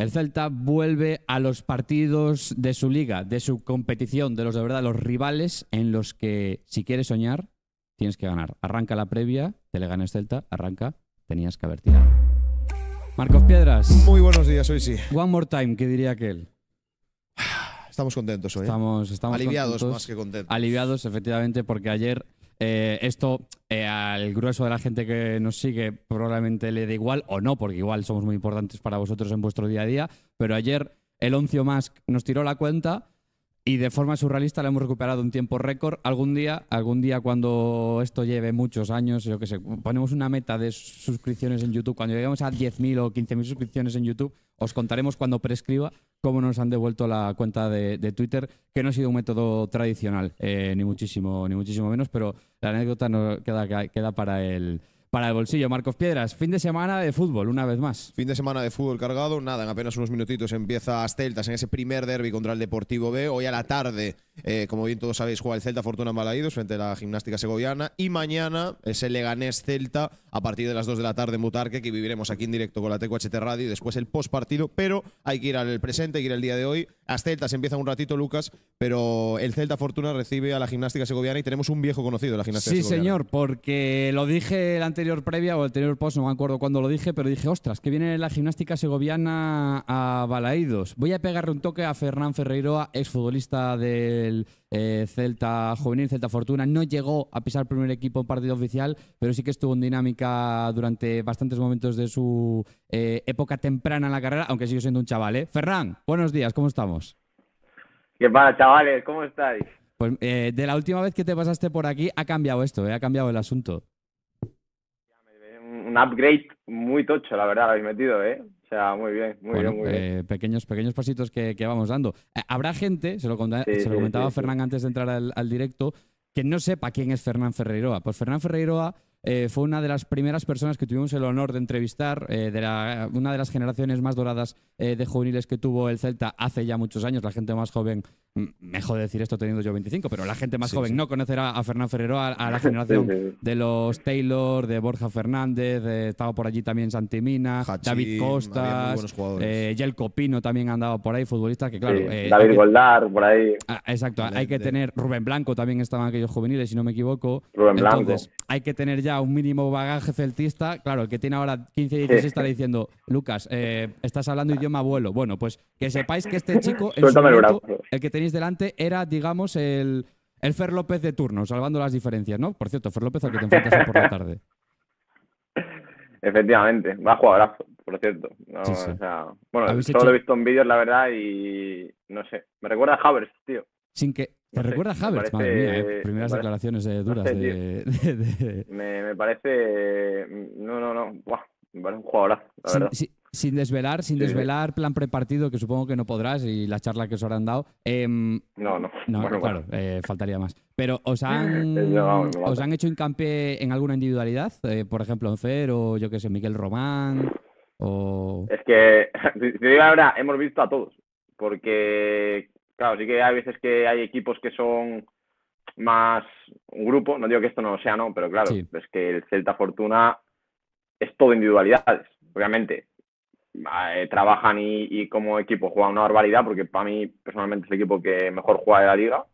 El Celta vuelve a los partidos de su liga, de su competición, de los de verdad, los rivales en los que si quieres soñar, tienes que ganar. Arranca la previa, te le ganas Celta, arranca, tenías que haber tirado. Marcos Piedras. Muy buenos días, hoy sí. One more time, ¿qué diría aquel. Estamos contentos hoy. ¿eh? Estamos, estamos aliviados más que contentos. Aliviados, efectivamente, porque ayer eh, esto eh, al grueso de la gente que nos sigue probablemente le da igual o no, porque igual somos muy importantes para vosotros en vuestro día a día, pero ayer el Eloncio Mask nos tiró la cuenta y de forma surrealista la hemos recuperado un tiempo récord. Algún día, algún día cuando esto lleve muchos años, yo qué sé, ponemos una meta de suscripciones en YouTube. Cuando lleguemos a 10.000 o 15.000 suscripciones en YouTube, os contaremos cuando prescriba cómo nos han devuelto la cuenta de, Twitter, que no ha sido un método tradicional, eh, ni muchísimo, ni muchísimo menos, pero la anécdota no queda, queda para el para el bolsillo. Marcos Piedras, fin de semana de fútbol, una vez más. Fin de semana de fútbol cargado, nada, en apenas unos minutitos empieza a Celtas en ese primer derby contra el Deportivo B. Hoy a la tarde, eh, como bien todos sabéis, juega el Celta Fortuna Balaídos frente a la Gimnástica Segoviana. Y mañana es el Leganés Celta a partir de las 2 de la tarde en Mutarque, que viviremos aquí en directo con la TQHT Radio y después el post partido. Pero hay que ir al presente, hay que ir al día de hoy. A Celtas empieza un ratito, Lucas, pero el Celta Fortuna recibe a la Gimnástica Segoviana y tenemos un viejo conocido la Gimnástica Segoviana. Sí, señor, porque lo dije el anterior anterior previa o el anterior post, no me acuerdo cuándo lo dije, pero dije, ostras, que viene la gimnástica segoviana a Balaídos. Voy a pegarle un toque a Fernán Ferreiroa, exfutbolista del eh, Celta Juvenil, Celta Fortuna. No llegó a pisar primer equipo en partido oficial, pero sí que estuvo en dinámica durante bastantes momentos de su eh, época temprana en la carrera, aunque sigue siendo un chaval. ¿eh? Ferran, buenos días, ¿cómo estamos? ¿Qué pasa, chavales? ¿Cómo estáis? Pues eh, de la última vez que te pasaste por aquí ha cambiado esto, ha cambiado el asunto un upgrade muy tocho, la verdad, lo habéis metido, ¿eh? O sea, muy bien, muy bien, muy bien. Eh, pequeños, pequeños pasitos que, vamos dando. Eh, habrá gente, se lo, comentaba Fernán antes de entrar al, directo, que no sepa quién es Fernán Ferreiroa. Pues Fernán Ferreiroa eh, fue una de las primeras personas que tuvimos el honor de entrevistar, de una de las generaciones más doradas de juveniles que tuvo el Celta hace ya muchos años. La gente más joven mejor decir esto teniendo yo 25, pero la gente más joven no conocerá a Fernán Ferrero, a, la generación de los Taylor, de Borja Fernández, estaba por allí también Santimina, David Costas, eh, Yelko también andaba por ahí, futbolista que claro... Eh, David Goldar, por ahí... Ah, exacto, hay que tener... Rubén Blanco también estaban aquellos juveniles, si no me equivoco. Rubén Blanco. hay que tener ya un mínimo bagaje celtista. Claro, el que tiene ahora 15 y 16 está diciendo, Lucas, eh, estás hablando ah. idioma abuelo. Bueno, pues que sepáis que este chico... es el que tenía delante era, digamos, el, el Fer López de turno, salvando las diferencias, ¿no? Por cierto, Fer López al que te enfrentas por la tarde. Efectivamente, va a jugadorazo, por cierto. sí, sí. bueno, solo lo he visto en vídeos, la verdad, y no sé. Me recuerda a Havers, tío. Sin que. ¿Te recuerda a Madre mía, ¿eh? primeras declaraciones eh, duras de... de, Me, me, parece. No, no, no. Buah, me parece un jugadorazo, sin desvelar, sin desvelar plan prepartido, que supongo que no podrás, y la charla que os habrán dado. Em, no, no. bueno, claro, eh, faltaría más. Pero ¿os han, ¿os han hecho en alguna individualidad? Eh, por ejemplo, en Fer o yo qué sé, Miguel Román. Es que, te digo hemos visto a todos. Porque, claro, sí que hay veces que hay equipos que son más un grupo, no digo que esto no sea, no, pero claro, es que el Celta Fortuna es todo individualidades, obviamente eh, trabajan y, como equipo juegan una barbaridad, porque para mí personalmente es el equipo que mejor juega de la liga.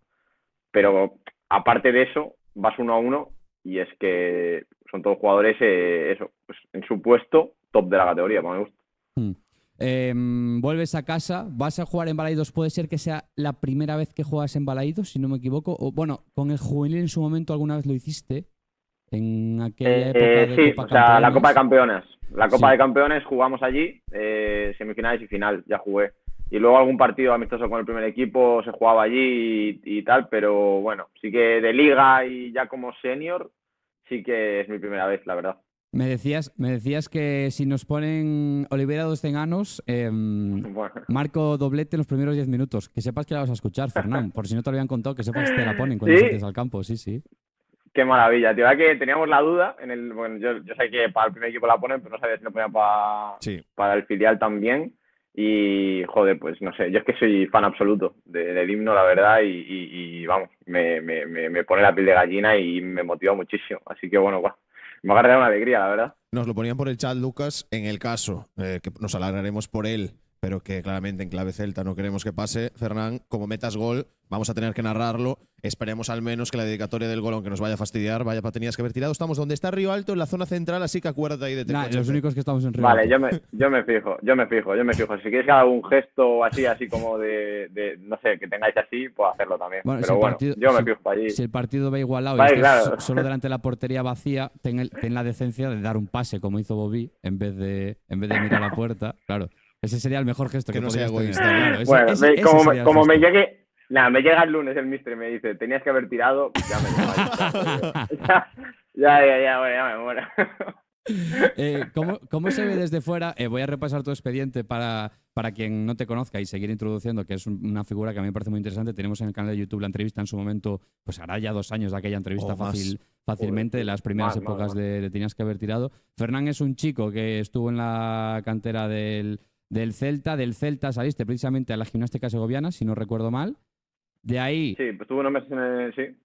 Pero aparte de eso, vas uno a uno y es que son todos jugadores, eh, eso, pues, en su puesto, top de la categoría, para mi gusto. vuelves a casa, vas a jugar en Balaidos. Puede ser que sea la primera vez que juegas en Balaidos, si no me equivoco. O, bueno, con el juvenil en su momento alguna vez lo hiciste, en aquella eh, eh, sí, o sea, la Copa de Campeones. La Copa de Campeones jugamos allí, eh, semifinales y final, ya jugué. Y luego algún partido amistoso con el primer equipo se jugaba allí y, tal, pero bueno, sí que de liga y ya como senior, sí que es mi primera vez, la verdad. Me decías, me decías que si nos ponen Olivera dos tenganos, em, marco doblete en los primeros 10 minutos. Que sepas que la vas a escuchar, Fernán, por si no te lo habían contado, que sepas que te la ponen cuando ¿Sí? al campo, sí, sí. Qué maravilla, tío. que teníamos la duda. En el, bueno, yo, sé que para el primer equipo la ponen, pero no sabía si lo ponían para, el filial también. Y, joder, pues no sé. Yo es que soy fan absoluto de, del himno, la verdad. Y, vamos, me, pone la piel de gallina y me motiva muchísimo. Así que, bueno, Me va una alegría, la verdad. Nos lo ponían por el chat, Lucas, en el caso, eh, que nos alargaremos por él pero que claramente en clave celta no queremos que pase. Fernán, como metas gol, vamos a tener que narrarlo. Esperemos al menos que la dedicatoria del gol, aunque nos vaya a fastidiar, vaya para tenías que haber tirado. Estamos donde está Río Alto, en la zona central, así que acuérdate ahí de Los únicos que estamos en Río Vale, yo me, yo me fijo, yo me fijo, yo me fijo. Si quieres que haga un gesto así, así como de, no sé, que tengáis así, puedo hacerlo también. Pero bueno, yo me fijo allí. Si el partido va igualado y solo delante de la portería vacía, ten, la decencia de dar un pase, como hizo Bobby, en vez de, en vez de mirar la puerta. Claro. Ese sería el mejor gesto que, que no bueno, como, me, llegue, me llega el lunes el mister y me dice, tenías que haber tirado, ya me ya, ya, ya, bueno, ya me muero. Eh, ¿cómo, se ve desde fuera? Eh, voy a repasar tu expediente para, para quien no te conozca y seguir introduciendo, que es una figura que a mí me parece muy interesante. Tenemos en el canal de YouTube la entrevista en su momento, pues hará ya dos años de aquella entrevista oh, fácil, fácilmente, de las primeras épocas De, de Tenías que haber tirado. Fernán es un chico que estuvo en la cantera del, del Celta, del Celta saliste precisamente a la gimnástica segoviana, si no recuerdo mal. De ahí. Sí, estuve pues tuve unos en sí,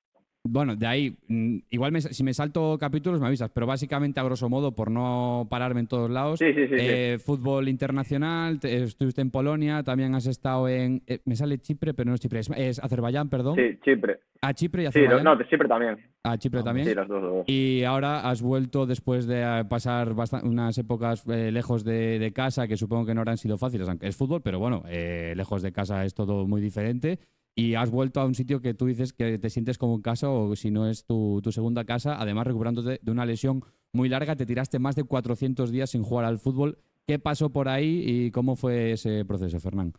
bueno, de ahí, mm, igual si me salto capítulos me avisas, pero básicamente a grosso modo, por no pararme en todos lados, eh, fútbol internacional, estuviste en Polonia, también has estado en, eh, me sale Chipre, pero no es Chipre, es, Azerbaiyán, perdón. Sí, Chipre. A Chipre y Azerbaiyán. Sí, no, Chipre también. A Chipre también. los dos, Y ahora has vuelto después de eh, pasar unas épocas lejos de, casa, que supongo que no han sido fáciles, aunque es fútbol, pero bueno, lejos de casa es todo muy diferente y has vuelto a un sitio que tú dices que te sientes como en casa o si no es tu, segunda casa. Además, recuperándote de una lesión muy larga, te tiraste más de 400 días sin jugar al fútbol. ¿Qué pasó por ahí y cómo fue ese proceso, Fernán?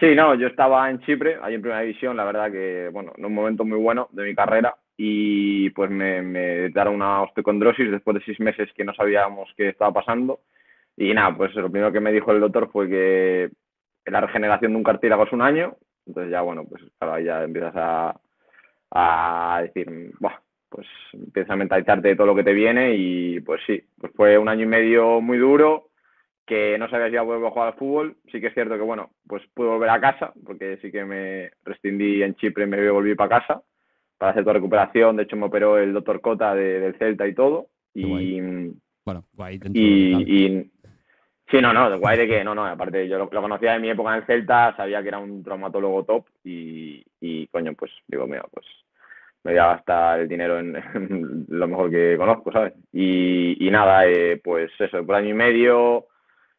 Sí, no, yo estaba en Chipre, ahí en primera división, la verdad que, bueno, en un momento muy bueno de mi carrera y pues me, me una osteocondrosis después de seis meses que no sabíamos qué estaba pasando. Y nada, pues lo primero que me dijo el doctor fue que la regeneración de un cartílago es un año entonces ya, bueno, pues claro, ahí ya empiezas a, decir, pues empiezas a mentalizarte de todo lo que te viene y pues sí, pues fue un año y medio muy duro que no sabías si a volver a jugar al fútbol. Sí que es cierto que, bueno, pues pude volver a casa, porque sí que me rescindí en Chipre y me volví para casa para hacer tu recuperación. De hecho, me operó el doctor Cota del Celta y todo. Y, bueno, guay, y, y, Sí, no, no, de guay de que no, no, aparte yo lo, conocía de mi época en Celta, sabía que era un traumatólogo top y, coño, pues digo, mira, pues me voy a gastar el dinero en, lo mejor que conozco, ¿sabes? Y, nada, eh, pues eso, por año y medio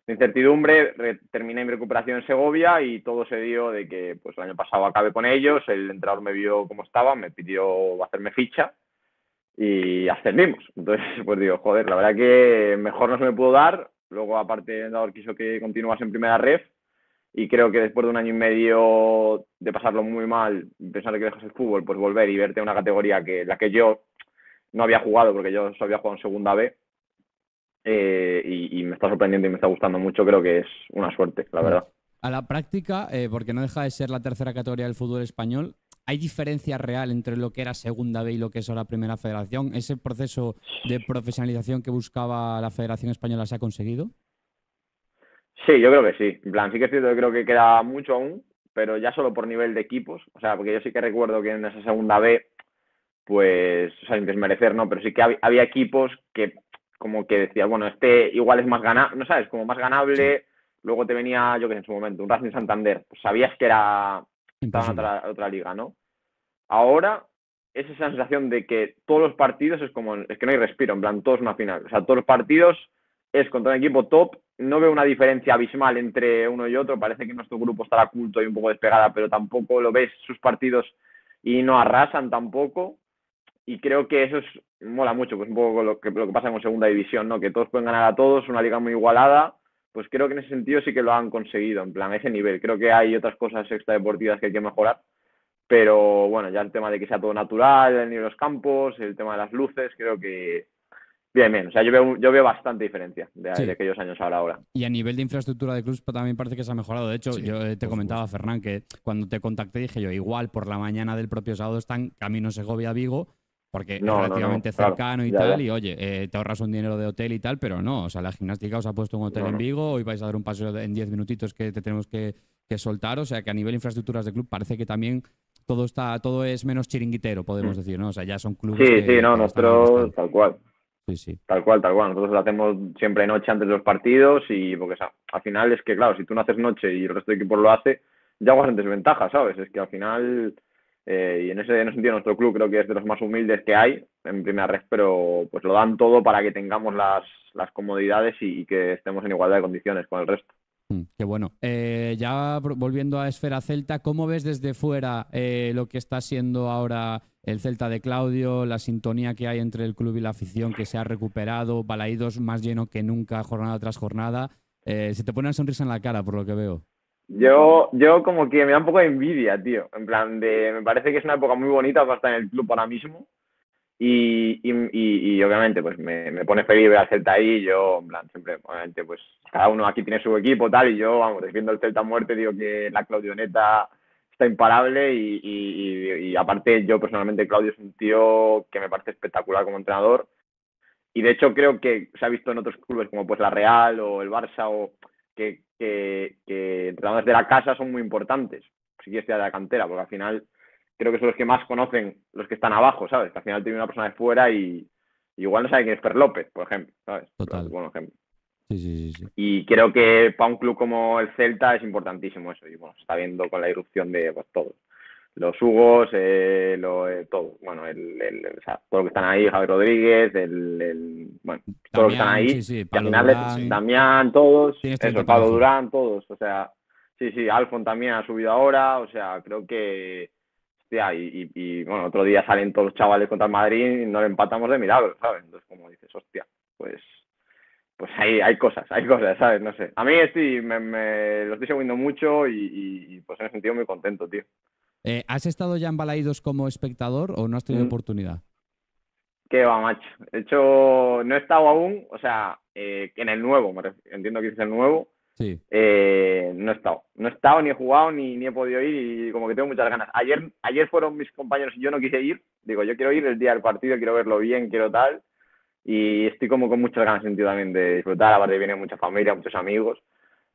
de incertidumbre, terminé mi recuperación en Segovia y todo se dio de que pues el año pasado acabé con ellos, el entrenador me vio cómo estaba, me pidió hacerme ficha y ascendimos. Entonces, pues digo, joder, la verdad que mejor no se me pudo dar, Luego, aparte, el entrenador quiso que continuase en primera ref y creo que después de un año y medio de pasarlo muy mal, pensar que dejas el fútbol, pues volver y verte en una categoría que la que yo no había jugado, porque yo solo había jugado en segunda B, eh, y, me está sorprendiendo y me está gustando mucho, creo que es una suerte, la verdad. A la práctica, eh, porque no deja de ser la tercera categoría del fútbol español, ¿Hay diferencia real entre lo que era Segunda B y lo que es ahora Primera Federación? ¿Ese proceso de profesionalización que buscaba la Federación Española se ha conseguido? Sí, yo creo que sí. En plan, sí que es cierto creo que queda mucho aún, pero ya solo por nivel de equipos. O sea, porque yo sí que recuerdo que en esa Segunda B, pues, o sea, sin desmerecer, ¿no? Pero sí que había, equipos que como que decías, bueno, este igual es más ganable, ¿no sabes? Como más ganable. Luego te venía, yo que sé, en su momento, un Racing Santander. Pues sabías que era otra, otra, liga, ¿no? Ahora es esa sensación de que todos los partidos es como, es que no hay respiro, en plan, todos una final. O sea, todos los partidos es contra un equipo top, no veo una diferencia abismal entre uno y otro, parece que nuestro grupo estará culto y un poco despegada, pero tampoco lo ves sus partidos y no arrasan tampoco. Y creo que eso es, mola mucho, pues un poco lo que, lo que pasa con segunda división, ¿no? Que todos pueden ganar a todos, una liga muy igualada pues creo que en ese sentido sí que lo han conseguido, en plan, ese nivel. Creo que hay otras cosas extradeportivas que hay que mejorar, pero bueno, ya el tema de que sea todo natural, el nivel de los campos, el tema de las luces, creo que bien, menos. O sea, yo veo, yo veo bastante diferencia de, aquellos años ahora, ahora. Y a nivel de infraestructura de clubs pues, también parece que se ha mejorado. De hecho, yo eh, te comentaba, Fernán, que cuando te contacté dije yo, igual por la mañana del propio sábado están Camino Segovia-Vigo porque es relativamente cercano y tal, y oye, eh, te ahorras un dinero de hotel y tal, pero no, o sea, la gimnástica os ha puesto un hotel en Vigo, hoy vais a dar un paseo en 10 minutitos que te tenemos que, que, soltar, o sea, que a nivel de infraestructuras de club parece que también todo está todo es menos chiringuitero, podemos mm. decir, ¿no? O sea, ya son clubes Sí, sí, no, nosotros tal cual. Sí, sí. Tal cual, tal cual. Nosotros lo hacemos siempre noche antes de los partidos y porque o sea, al final es que, claro, si tú no haces noche y el resto de equipo lo hace, ya vas en desventaja, ¿sabes? Es que al final eh, y en ese, sentido, nuestro club creo que es de los más humildes que hay en primera red, pero pues lo dan todo para que tengamos las, comodidades y, que estemos en igualdad de condiciones con el resto. Mm, qué bueno. Eh, ya volviendo a Esfera Celta, ¿cómo ves desde fuera eh, lo que está siendo ahora el Celta de Claudio, la sintonía que hay entre el club y la afición que se ha recuperado, Balaídos más lleno que nunca, jornada tras jornada? se te pone una sonrisa en la cara, por lo que veo. Yo, yo como que me da un poco de envidia, tío. En plan, de, me parece que es una época muy bonita para estar en el club ahora mismo. Y, y, y, obviamente, pues me, me, pone feliz ver al Celta ahí. Yo, en plan, siempre, obviamente, pues cada uno aquí tiene su equipo, tal. Y yo, vamos, defiendo el Celta a muerte, digo que la Claudioneta está imparable. Y, y aparte, yo personalmente, Claudio es un tío que me parece espectacular como entrenador. Y de hecho, creo que se ha visto en otros clubes como pues la Real o el Barça o que que, que entrenadores de la casa son muy importantes, si quieres de la cantera, porque al final creo que son los que más conocen los que están abajo, ¿sabes? al final tiene una persona de fuera y, igual no sabe quién es Fer López, por ejemplo, ¿sabes? Total. Bueno, ejemplo. Sí, sí, sí, y creo que para un club como el Celta es importantísimo eso. Y bueno, se está viendo con la irrupción de pues, todos los Hugos, eh, lo, eh, todo, bueno, el, el, todo lo que están ahí, Javier Rodríguez, el, el bueno, todos que están ahí, sí, sí, Damián, todos, este eso, Pablo Durán, todos, o sea, sí, sí, Alfon también ha subido ahora, o sea, creo que, hostia, y, y, bueno, otro día salen todos los chavales contra el Madrid y no le empatamos de milagro, ¿sabes? Entonces, como dices, hostia, pues pues hay, hay cosas, hay cosas, ¿sabes? No sé. A mí sí, me, me lo estoy seguiendo mucho y, y, pues en ese sentido muy contento, tío. Eh, ¿Has estado ya en como espectador o no has tenido mm. oportunidad? Que va, macho. De hecho, no he estado aún, o sea, eh, en el nuevo, entiendo que es el nuevo. Sí. Eh, no he estado. No he estado, ni he jugado, ni, he podido ir y como que tengo muchas ganas. Ayer, ayer fueron mis compañeros y yo no quise ir. Digo, yo quiero ir el día del partido, quiero verlo bien, quiero tal. Y estoy como con muchas ganas sentido también de disfrutar. Aparte viene mucha familia, muchos amigos.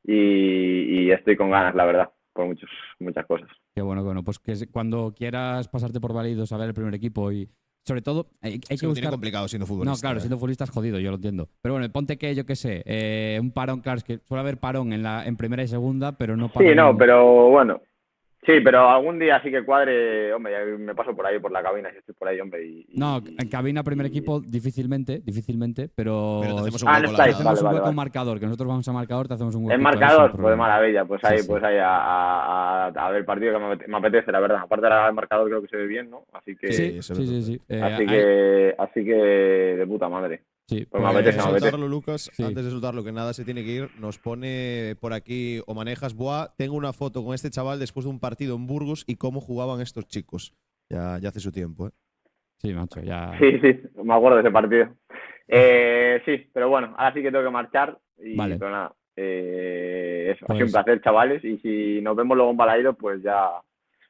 y estoy con ganas, la verdad por muchas cosas. Qué bueno, bueno, pues que cuando quieras pasarte por validos a ver el primer equipo y sobre todo hay, que, complicado siendo futbolista. No, claro, ¿eh? siendo futbolista es jodido, yo lo entiendo. Pero bueno, ponte que yo qué sé, eh, un parón, claro, que suele haber parón en la en primera y segunda, pero no parón. Sí, no, pero bueno, Sí, pero algún día sí que cuadre, hombre, me paso por ahí, por la cabina, si estoy por ahí, hombre. Y, no, en cabina, primer equipo, difícilmente, difícilmente, pero. hacemos un ah, no estáis, hacemos un marcador, que nosotros vamos a marcador, te hacemos un hueco. En marcador, pues de maravilla, pues ahí, pues ahí a, ver el partido que me, apetece, la verdad. Aparte, el marcador creo que se ve bien, ¿no? Así que. Sí, sí, sí. Eh, así, que, así que, de puta madre. Sí, pues pues, Lucas, antes de soltarlo, que nada se tiene que ir, nos pone por aquí o manejas Boa. Tengo una foto con este chaval después de un partido en Burgos y cómo jugaban estos chicos. Ya, hace su tiempo, ¿eh? Sí, macho, ya. Sí, sí, me acuerdo de ese partido. Eh, sí, pero bueno, ahora sí que tengo que marchar. Y vale. Pero nada, eh, un pues placer, chavales. Y si nos vemos luego en Balaido pues ya,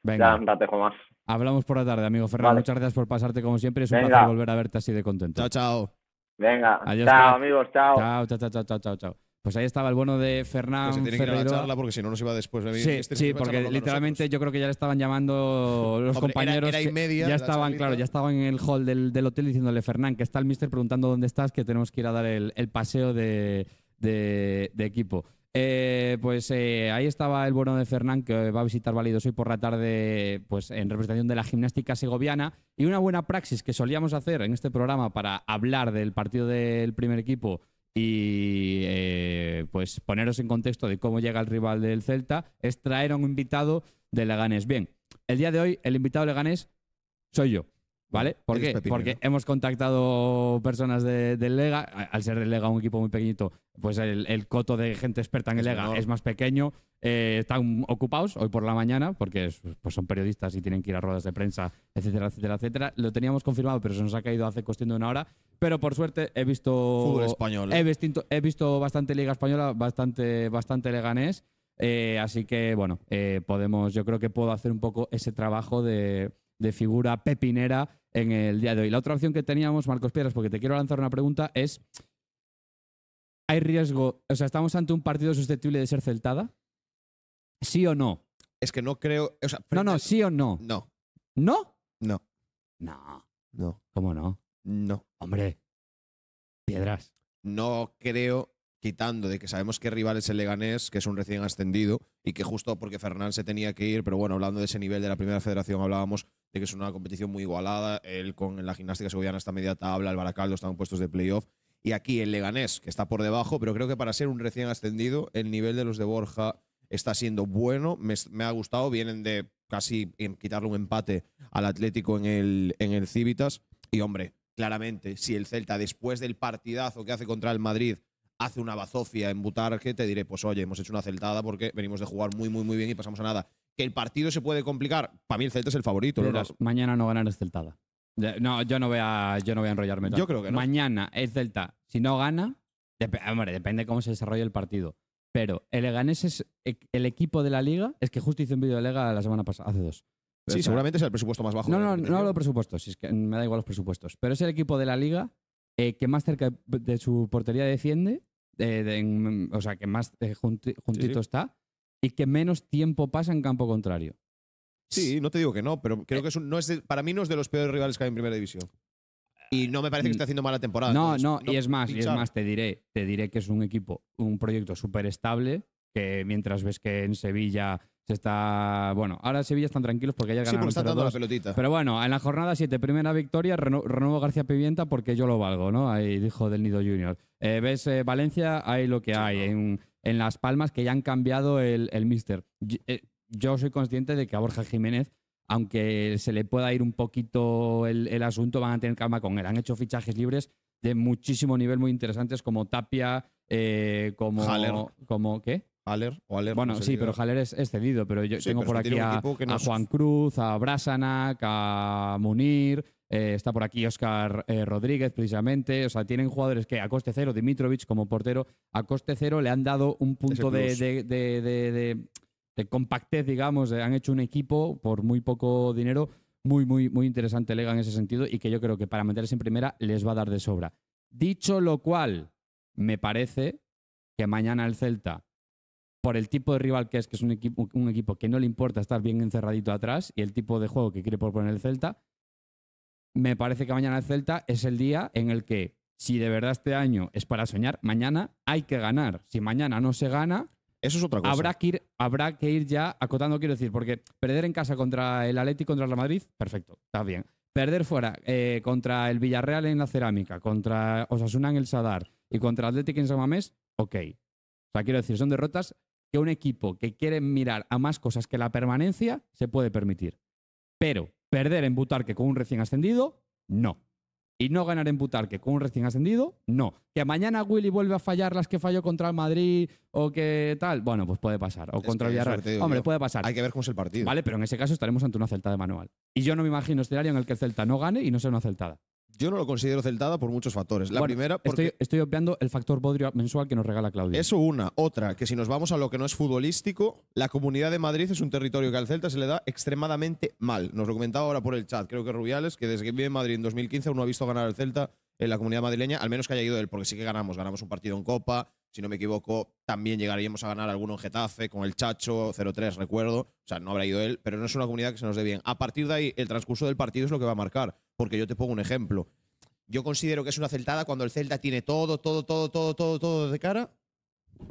un ratejo más. Hablamos por la tarde, amigo Ferran. Muchas gracias por pasarte como siempre. Es un placer volver a verte así de contento. Chao, chao. Venga, Adiós, chao, amigos, chao. Chao, chao, chao, chao, chao, Pues ahí estaba el bueno de Fernán. Pues se tiene que ir porque si no nos iba después. Sí, este sí porque literalmente yo creo que ya le estaban llamando los compañeros. ya estaban, claro, ya estaban en el hall del, hotel diciéndole Fernán que está el mister preguntando dónde estás, que tenemos que ir a dar el, paseo de, de equipo. Eh, pues eh, ahí estaba el bueno de Fernán, que va a visitar Válidos hoy por la tarde, pues en representación de la gimnástica segoviana. Y una buena praxis que solíamos hacer en este programa para hablar del partido del primer equipo y eh, pues poneros en contexto de cómo llega el rival del Celta es traer a un invitado de Leganés. Bien, el día de hoy el invitado de Leganés soy yo. ¿Vale? ¿Por Porque ¿eh? hemos contactado personas del Lega. Al ser el Lega un equipo muy pequeñito, pues el, coto de gente experta en el Lega es más pequeño. Eh, están ocupados hoy por la mañana, porque pues son periodistas y tienen que ir a ruedas de prensa, etcétera, etcétera, etcétera. Lo teníamos confirmado, pero se nos ha caído hace cuestión de una hora. Pero por suerte he visto. Fútbol español. He visto, he visto bastante Liga Española, bastante, bastante Leganés. Eh, así que, bueno, podemos. Yo creo que puedo hacer un poco ese trabajo de de figura pepinera en el día de hoy. La otra opción que teníamos, Marcos Piedras, porque te quiero lanzar una pregunta, es, ¿hay riesgo, o sea, estamos ante un partido susceptible de ser celtada? ¿Sí o no? Es que no creo... O no, no, sí o no. No. ¿No? No. No. No. cómo no? No. Hombre, piedras. No creo, quitando de que sabemos qué rival es el Leganés, que es un recién ascendido, y que justo porque Fernán se tenía que ir, pero bueno, hablando de ese nivel de la primera federación hablábamos que es una competición muy igualada. Él con la gimnástica segoviana esta media tabla, el Baracaldo están en puestos de playoff. Y aquí el Leganés, que está por debajo, pero creo que para ser un recién ascendido, el nivel de los de Borja está siendo bueno. Me, ha gustado. Vienen de casi quitarle un empate al Atlético en el, en el Civitas. Y hombre, claramente, si el Celta, después del partidazo que hace contra el Madrid, hace una bazofia en Butarque, te diré, pues oye, hemos hecho una celtada porque venimos de jugar muy, muy, muy bien y pasamos a nada que el partido se puede complicar. Para mí el Celta es el favorito. Mañana no ganan el Celtada. No, yo no voy a, yo no voy a enrollarme. Yo creo que no. Mañana el Celta, si no gana, hombre, depende cómo se desarrolle el partido. Pero el Leganés es e, el equipo de la liga. Es que justo hice un vídeo de Lega la semana pasada, hace dos. sí, seguramente es el presupuesto más bajo. No, no, no hablo de presupuestos, es que me da igual los presupuestos. Pero es el equipo de la liga eh, que más cerca de su portería defiende, eh, o sea, que más eh, juntito está y que menos tiempo pasa en campo contrario. Sí, no te digo que no, pero creo eh. que es no es para mí no es de los peores rivales que hay en primera división. Y no me parece que mm. esté haciendo mala temporada. No, no, y es más, más, te diré, te diré que es un equipo, un proyecto súper estable, que mientras ves que en Sevilla se está. Bueno, ahora en Sevilla están tranquilos porque ya ganaron. Sí, la pelotita. Pero bueno, en la jornada 7, primera victoria, renuevo García Pivienta porque yo lo valgo, ¿no? Ahí dijo del Nido Junior. Eh, ves eh, Valencia, Hay lo que hay. En, en Las Palmas que ya han cambiado el, el mister. Eh, yo, soy consciente de que a Borja Jiménez, aunque se le pueda ir un poquito el, asunto, van a tener calma con él. Han hecho fichajes libres de muchísimo nivel muy interesantes como Tapia, eh, como... como ¿Qué? Haller o Haller. Bueno, sí, pero Haller es, cedido, pero yo tengo por aquí a Juan Cruz, a Brasanac, a Munir... Eh, está por aquí Oscar eh, Rodríguez, precisamente. O sea, tienen jugadores que a coste cero, Dimitrovic como portero, a coste cero le han dado un punto de, de, compactez, digamos. Eh, han hecho un equipo por muy poco dinero. Muy, muy, muy interesante Lega en ese sentido y que yo creo que para meterse en primera les va a dar de sobra. Dicho lo cual, me parece que mañana el Celta, por el tipo de rival que es, que es un equipo, un equipo que no le importa estar bien encerradito atrás y el tipo de juego que quiere proponer el Celta, me parece que mañana el Celta es el día en el que, si de verdad este año es para soñar, mañana hay que ganar. Si mañana no se gana, eso es otra cosa. Habrá que ir, habrá que ir ya acotando, quiero decir, porque perder en casa contra el Atlético, contra el Madrid, perfecto, está bien. Perder fuera eh, contra el Villarreal en la Cerámica, contra Osasuna en el Sadar y contra Atlético en San Mamés, ok. O sea, quiero decir, son derrotas que un equipo que quiere mirar a más cosas que la permanencia se puede permitir. Pero Perder en Butarque con un recién ascendido, no. Y no ganar en Butarque con un recién ascendido, no. Que mañana Willy vuelve a fallar las que falló contra el Madrid o que tal, bueno, pues puede pasar. O contra el Villarreal. Hombre, puede pasar. Hay que ver cómo es el partido. Vale, pero en ese caso estaremos ante una Celta de manual. Y yo no me imagino escenario en el que el Celta no gane y no sea una celtada. Yo no lo considero celtada por muchos factores. La primera, porque estoy, obviando el factor bodrio mensual que nos regala Claudia. Eso una. Otra, que si nos vamos a lo que no es futbolístico, la Comunidad de Madrid es un territorio que al Celta se le da extremadamente mal. Nos lo comentaba ahora por el chat, creo que Rubiales, que desde que vive en Madrid en 2015 uno ha visto ganar al Celta en la Comunidad Madrileña, al menos que haya ido él, porque sí que ganamos. Ganamos un partido en Copa, si no me equivoco, también llegaríamos a ganar alguno en Getafe, con el Chacho, 0-3, recuerdo. O sea, no habrá ido él, pero no es una comunidad que se nos dé bien. A partir de ahí, el transcurso del partido es lo que va a marcar, porque yo te pongo un ejemplo. Yo considero que es una celtada cuando el Celta tiene todo, todo, todo, todo, todo, todo de cara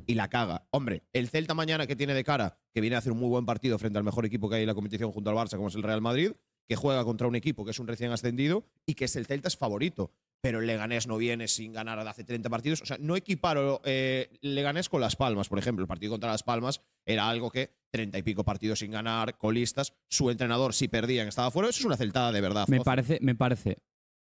y la caga. Hombre, el Celta mañana que tiene de cara, que viene a hacer un muy buen partido frente al mejor equipo que hay en la competición junto al Barça, como es el Real Madrid, que juega contra un equipo que es un recién ascendido y que es el Celta es favorito pero el Leganés no viene sin ganar de hace 30 partidos. O sea, no equiparo eh, Leganés con Las Palmas, por ejemplo. El partido contra Las Palmas era algo que 30 y pico partidos sin ganar, colistas, su entrenador si perdían estaba fuera. Eso es una celtada de verdad. Me parece, me parece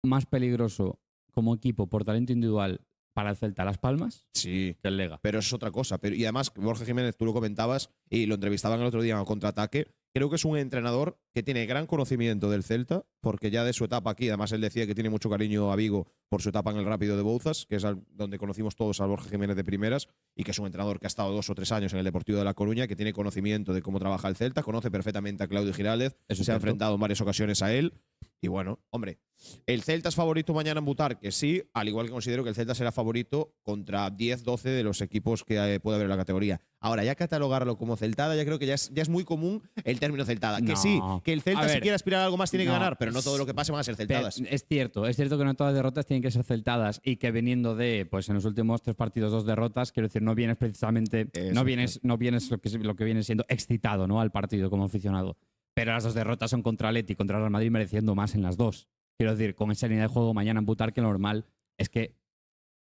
más peligroso como equipo por talento individual para el Celta Las Palmas sí, que el Lega. Pero es otra cosa. Pero, y además, Jorge Jiménez, tú lo comentabas y lo entrevistaban el otro día en el contraataque Creo que es un entrenador que tiene gran conocimiento del Celta, porque ya de su etapa aquí, además él decía que tiene mucho cariño a Vigo por su etapa en el Rápido de Bouzas, que es donde conocimos todos a Jorge Jiménez de primeras, y que es un entrenador que ha estado dos o tres años en el Deportivo de La Coruña, que tiene conocimiento de cómo trabaja el Celta, conoce perfectamente a Claudio Girález, Eso se ha enfrentado en varias ocasiones a él, y bueno, hombre, el Celta es favorito mañana en Butar, que sí, al igual que considero que el Celta será favorito contra 10, 12 de los equipos que eh, puede haber en la categoría. Ahora, ya catalogarlo como celtada, ya creo que ya ya es muy común el término celtada. Que sí, que el Celta, si quiere aspirar a algo más, tiene que ganar, pero no todo lo que pase van a ser celtadas. es cierto, es cierto que no todas las derrotas tienen que ser celtadas y que viniendo de, pues en los últimos tres partidos, dos derrotas, quiero decir, no vienes precisamente, no vienes, no vienes lo que, lo que viene siendo excitado ¿no? al partido como aficionado. Pero las dos derrotas son contra Atleti y contra Real Madrid, mereciendo más en las dos. Quiero decir, con esa línea de juego mañana en Butar, que normal es que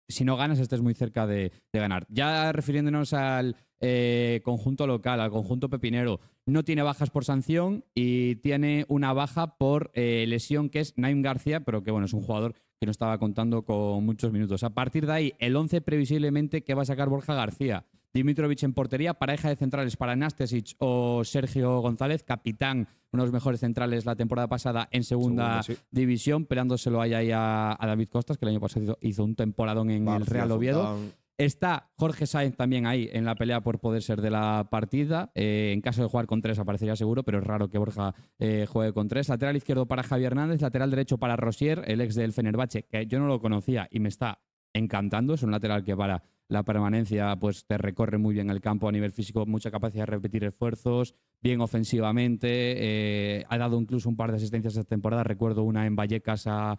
si no ganas estés muy cerca de, ganar. Ya refiriéndonos al eh, conjunto local, al conjunto pepinero, no tiene bajas por sanción y tiene una baja por eh, lesión que es Naim García, pero que bueno, es un jugador que no estaba contando con muchos minutos. A partir de ahí, el 11 previsiblemente que va a sacar Borja García. Dimitrovic en portería, pareja de centrales para Nástic o Sergio González, capitán, uno de los mejores centrales la temporada pasada en segunda, división, peleándoselo ahí, a, David Costas, que el año pasado hizo, un temporadón en el Real Oviedo. Está Jorge Sáenz también ahí en la pelea por poder ser de la partida. Eh, en caso de jugar con tres aparecería seguro, pero es raro que Borja eh, juegue con tres. Lateral izquierdo para Javier Hernández, lateral derecho para Rosier, el ex del Fenerbache, que yo no lo conocía y me está encantando. Es un lateral que para la permanencia pues te recorre muy bien el campo a nivel físico, mucha capacidad de repetir esfuerzos, bien ofensivamente. Eh, ha dado incluso un par de asistencias esta temporada. Recuerdo una en Vallecas a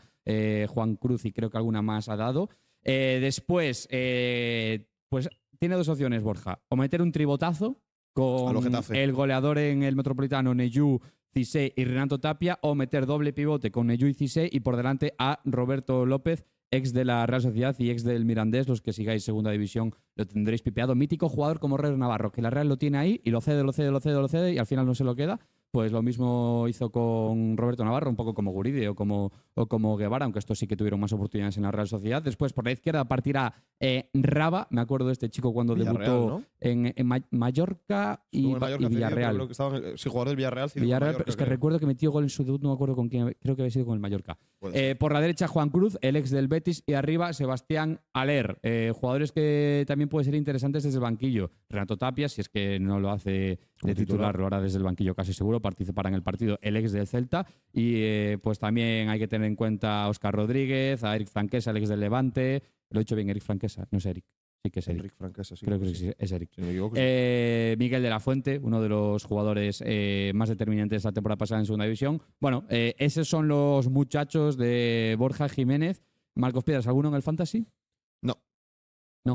Juan Cruz y creo que alguna más ha dado. Eh, después, eh, pues tiene dos opciones, Borja. O meter un tribotazo con el goleador en el Metropolitano, Neyú, Cisé y Renato Tapia, o meter doble pivote con Neyu y Cisé y por delante a Roberto López, ex de la Real Sociedad y ex del Mirandés. Los que sigáis Segunda División lo tendréis pipeado. Mítico jugador como Rer Navarro, que la Real lo tiene ahí y lo cede, lo cede, lo cede, lo cede y al final no se lo queda pues lo mismo hizo con Roberto Navarro, un poco como Guride o como, o como Guevara, aunque estos sí que tuvieron más oportunidades en la Real Sociedad. Después, por la izquierda, partirá eh, Raba, me acuerdo de este chico cuando debutó en, Mallorca y, Villarreal. Si que eh, jugadores Villarreal. Sí, Villarreal es que recuerdo que metió gol en su debut, no me acuerdo con quién, creo que había sido con el Mallorca. Eh, por la derecha, Juan Cruz, el ex del Betis, y arriba, Sebastián Aler, jugadores que también pueden ser interesantes desde el banquillo. Renato Tapia, si es que no lo hace de titular, lo hará desde el banquillo casi seguro participará en el partido el ex del Celta. Y eh, pues también hay que tener en cuenta a Oscar Rodríguez, a Eric Franquesa, el ex del Levante. Lo he dicho bien, Eric Franquesa, no es Eric. Sí que es Eric. Creo que, sí. es Eric. Eh, Miguel de la Fuente, uno de los jugadores eh, más determinantes de esta temporada pasada en Segunda División. Bueno, esos son los muchachos de Borja Jiménez. Marcos Piedras, ¿alguno en el Fantasy?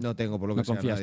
No, tengo por lo que confía.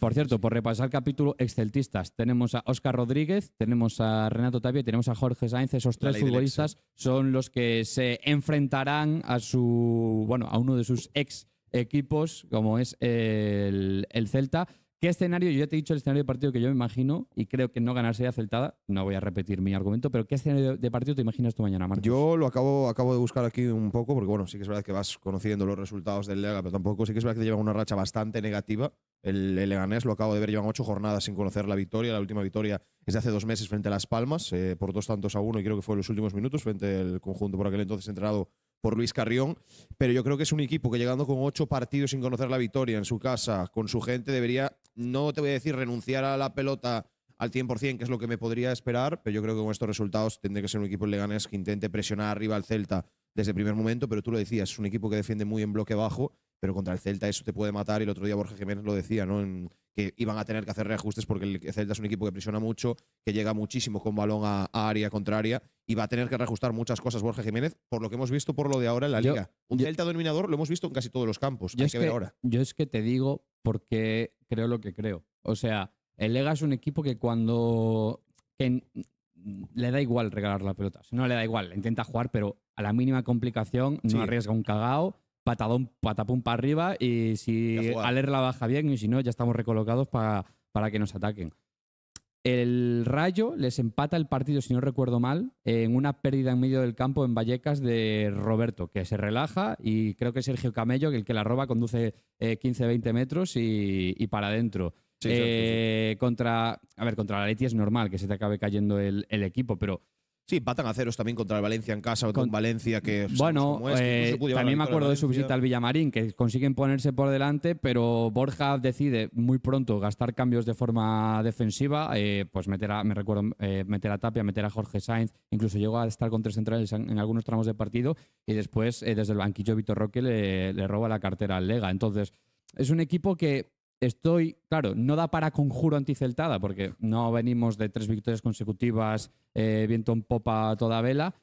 Por cierto, por repasar capítulo exceltistas, tenemos a Óscar Rodríguez, tenemos a Renato Tapia, tenemos a Jorge Sáenz, esos tres futbolistas son los que se enfrentarán a su bueno, a uno de sus ex equipos, como es el, el Celta. ¿Qué escenario? Yo ya te he dicho el escenario de partido que yo me imagino y creo que no ganar sería acertada. No voy a repetir mi argumento, pero ¿qué escenario de partido te imaginas tú mañana, Marcos? Yo lo acabo, acabo de buscar aquí un poco, porque bueno, sí que es verdad que vas conociendo los resultados del Lega, pero tampoco sí que es verdad que llevan una racha bastante negativa. El, Leganés lo acabo de ver, llevan ocho jornadas sin conocer la victoria. La última victoria es de hace dos meses frente a Las Palmas, eh, por dos tantos a uno, y creo que fue en los últimos minutos, frente al conjunto por aquel entonces entrenado por Luis Carrión, pero yo creo que es un equipo que llegando con ocho partidos sin conocer la victoria en su casa, con su gente, debería, no te voy a decir renunciar a la pelota al 100%, que es lo que me podría esperar, pero yo creo que con estos resultados tendría que ser un equipo Leganés que intente presionar arriba al Celta desde el primer momento, pero tú lo decías, es un equipo que defiende muy en bloque bajo, pero contra el Celta eso te puede matar, y el otro día Borja Jiménez lo decía, ¿no? que iban a tener que hacer reajustes porque el Celta es un equipo que presiona mucho, que llega muchísimo con balón a, área contraria y va a tener que reajustar muchas cosas Borja Jiménez por lo que hemos visto por lo de ahora en la liga. Un Celta dominador lo hemos visto en casi todos los campos. Hay que ver ahora. Yo es que te digo porque creo lo que creo. O sea, el Lega es un equipo que cuando. le da igual regalar la pelota. No le da igual, intenta jugar, pero a la mínima complicación no arriesga un cagao, patadón, patapum para arriba y si Aler la baja bien y si no, ya estamos recolocados para, que nos ataquen. El Rayo les empata el partido, si no recuerdo mal, en una pérdida en medio del campo en Vallecas de Roberto, que se relaja y creo que Sergio Camello, que el que la roba, conduce 15-20 eh, metros y, y para adentro. Eh, contra, a ver, contra la Leti es normal que se te acabe cayendo el, equipo, pero Sí, empatan a ceros también contra el Valencia en casa, con Valencia que... Bueno, eh, también me acuerdo de, su visita al Villamarín, que consiguen ponerse por delante, pero Borja decide muy pronto gastar cambios de forma defensiva, eh, pues meter a, me recuerdo, meter a Tapia, meter a Jorge Sainz, incluso llegó a estar con tres centrales en, algunos tramos de partido, y después desde el banquillo Vitor Roque le roba la cartera al Lega. Entonces, es un equipo que Estoy, claro, no da para conjuro anticeltada, porque no venimos de tres victorias consecutivas, eh, viento en popa toda vela,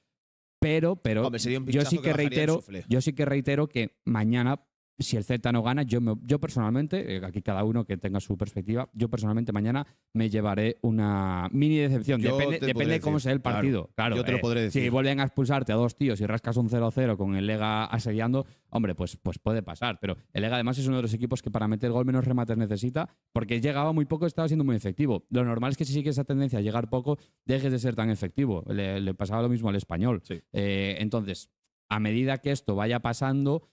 pero, pero yo sí que reitero, yo sí que reitero que mañana si el Celta no gana, yo, personalmente, eh, aquí cada uno que tenga su perspectiva, yo personalmente mañana me llevaré una mini decepción. depende, de cómo sea el partido. Claro, yo te lo eh, podré decir. Si vuelven a expulsarte a dos tíos y rascas un 0-0 con el Lega asediando, hombre, pues, pues puede pasar. Pero el Lega además es uno de los equipos que para meter gol menos remates necesita, porque llegaba muy poco, estaba siendo muy efectivo. Lo normal es que si sigue esa tendencia a llegar poco, dejes de ser tan efectivo. Le, pasaba lo mismo al español. Eh, entonces, a medida que esto vaya pasando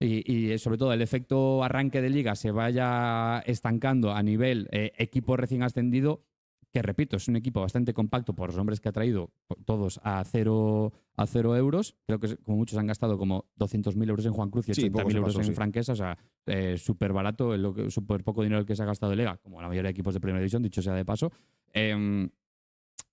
y, sobre todo el efecto arranque de liga se vaya estancando a nivel eh, equipo recién ascendido, que repito, es un equipo bastante compacto por los hombres que ha traído todos a cero, a cero euros. Creo que como muchos han gastado como 200.000 euros en Juan Cruz y 80.000 euros en Franquesa. O sea, eh, súper barato, súper poco dinero el que se ha gastado el Lega, como la mayoría de equipos de Primera División, dicho sea de paso. Em,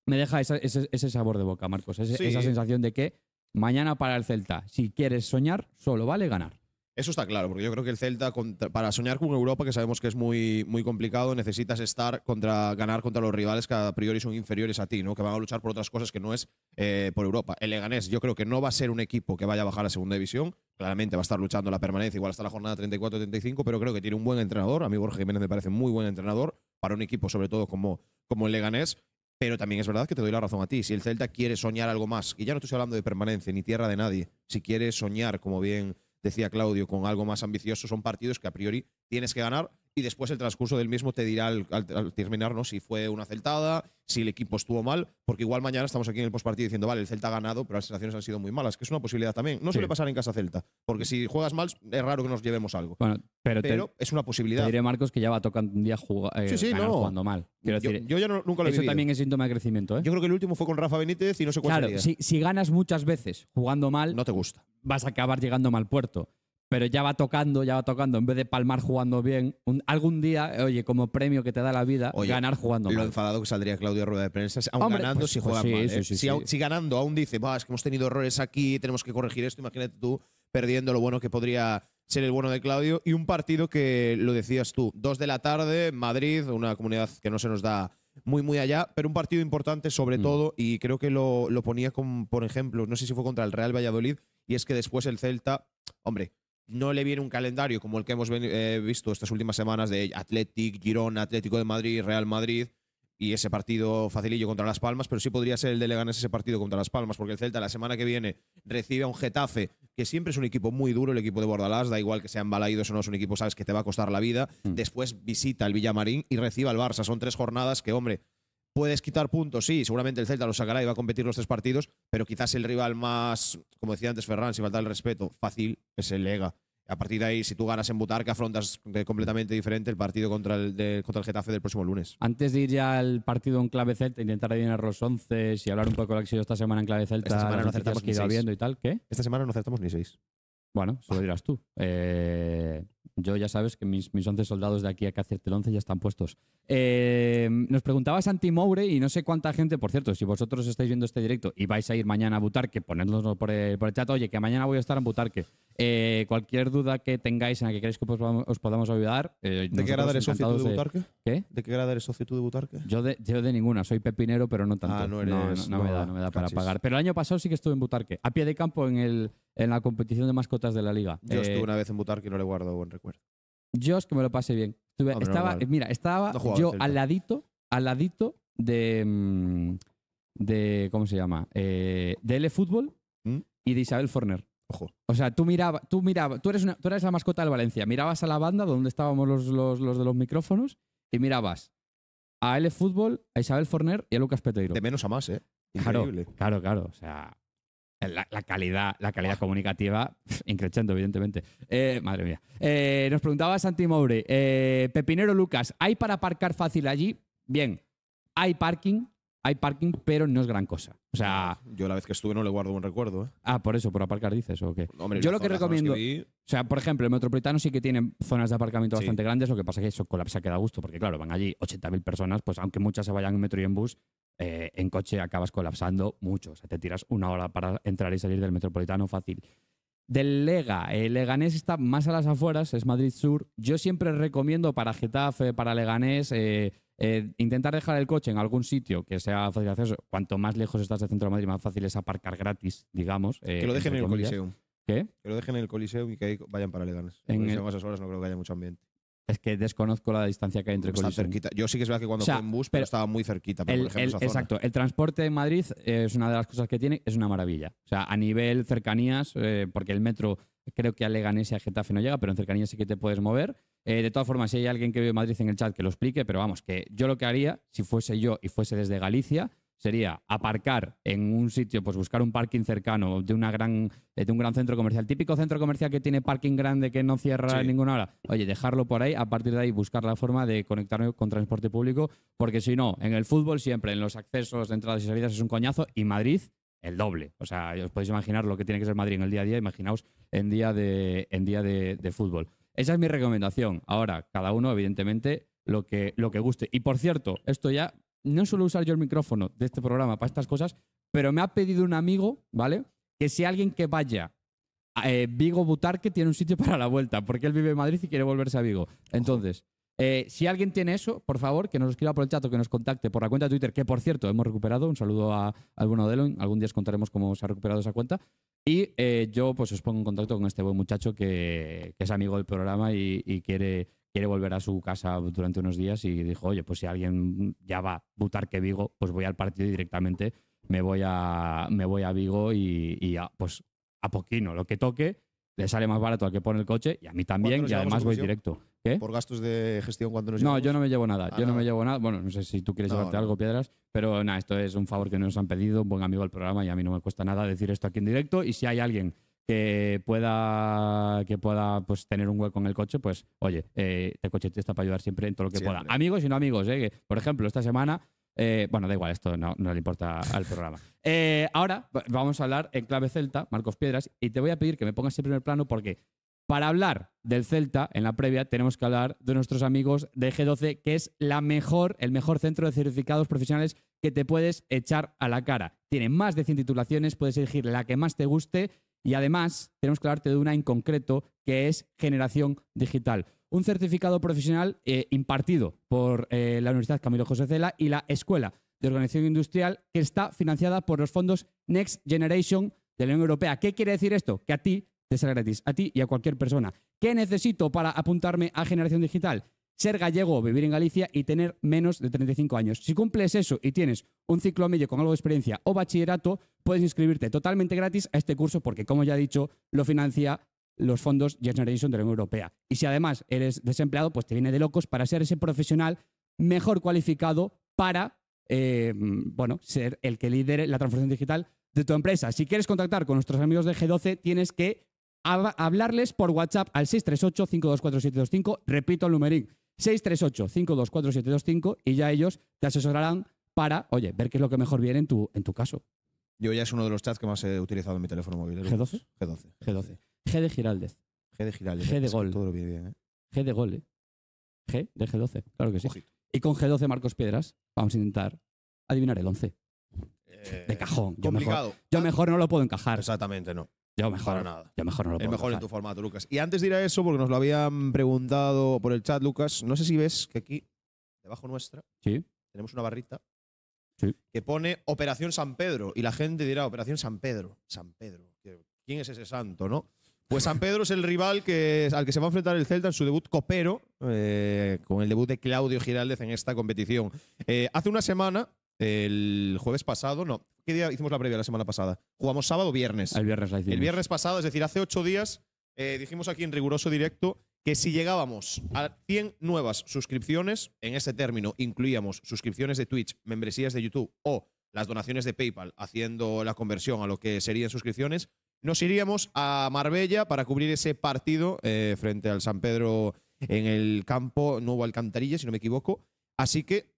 me deja ese, sabor de boca, Marcos, esa sensación de que mañana para el Celta, si quieres soñar, solo vale ganar. Eso está claro, porque yo creo que el Celta, para soñar con Europa, que sabemos que es muy, muy complicado, necesitas estar contra, ganar contra los rivales que a priori son inferiores a ti, ¿no? Que van a luchar por otras cosas que no es eh, por Europa. El Leganés, yo creo que no va a ser un equipo que vaya a bajar a segunda división. Claramente va a estar luchando la permanencia, igual hasta la jornada 34-35, pero creo que tiene un buen entrenador. A mí Jorge Jiménez me parece muy buen entrenador para un equipo, sobre todo como, como el Leganés. Pero también es verdad que te doy la razón a ti. Si el Celta quiere soñar algo más, y ya no estoy hablando de permanencia ni tierra de nadie, si quiere soñar, como bien decía Claudio, con algo más ambicioso, son partidos que a priori tienes que ganar y después el transcurso del mismo te dirá al, terminar si fue una celtada, si el equipo estuvo mal, porque igual mañana estamos aquí en el postpartido diciendo, vale, el Celta ha ganado, pero las sensaciones han sido muy malas, que es una posibilidad también. No suele pasar en casa Celta, porque si juegas mal es raro que nos llevemos algo. pero, es una posibilidad. Te diré, Marcos, que ya va tocando un día jugar, eh, jugando mal. yo, ya nunca lo he Eso también es síntoma de crecimiento. ¿eh? Yo creo que el último fue con Rafa Benítez y no sé cuál Claro, si, si ganas muchas veces jugando mal, no te gusta. Vas a acabar llegando mal puerto pero ya va tocando, ya va tocando, en vez de palmar jugando bien, algún día, oye, como premio que te da la vida, ganar jugando mal. Lo enfadado que saldría Claudio a rueda de prensa, aún ganando pues si juega mal. ¿eh? si, ganando aún dice, es que hemos tenido errores aquí, tenemos que corregir esto, imagínate tú perdiendo lo bueno que podría ser el bueno de Claudio. Y un partido que lo decías tú, dos de la tarde, Madrid, una comunidad que no se nos da muy, muy allá, pero un partido importante sobre mm. todo, y creo que lo, lo ponía con, por ejemplo, no sé si fue contra el Real Valladolid, y es que después el Celta, hombre, no le viene un calendario como el que hemos eh, visto estas últimas semanas de Atlético Girón, Atlético de Madrid, Real Madrid y ese partido facilillo contra Las Palmas, pero sí podría ser el de Leganés ese partido contra Las Palmas, porque el Celta la semana que viene recibe a un Getafe, que siempre es un equipo muy duro, el equipo de Bordalás, da igual que sean balaídos o no, es un equipo, sabes, que te va a costar la vida. Mm. Después visita el Villamarín y recibe al Barça. Son tres jornadas que, hombre, Puedes quitar puntos, sí, seguramente el Celta lo sacará y va a competir los tres partidos, pero quizás el rival más, como decía antes Ferran, sin faltar el respeto, fácil, es el Lega. A partir de ahí, si tú ganas en que afrontas completamente diferente el partido contra el, contra el Getafe del próximo lunes. Antes de ir ya al partido en clave celta, intentar adivinar los once, y hablar un poco de lo que ha sido esta semana en clave celta. Esta semana no acertamos ni seis. Viendo y tal, ¿qué? Esta semana no acertamos ni seis. Bueno, solo dirás tú. Eh, yo ya sabes que mis, mis 11 soldados de aquí a que 11 ya están puestos. Eh, nos preguntaba Santi Moure y no sé cuánta gente, por cierto, si vosotros estáis viendo este directo y vais a ir mañana a Butarque, ponednos por el, chat, oye, que mañana voy a estar en Butarque. Eh, cualquier duda que tengáis en la que queráis que os, podamos ayudar. Eh, ¿De qué grado eres socio de Butarque? ¿Qué? ¿De qué grado socio de Butarque? Yo de, ninguna, soy pepinero, pero no tanto. Ah, no, no, me da, para pagar. Pero el año pasado sí que estuve en Butarque, a pie de campo en, el, en la competición de mascotas de la liga. Yo estuve una vez en Butarque y no le guardo buen recuerdo. Yo es que me lo pasé bien. estaba, mira, estaba yo al ladito, al ladito de, mm, de ¿cómo se llama? Eh, de L Fútbol ¿Mm? y de Isabel Forner. Ojo. O sea, tú mirabas, tú mirabas tú eres una, tú eres la mascota del Valencia. Mirabas a la banda donde estábamos los, los, de los micrófonos y mirabas a L Fútbol, a Isabel Forner y a Lucas Peteiro. De menos a más, ¿eh? claro, claro. O sea, la, calidad, la calidad oh. comunicativa, increchando, evidentemente. Eh, madre mía. Eh, nos preguntaba Santi Moure, eh, Pepinero Lucas, ¿hay para aparcar fácil allí? Bien, hay parking, hay parking, pero no es gran cosa. O sea. Ah, yo la vez que estuve no le guardo un recuerdo, Ah, por eso, por aparcar dices, o qué. yo lo que recomiendo. O sea, por ejemplo, el metropolitano sí que tiene zonas de aparcamiento bastante grandes, lo que pasa es que eso colapsa queda a gusto, porque claro, van allí 80.000 personas, pues aunque muchas se vayan en metro y en bus, eh, en coche acabas colapsando mucho. O sea, te tiras una hora para entrar y salir del metropolitano fácil. Del Lega, el Leganés está más a las afueras, es Madrid Sur. Yo siempre recomiendo para Getafe, para Leganés, eh, eh, intentar dejar el coche en algún sitio que sea fácil de acceso. Cuanto más lejos estás del centro de Madrid, más fácil es aparcar gratis, digamos. que lo dejen en el Coliseo Que lo dejen en el Coliseum y que ahí vayan para Leganés. En, esas horas no creo que haya mucho ambiente. Es que desconozco la distancia que hay entre Está cerquita. Yo sí que es verdad que cuando en bus, pero, estaba muy cerquita. el, Exacto. El transporte en Madrid eh, es una de las cosas que tiene, es una maravilla. O sea, a nivel cercanías, eh, porque el metro creo que a Leganés y a Getafe no llega, pero en cercanías sí que te puedes mover. Eh, de todas formas, si hay alguien que vive en Madrid en el chat que lo explique, pero vamos, que yo lo que haría, si fuese yo y fuese desde Galicia, sería aparcar en un sitio, pues buscar un parking cercano de, gran, eh, de un gran centro comercial, típico centro comercial que tiene parking grande que no cierra en ninguna hora. Oye, dejarlo por ahí, a partir de ahí buscar la forma de conectarme con transporte público, porque si no, en el fútbol siempre, en los accesos, entradas y salidas es un coñazo, y Madrid el doble. O sea, os podéis imaginar lo que tiene que ser Madrid en el día a día, imaginaos en día de, en día de, fútbol. Esa es mi recomendación. Ahora, cada uno, evidentemente, lo que, lo que guste. Y por cierto, esto ya no suelo usar yo el micrófono de este programa para estas cosas, pero me ha pedido un amigo, ¿vale? Que si alguien que vaya a eh, Vigo Butarque tiene un sitio para la vuelta, porque él vive en Madrid y quiere volverse a Vigo. Entonces, eh, si alguien tiene eso, por favor, que nos escriba por el chat o que nos contacte por la cuenta de Twitter, que por cierto hemos recuperado. Un saludo a alguno de Algún día os contaremos cómo se ha recuperado esa cuenta. Y eh, yo pues os pongo en contacto con este buen muchacho que, es amigo del programa y, y quiere, quiere volver a su casa durante unos días y dijo, oye, pues si alguien ya va a butar que Vigo, pues voy al partido directamente, me voy a, me voy a Vigo y, pues a poquino, lo que toque, le sale más barato al que pone el coche y a mí también y además voy directo. ¿Por gastos de gestión cuando nos llevamos? No, yo no me llevo nada, ah, yo no me llevo nada. Bueno, no sé si tú quieres llevarte algo, Piedras, pero nada, esto es un favor que nos han pedido, buen amigo al programa y a mí no me cuesta nada decir esto aquí en directo y si hay alguien que pueda, que pueda pues, tener un hueco en el coche, pues oye, eh, el coche te está para ayudar siempre en todo lo que pueda. Amigos y no amigos, eh, por ejemplo, esta semana eh, bueno, da igual, esto no, le importa al programa. Eh, ahora vamos a hablar en clave celta, Marcos Piedras, y te voy a pedir que me pongas en primer plano porque para hablar del Celta en la previa tenemos que hablar de nuestros amigos de G12, que es la mejor, el mejor centro de certificados profesionales que te puedes echar a la cara. Tiene más de 100 titulaciones, puedes elegir la que más te guste y además, tenemos que hablarte de una en concreto, que es generación digital. Un certificado profesional eh, impartido por eh, la Universidad Camilo José Cela y la Escuela de Organización Industrial, que está financiada por los fondos Next Generation de la Unión Europea. ¿Qué quiere decir esto? Que a ti te sale gratis, a ti y a cualquier persona. ¿Qué necesito para apuntarme a generación digital? ser gallego o vivir en Galicia y tener menos de 35 años. Si cumples eso y tienes un ciclo medio con algo de experiencia o bachillerato, puedes inscribirte totalmente gratis a este curso porque, como ya he dicho, lo financia los fondos Generation de la Unión Europea. Y si además eres desempleado, pues te viene de locos para ser ese profesional mejor cualificado para, eh, bueno, ser el que lidere la transformación digital de tu empresa. Si quieres contactar con nuestros amigos de G12, tienes que hablarles por WhatsApp al 638-524725. Repito el numerín, 638-524725 y ya ellos te asesorarán para, oye, ver qué es lo que mejor viene en tu, caso. Yo ya es uno de los chats que más he utilizado en mi teléfono móvil. ¿G12? G12. g de Giraldez. G de Giraldez. G de gol. Todo bien, ¿eh? G de gol, ¿eh? G de G12, claro que sí. Y con G12 Marcos Piedras vamos a intentar adivinar el 11. Eh, de cajón. yo mejor no lo puedo encajar. Exactamente, no. Ya mejor, nada. Ya mejor no lo Es mejor en tu formato, Lucas. Y antes de ir a eso, porque nos lo habían preguntado por el chat, Lucas, no sé si ves que aquí, debajo nuestra, ¿Sí? tenemos una barrita que pone Operación San Pedro. Y la gente dirá, Operación San Pedro, San Pedro. ¿Quién es ese santo, no? Pues San Pedro es el rival que, al que se va a enfrentar el Celta en su debut copero, eh, con el debut de Claudio Giraldez en esta competición. Eh, hace una semana, el jueves pasado, no, ¿Qué día hicimos la previa la semana pasada? Jugamos sábado o viernes. El viernes El viernes pasado, es decir, hace ocho días, eh, dijimos aquí en riguroso directo que si llegábamos a 100 nuevas suscripciones, en ese término incluíamos suscripciones de Twitch, membresías de YouTube o las donaciones de PayPal, haciendo la conversión a lo que serían suscripciones, nos iríamos a Marbella para cubrir ese partido eh, frente al San Pedro en el campo Nuevo Alcantarilla, si no me equivoco. Así que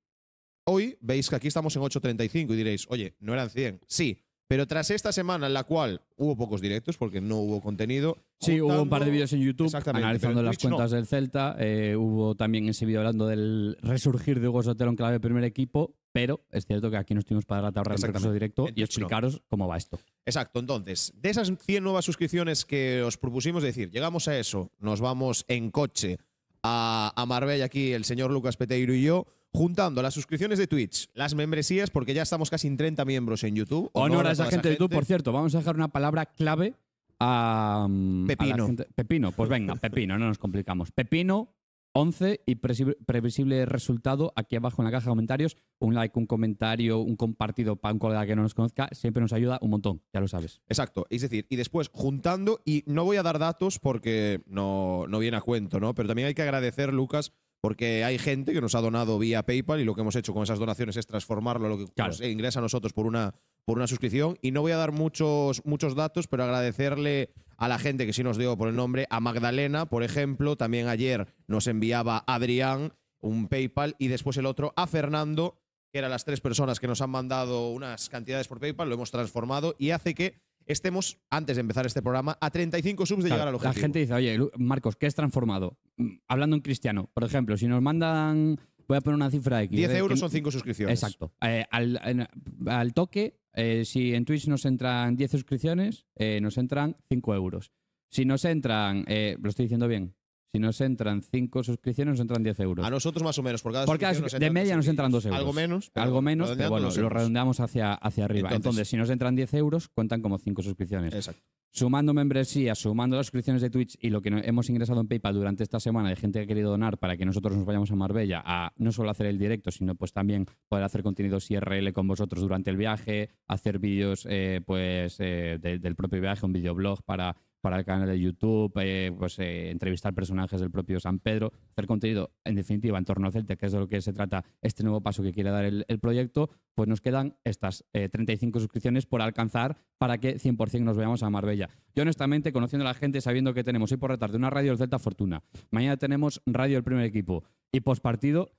Hoy veis que aquí estamos en 8.35 y diréis, oye, no eran 100. Sí, pero tras esta semana en la cual hubo pocos directos porque no hubo contenido. Sí, hubo un par de vídeos en YouTube analizando las cuentas del Celta. Eh, hubo también ese vídeo hablando del resurgir de Hugo Sotelo en clave primer equipo. Pero es cierto que aquí nos tuvimos para dar la tabla en directo y explicaros cómo va esto. Exacto, entonces, de esas 100 nuevas suscripciones que os propusimos, decir, llegamos a eso, nos vamos en coche a, a Marbella aquí el señor Lucas Peteiro y yo juntando las suscripciones de Twitch, las membresías, porque ya estamos casi en 30 miembros en YouTube. Honor a esa gente de YouTube, por cierto, vamos a dejar una palabra clave a. Mm, pepino. pepino, pues venga, Pepino, no nos complicamos. Pepino, 11 y previsible resultado aquí abajo en la caja de comentarios. Un like, un comentario, un compartido para un colega que no nos conozca, siempre nos ayuda un montón, ya lo sabes. Exacto, es decir, y después juntando, y no voy a dar datos porque no, no viene a cuento, ¿no? Pero también hay que agradecer, Lucas, porque hay gente que nos ha donado vía PayPal y lo que hemos hecho con esas donaciones es transformarlo a lo que ingresa a nosotros por una, por una suscripción. Y no voy a dar muchos, muchos datos, pero agradecerle a la gente que sí nos dio por el nombre, a Magdalena, por ejemplo, también ayer nos enviaba Adrián un PayPal y después el otro a Fernando, que eran las tres personas que nos han mandado unas cantidades por PayPal, lo hemos transformado y hace que estemos, antes de empezar este programa, a 35 subs de llegar al objetivo. La gente dice, oye, Marcos, ¿qué has transformado? Mm, hablando en cristiano, por ejemplo, si nos mandan, voy a poner una cifra X. 10 eh, euros son 5 suscripciones. Exacto. Eh, al, toque, eh, si en Twitch nos entran 10 suscripciones, nos entran 5 euros. Si nos entran, lo estoy diciendo bien, si nos entran 5 suscripciones, nos entran 10 euros. A nosotros más o menos, por cada porque de media nos entran 2 euros. Algo menos. algo menos, pero bueno, lo redondeamos hacia, hacia arriba. Entonces, si nos entran 10 euros, cuentan como 5 suscripciones. Exacto. Sumando membresía, sumando las suscripciones de Twitch y lo que hemos ingresado en PayPal durante esta semana de gente que ha querido donar para que nosotros nos vayamos a Marbella a no solo hacer el directo, sino pues también poder hacer contenidos IRL con vosotros durante el viaje, hacer vídeos eh, pues eh, del propio viaje, un videoblog para para el canal de YouTube, eh, pues, eh, entrevistar personajes del propio San Pedro, hacer contenido, en definitiva, en torno a Celta, que es de lo que se trata este nuevo paso que quiere dar el, proyecto, pues nos quedan estas 35 eh, suscripciones por alcanzar para que 100% nos veamos a Marbella. Yo honestamente, conociendo a la gente, sabiendo que tenemos hoy por la tarde una radio del Celta Fortuna, mañana tenemos radio del primer equipo y pospartido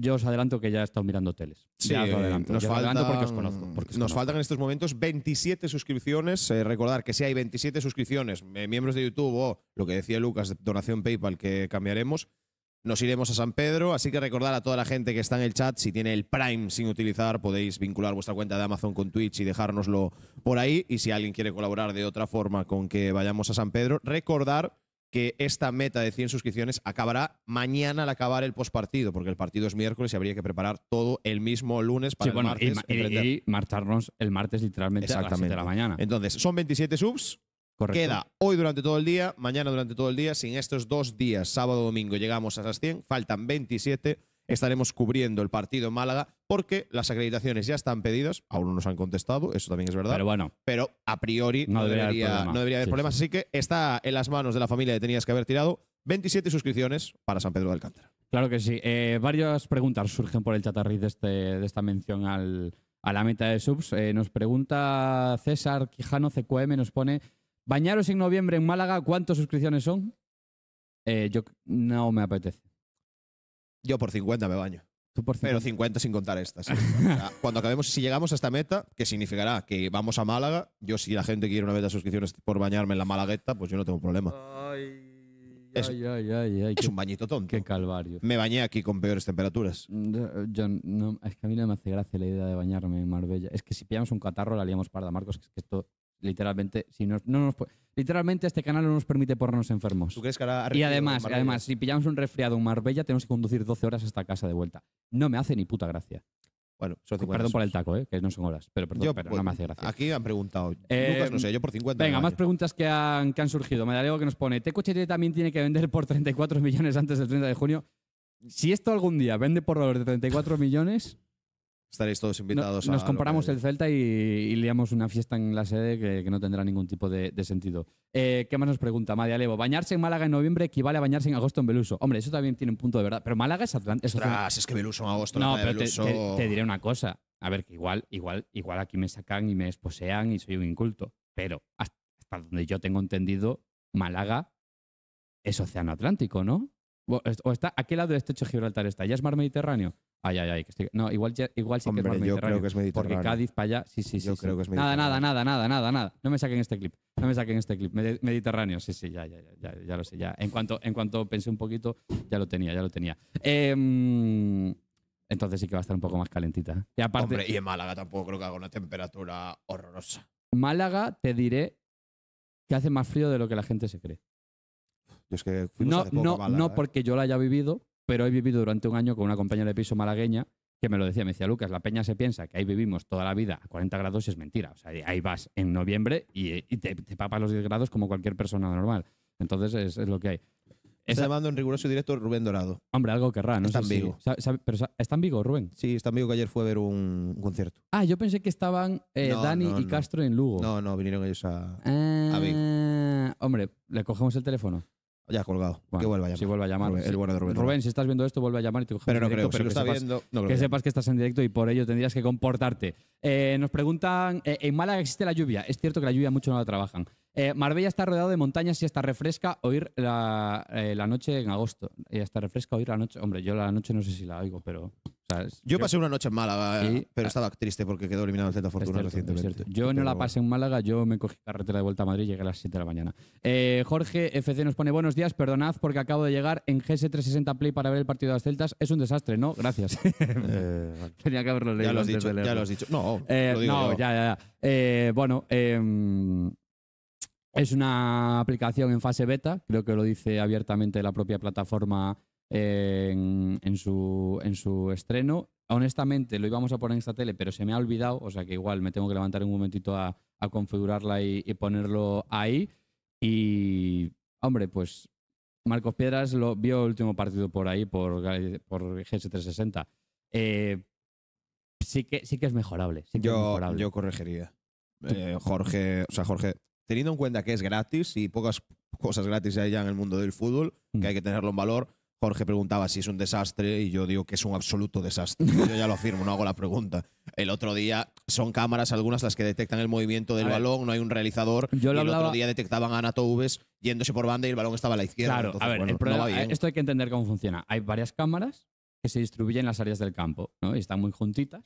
yo os adelanto que ya he estado mirando teles. Sí, adelanto. Nos faltan, en estos momentos 27 suscripciones. Eh, recordar que si hay 27 suscripciones, eh, miembros de YouTube o lo que decía Lucas, donación PayPal que cambiaremos, nos iremos a San Pedro. Así que recordar a toda la gente que está en el chat, si tiene el Prime sin utilizar, podéis vincular vuestra cuenta de Amazon con Twitch y dejárnoslo por ahí. Y si alguien quiere colaborar de otra forma con que vayamos a San Pedro, recordar que esta meta de 100 suscripciones acabará mañana al acabar el postpartido, porque el partido es miércoles y habría que preparar todo el mismo lunes para el martes. Y, marcharnos el martes literalmente Exactamente. a la mañana. Entonces, son 27 subs. Queda hoy durante todo el día, mañana durante todo el día, sin estos dos días, sábado, domingo, llegamos a esas 100, faltan 27 estaremos cubriendo el partido en Málaga porque las acreditaciones ya están pedidas, aún no nos han contestado, eso también es verdad. Pero bueno. Pero a priori no, debería, haber, problemas, así que está en las manos de la familia de tenías que haber tirado 27 suscripciones para San Pedro de Alcántara. Claro que sí. Eh, varias preguntas surgen por el chatarriz de, este, de esta mención a la meta de subs. Eh, nos pregunta César Quijano, CQM, nos pone, ¿bañaros en noviembre en Málaga? ¿Cuántas suscripciones son? Eh, yo no me apetece. Yo por 50 me baño. por 50. Pero 50 sin contar estas. Cuando acabemos, si llegamos a esta meta, que significará que vamos a Málaga, yo si la gente quiere una vez de suscripciones por bañarme en la Malagueta, pues yo no tengo problema. Ay, Es- un bañito tonto. qué calvario. Me bañé aquí con peores temperaturas. es que a mí no me hace gracia la idea de bañarme en Marbella. Es que si pillamos un catarro la liamos parda, Marcos, es que esto literalmente, si no, no nos literalmente este canal no nos permite ponernos enfermos. y además, además, si pillamos un resfriado en Marbella, tenemos que conducir 12 horas hasta casa de vuelta. No me hace ni puta gracia. Bueno, Perdón por el taco, ¿eh? que no son horas, pero perdón, no pues, me hace gracia. Aquí han preguntado, eh, no sé, yo por Venga, más preguntas que han, que han surgido. Me da que nos pone, coche también tiene que vender por 34 millones antes del 30 de junio. Si esto algún día vende por valor de 34 millones, Estaréis todos invitados a Nos comparamos el Celta y, liamos una fiesta en la sede que, no tendrá ningún tipo de, sentido. Eh, ¿Qué más nos pregunta Madia Levo? Bañarse en Málaga en noviembre equivale a bañarse en agosto en Beluso. Hombre, eso también tiene un punto de verdad. Pero Málaga es Atlántico. es, que Beluso en agosto. No, pero te, te, diré una cosa. A ver, que igual, igual, igual aquí me sacan y me esposean y soy un inculto. Pero hasta donde yo tengo entendido, Málaga es Océano Atlántico, ¿no? O está, ¿A qué lado del estrecho de Gibraltar está? ¿Ya es mar Mediterráneo? Ay, ay, ay. No, igual, igual sí que es Mediterráneo. Yo creo que es Mediterráneo. Porque Cádiz para allá. Sí, sí, sí. Yo creo que es Nada, nada, nada, nada, nada, nada. No me saquen este clip. No me saquen este clip. Mediterráneo, sí, sí, ya, ya, ya, ya lo sé. Ya. En, cuanto, en cuanto pensé un poquito, ya lo tenía, ya lo tenía. Em, entonces sí que va a estar un poco más calentita. ¿eh? Y aparte. Hombre, y en Málaga tampoco creo que haga una temperatura horrorosa. Málaga, te diré que hace más frío de lo que la gente se cree no, no, no ¿eh? porque yo la haya vivido, pero he vivido durante un año con una compañera de piso malagueña que me lo decía, me decía, Lucas, la peña se piensa que ahí vivimos toda la vida a 40 grados y es mentira. O sea, ahí vas en noviembre y, te, papas los 10 grados como cualquier persona normal. Entonces es, lo que hay. Está llamando en riguroso directo Rubén Dorado. Hombre, algo querrá, ¿no? Está en Vigo. pero está en Vigo, Rubén. Sí, está en Vigo que ayer fue a ver un, concierto. Ah, yo pensé que estaban eh, Dani y Castro en Lugo. No, no, vinieron ellos a, a ah, Vigo. Hombre, le cogemos el teléfono. Ya colgado. que vuelva a llamar. Si vuelva a llamar. El bueno de Rubén. Rubén, si estás viendo esto, vuelve a llamar y te Pero no creo, que, sepas, viendo, que, sepas que estás en directo y por ello tendrías que comportarte. Eh, nos preguntan, eh, en Málaga existe la lluvia. Es cierto que la lluvia mucho no la trabajan. Eh, Marbella está rodeado de montañas y hasta refresca oír la, la noche en agosto. Y está refresca oír la noche. Hombre, yo la noche no sé si la oigo, pero yo, pasé una noche en Málaga, pero estaba triste porque quedó eliminado el Celta Fortuna recientemente. Yo no la pasé en Málaga, yo me cogí la carretera de vuelta a Madrid y llegué a las 7 de la mañana. Eh, Jorge FC nos pone buenos días, perdonad porque acabo de llegar en GS360 Play para ver el partido de las Celtas. Es un desastre, ¿no? Gracias. Eh, Tenía que haberlo leído. Ya lo has, dicho, ya lo has dicho. No, eh, no ya, ya, ya. bueno, em, es una aplicación en fase beta, creo que lo dice abiertamente la propia plataforma en, su, en su estreno. Honestamente, lo íbamos a poner en esta tele, pero se me ha olvidado, o sea que igual me tengo que levantar un momentito a, configurarla y, ponerlo ahí. Y, hombre, pues Marcos Piedras lo, vio el último partido por ahí, por, por GS360. Eh, sí, que, sí que es mejorable. Sí que yo, es mejorable. yo corregiría. Eh, Jorge, o sea, Jorge, teniendo en cuenta que es gratis y pocas cosas gratis hay ya en el mundo del fútbol, que mm. hay que tenerlo en valor, Jorge preguntaba si es un desastre y yo digo que es un absoluto desastre. Yo ya lo afirmo, no hago la pregunta. El otro día son cámaras algunas las que detectan el movimiento del balón, no hay un realizador. Yo lo el otro día detectaban a Nato Uves yéndose por banda y el balón estaba a la izquierda. Claro, a ver, problema, esto hay que entender cómo funciona. Hay varias cámaras que se distribuyen en las áreas del campo, ¿no? Y están muy juntitas,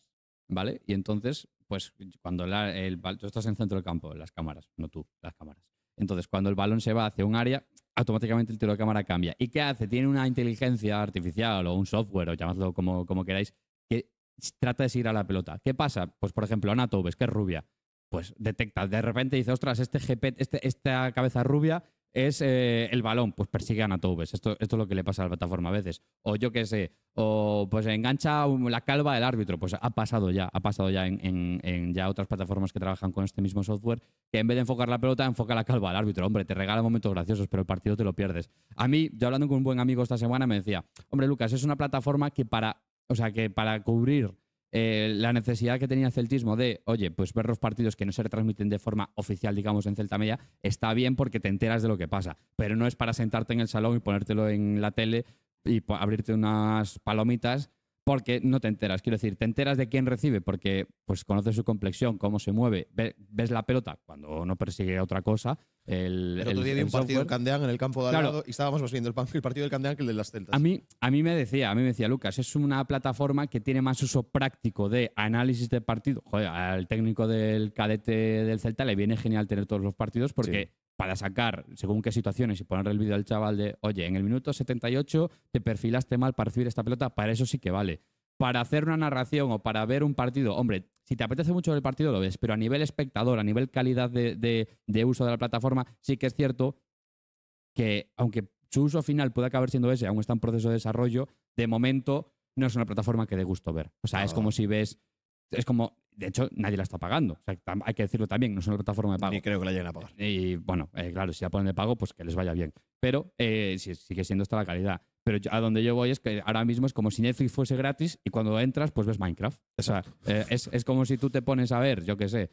¿vale? Y entonces, pues cuando el, tú estás en centro del campo, las cámaras, no tú, las cámaras. Entonces, cuando el balón se va hacia un área, automáticamente el tiro de cámara cambia. ¿Y qué hace? Tiene una inteligencia artificial o un software, o llamadlo como, como queráis, que trata de seguir a la pelota. ¿Qué pasa? Pues, por ejemplo, anato ¿ves que es rubia, pues detecta, de repente dice, ostras, este, GPT, este, esta cabeza rubia es eh, el balón, pues persigue a Toubes. Esto, esto es lo que le pasa a la plataforma a veces. O yo qué sé, o pues engancha la calva del árbitro. Pues ha pasado ya, ha pasado ya en, ya otras plataformas que trabajan con este mismo software, que en vez de enfocar la pelota, enfoca la calva del árbitro. Hombre, te regala momentos graciosos, pero el partido te lo pierdes. A mí, yo hablando con un buen amigo esta semana, me decía, hombre, Lucas, es una plataforma que para, o sea, que para cubrir eh, la necesidad que tenía el celtismo de, oye, pues ver los partidos que no se retransmiten de forma oficial, digamos, en Celta Media, está bien porque te enteras de lo que pasa, pero no es para sentarte en el salón y ponértelo en la tele y abrirte unas palomitas porque no te enteras. Quiero decir, te enteras de quién recibe porque pues conoces su complexión, cómo se mueve, ves, la pelota cuando no persigue otra cosa. El, otro día un partido del Candeán en el campo de al y estábamos más viendo el, partido del Candeán que el de las Celtas. A mí, a mí me decía, a mí me decía Lucas, es una plataforma que tiene más uso práctico de análisis de partido. Joder, al técnico del cadete del Celta le viene genial tener todos los partidos porque para sacar según qué situaciones y ponerle el vídeo al chaval de, oye, en el minuto 78 te perfilaste mal para recibir esta pelota, para eso sí que vale. Para hacer una narración o para ver un partido, hombre, si te apetece mucho el partido lo ves, pero a nivel espectador, a nivel calidad de, uso de la plataforma, sí que es cierto que aunque su uso final pueda acabar siendo ese, aún está en proceso de desarrollo, de momento no es una plataforma que dé gusto ver. O sea, es ah. como si ves, es como de hecho, nadie la está pagando. hay que decirlo también, no es una plataforma de pago. Ni creo que la lleguen a pagar. Y bueno, eh, claro, si la ponen de pago, pues que les vaya bien. Pero eh, sigue siendo esta la calidad. Pero a donde yo voy es que ahora mismo es como si Netflix fuese gratis y cuando entras, pues ves Minecraft. O sea, eh, es, es, como si tú te pones a ver, yo qué sé,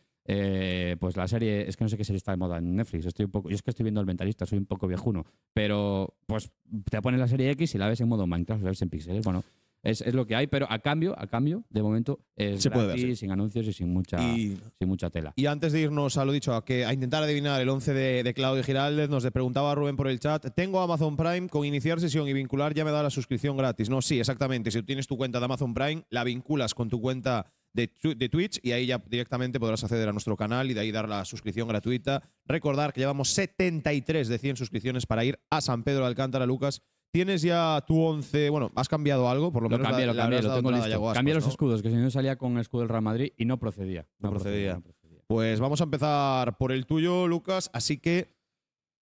pues la serie, es que no sé qué serie está de moda en Netflix. Estoy un poco, yo es que estoy viendo El Mentalista, soy un poco viejuno. Pero pues te pones la serie X y la ves en modo Minecraft, la ves en píxeles. Bueno, es, lo que hay, pero a cambio, a cambio, de momento Se puede sin anuncios y sin mucha, sin mucha tela. Y antes de irnos a lo dicho, a, que, a intentar adivinar el 11 de, Claudio Giraldez, nos preguntaba Rubén por el chat, tengo Amazon Prime, con iniciar sesión y vincular ya me da la suscripción gratis. No, sí, exactamente, si tienes tu cuenta de Amazon Prime, la vinculas con tu cuenta de, de, Twitch y ahí ya directamente podrás acceder a nuestro canal y de ahí dar la suscripción gratuita. Recordar que llevamos 73 de 100 suscripciones para ir a San Pedro de Alcántara, Lucas, Tienes ya tu 11, bueno, has cambiado algo, por lo, menos cambié, lo tengo Cambié los escudos, que si no salía con el escudo del Real Madrid y no procedía. No, procedía. Pues vamos a empezar por el tuyo, Lucas, así que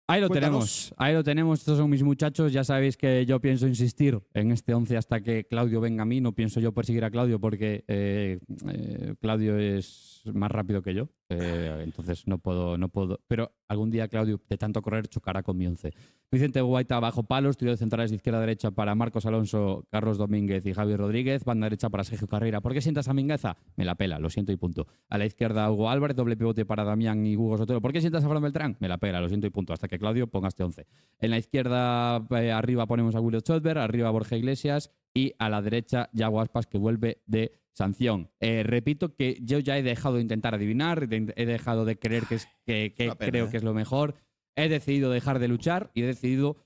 Ahí lo tenemos, ahí lo tenemos, estos son mis muchachos, ya sabéis que yo pienso insistir en este 11 hasta que Claudio venga a mí, no pienso yo perseguir a Claudio porque eh, eh, Claudio es más rápido que yo, eh, entonces no puedo, no puedo. Pero algún día Claudio, de tanto correr, chocará con mi once. Vicente Guaita bajo palos, tiro de centrales de izquierda derecha para Marcos Alonso, Carlos Domínguez y Javier Rodríguez, banda derecha para Sergio Carrera. ¿Por qué sientas a Mingueza? Me la pela, lo siento y punto. A la izquierda Hugo Álvarez, doble pivote para Damián y Hugo Sotero. ¿Por qué sientas a Fran Beltrán? Me la pela, lo siento y punto, hasta que Claudio ponga este once. En la izquierda eh, arriba ponemos a Julio Schotberg, arriba Borja Iglesias y a la derecha Yago que vuelve de Sanción. Eh, repito que yo ya he dejado de intentar adivinar, he dejado de creer que, es, que, creo que ¿eh? es lo mejor, he decidido dejar de luchar y he decidido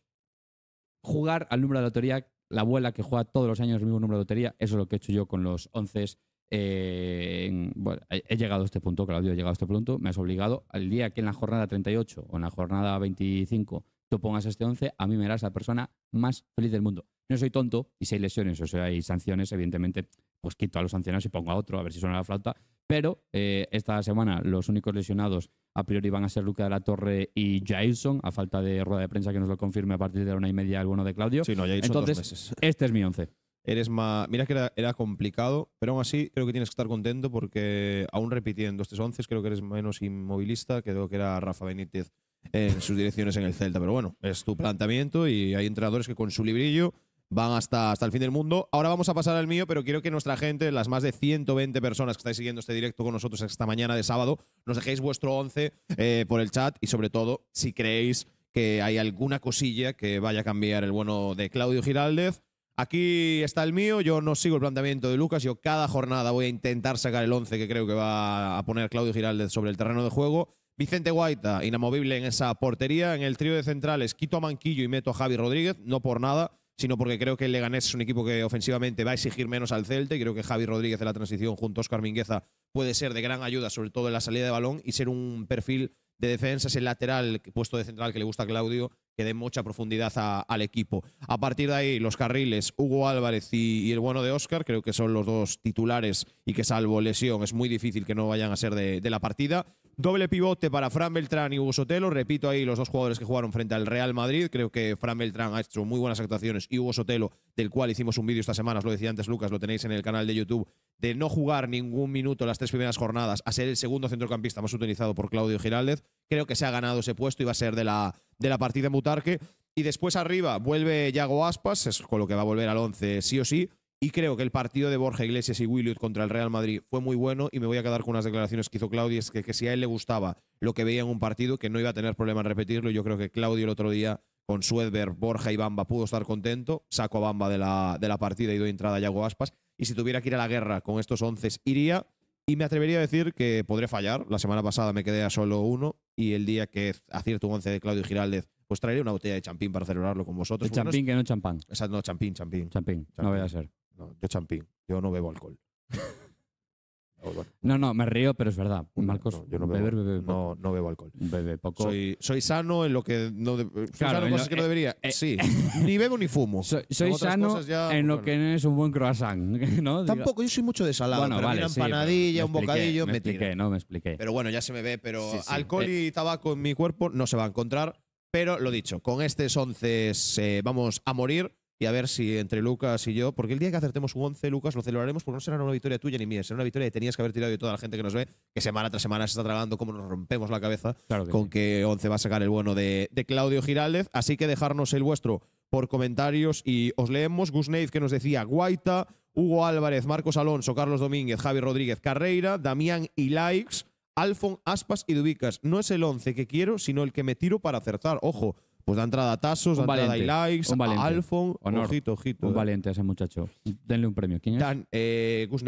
jugar al número de lotería. La abuela que juega todos los años el mismo número de lotería, eso es lo que he hecho yo con los 11. Eh, bueno, he llegado a este punto, Claudio, he llegado a este punto, me has obligado. al día que en la jornada 38 o en la jornada 25 tú pongas este 11, a mí me harás la persona más feliz del mundo. No soy tonto y si hay lesiones o si hay sanciones, evidentemente pues quito a los sancionados y pongo a otro, a ver si suena la flauta. Pero eh, esta semana los únicos lesionados a priori van a ser Luca de la Torre y Jailson, a falta de rueda de prensa que nos lo confirme a partir de la una y media el bueno de Claudio. Sí, no, Entonces, este es mi once. Eres más. Mira que era, complicado, pero aún así creo que tienes que estar contento porque, aún repitiendo estos once, creo que eres menos inmovilista que lo que era Rafa Benítez en sus direcciones en el Celta. Pero bueno, es tu planteamiento y hay entrenadores que con su librillo van hasta, hasta el fin del mundo. Ahora vamos a pasar al mío, pero quiero que nuestra gente, las más de 120 personas que estáis siguiendo este directo con nosotros esta mañana de sábado, nos dejéis vuestro 11 eh, por el chat y sobre todo si creéis que hay alguna cosilla que vaya a cambiar el bueno de Claudio Giraldez. Aquí está el mío, yo no sigo el planteamiento de Lucas, yo cada jornada voy a intentar sacar el 11 que creo que va a poner Claudio Giraldez sobre el terreno de juego. Vicente Guaita, inamovible en esa portería, en el trío de centrales, quito a Manquillo y meto a Javi Rodríguez, no por nada, sino porque creo que el Leganés es un equipo que ofensivamente va a exigir menos al Celta y creo que Javi Rodríguez de la transición junto a Oscar Mingueza puede ser de gran ayuda, sobre todo en la salida de balón y ser un perfil de defensa, ese lateral puesto de central que le gusta a Claudio, que dé mucha profundidad al equipo. A partir de ahí, los carriles, Hugo Álvarez y, el bueno de Oscar, creo que son los dos titulares y que salvo lesión es muy difícil que no vayan a ser de la partida. Doble pivote para Fran Beltrán y Hugo Sotelo. Repito ahí los dos jugadores que jugaron frente al Real Madrid. Creo que Fran Beltrán ha hecho muy buenas actuaciones y Hugo Sotelo, del cual hicimos un vídeo esta semana, lo decía antes Lucas, lo tenéis en el canal de YouTube, de no jugar ningún minuto las tres primeras jornadas a ser el segundo centrocampista más utilizado por Claudio Giraldez. Creo que se ha ganado ese puesto y va a ser de la, de la partida Mutarque Y después arriba vuelve Yago Aspas, es con lo que va a volver al 11 sí o sí. Y creo que el partido de Borja Iglesias y Williot contra el Real Madrid fue muy bueno y me voy a quedar con unas declaraciones que hizo Claudio, es que, si a él le gustaba lo que veía en un partido, que no iba a tener problema en repetirlo. Yo creo que Claudio el otro día con Suedberg, Borja y Bamba pudo estar contento, saco a Bamba de la, de la partida y doy entrada a Yago Aspas. Y si tuviera que ir a la guerra con estos once, iría. Y me atrevería a decir que podré fallar. La semana pasada me quedé a solo uno y el día que acierto un once de Claudio Giraldez pues traeré una botella de champín para celebrarlo con vosotros. El champín que no champán. no, champín, champín. Champín, champín. no voy a ser. No, yo champín, yo no bebo alcohol. no, no, me río, pero es verdad. Marcos, no, yo no bebo, no, bebo alcohol. Bebe poco. Soy, sano en lo que no claro, que debería. sí. ni bebo ni fumo. Soy, sano en lo que no eh, pues es un buen croissant. ¿no? Tampoco, yo soy mucho de salado. una empanadilla, un bocadillo, me, expliqué, no me expliqué. Pero bueno, ya se me ve, pero alcohol eh. y tabaco en mi cuerpo no se va a encontrar. Pero lo dicho, con este 11 eh, vamos a morir y a ver si entre Lucas y yo, porque el día que acertemos un 11, Lucas, lo celebraremos porque no será una victoria tuya ni mía, será una victoria que tenías que haber tirado y toda la gente que nos ve, que semana tras semana se está tragando como nos rompemos la cabeza con que 11 va a sacar el bueno de, Claudio Giraldez. Así que dejarnos el vuestro por comentarios y os leemos. Gusneiz que nos decía Guaita, Hugo Álvarez, Marcos Alonso, Carlos Domínguez, Javi Rodríguez Carreira, Damián y Likes. Alfon, Aspas y Dubicas. No es el 11 que quiero, sino el que me tiro para acertar. Ojo, pues da entrada a Tasos, da entrada a likes, a Alfon. Ojito, Un eh. valiente ese muchacho. Denle un premio. ¿Quién es? Dan, eh, Gus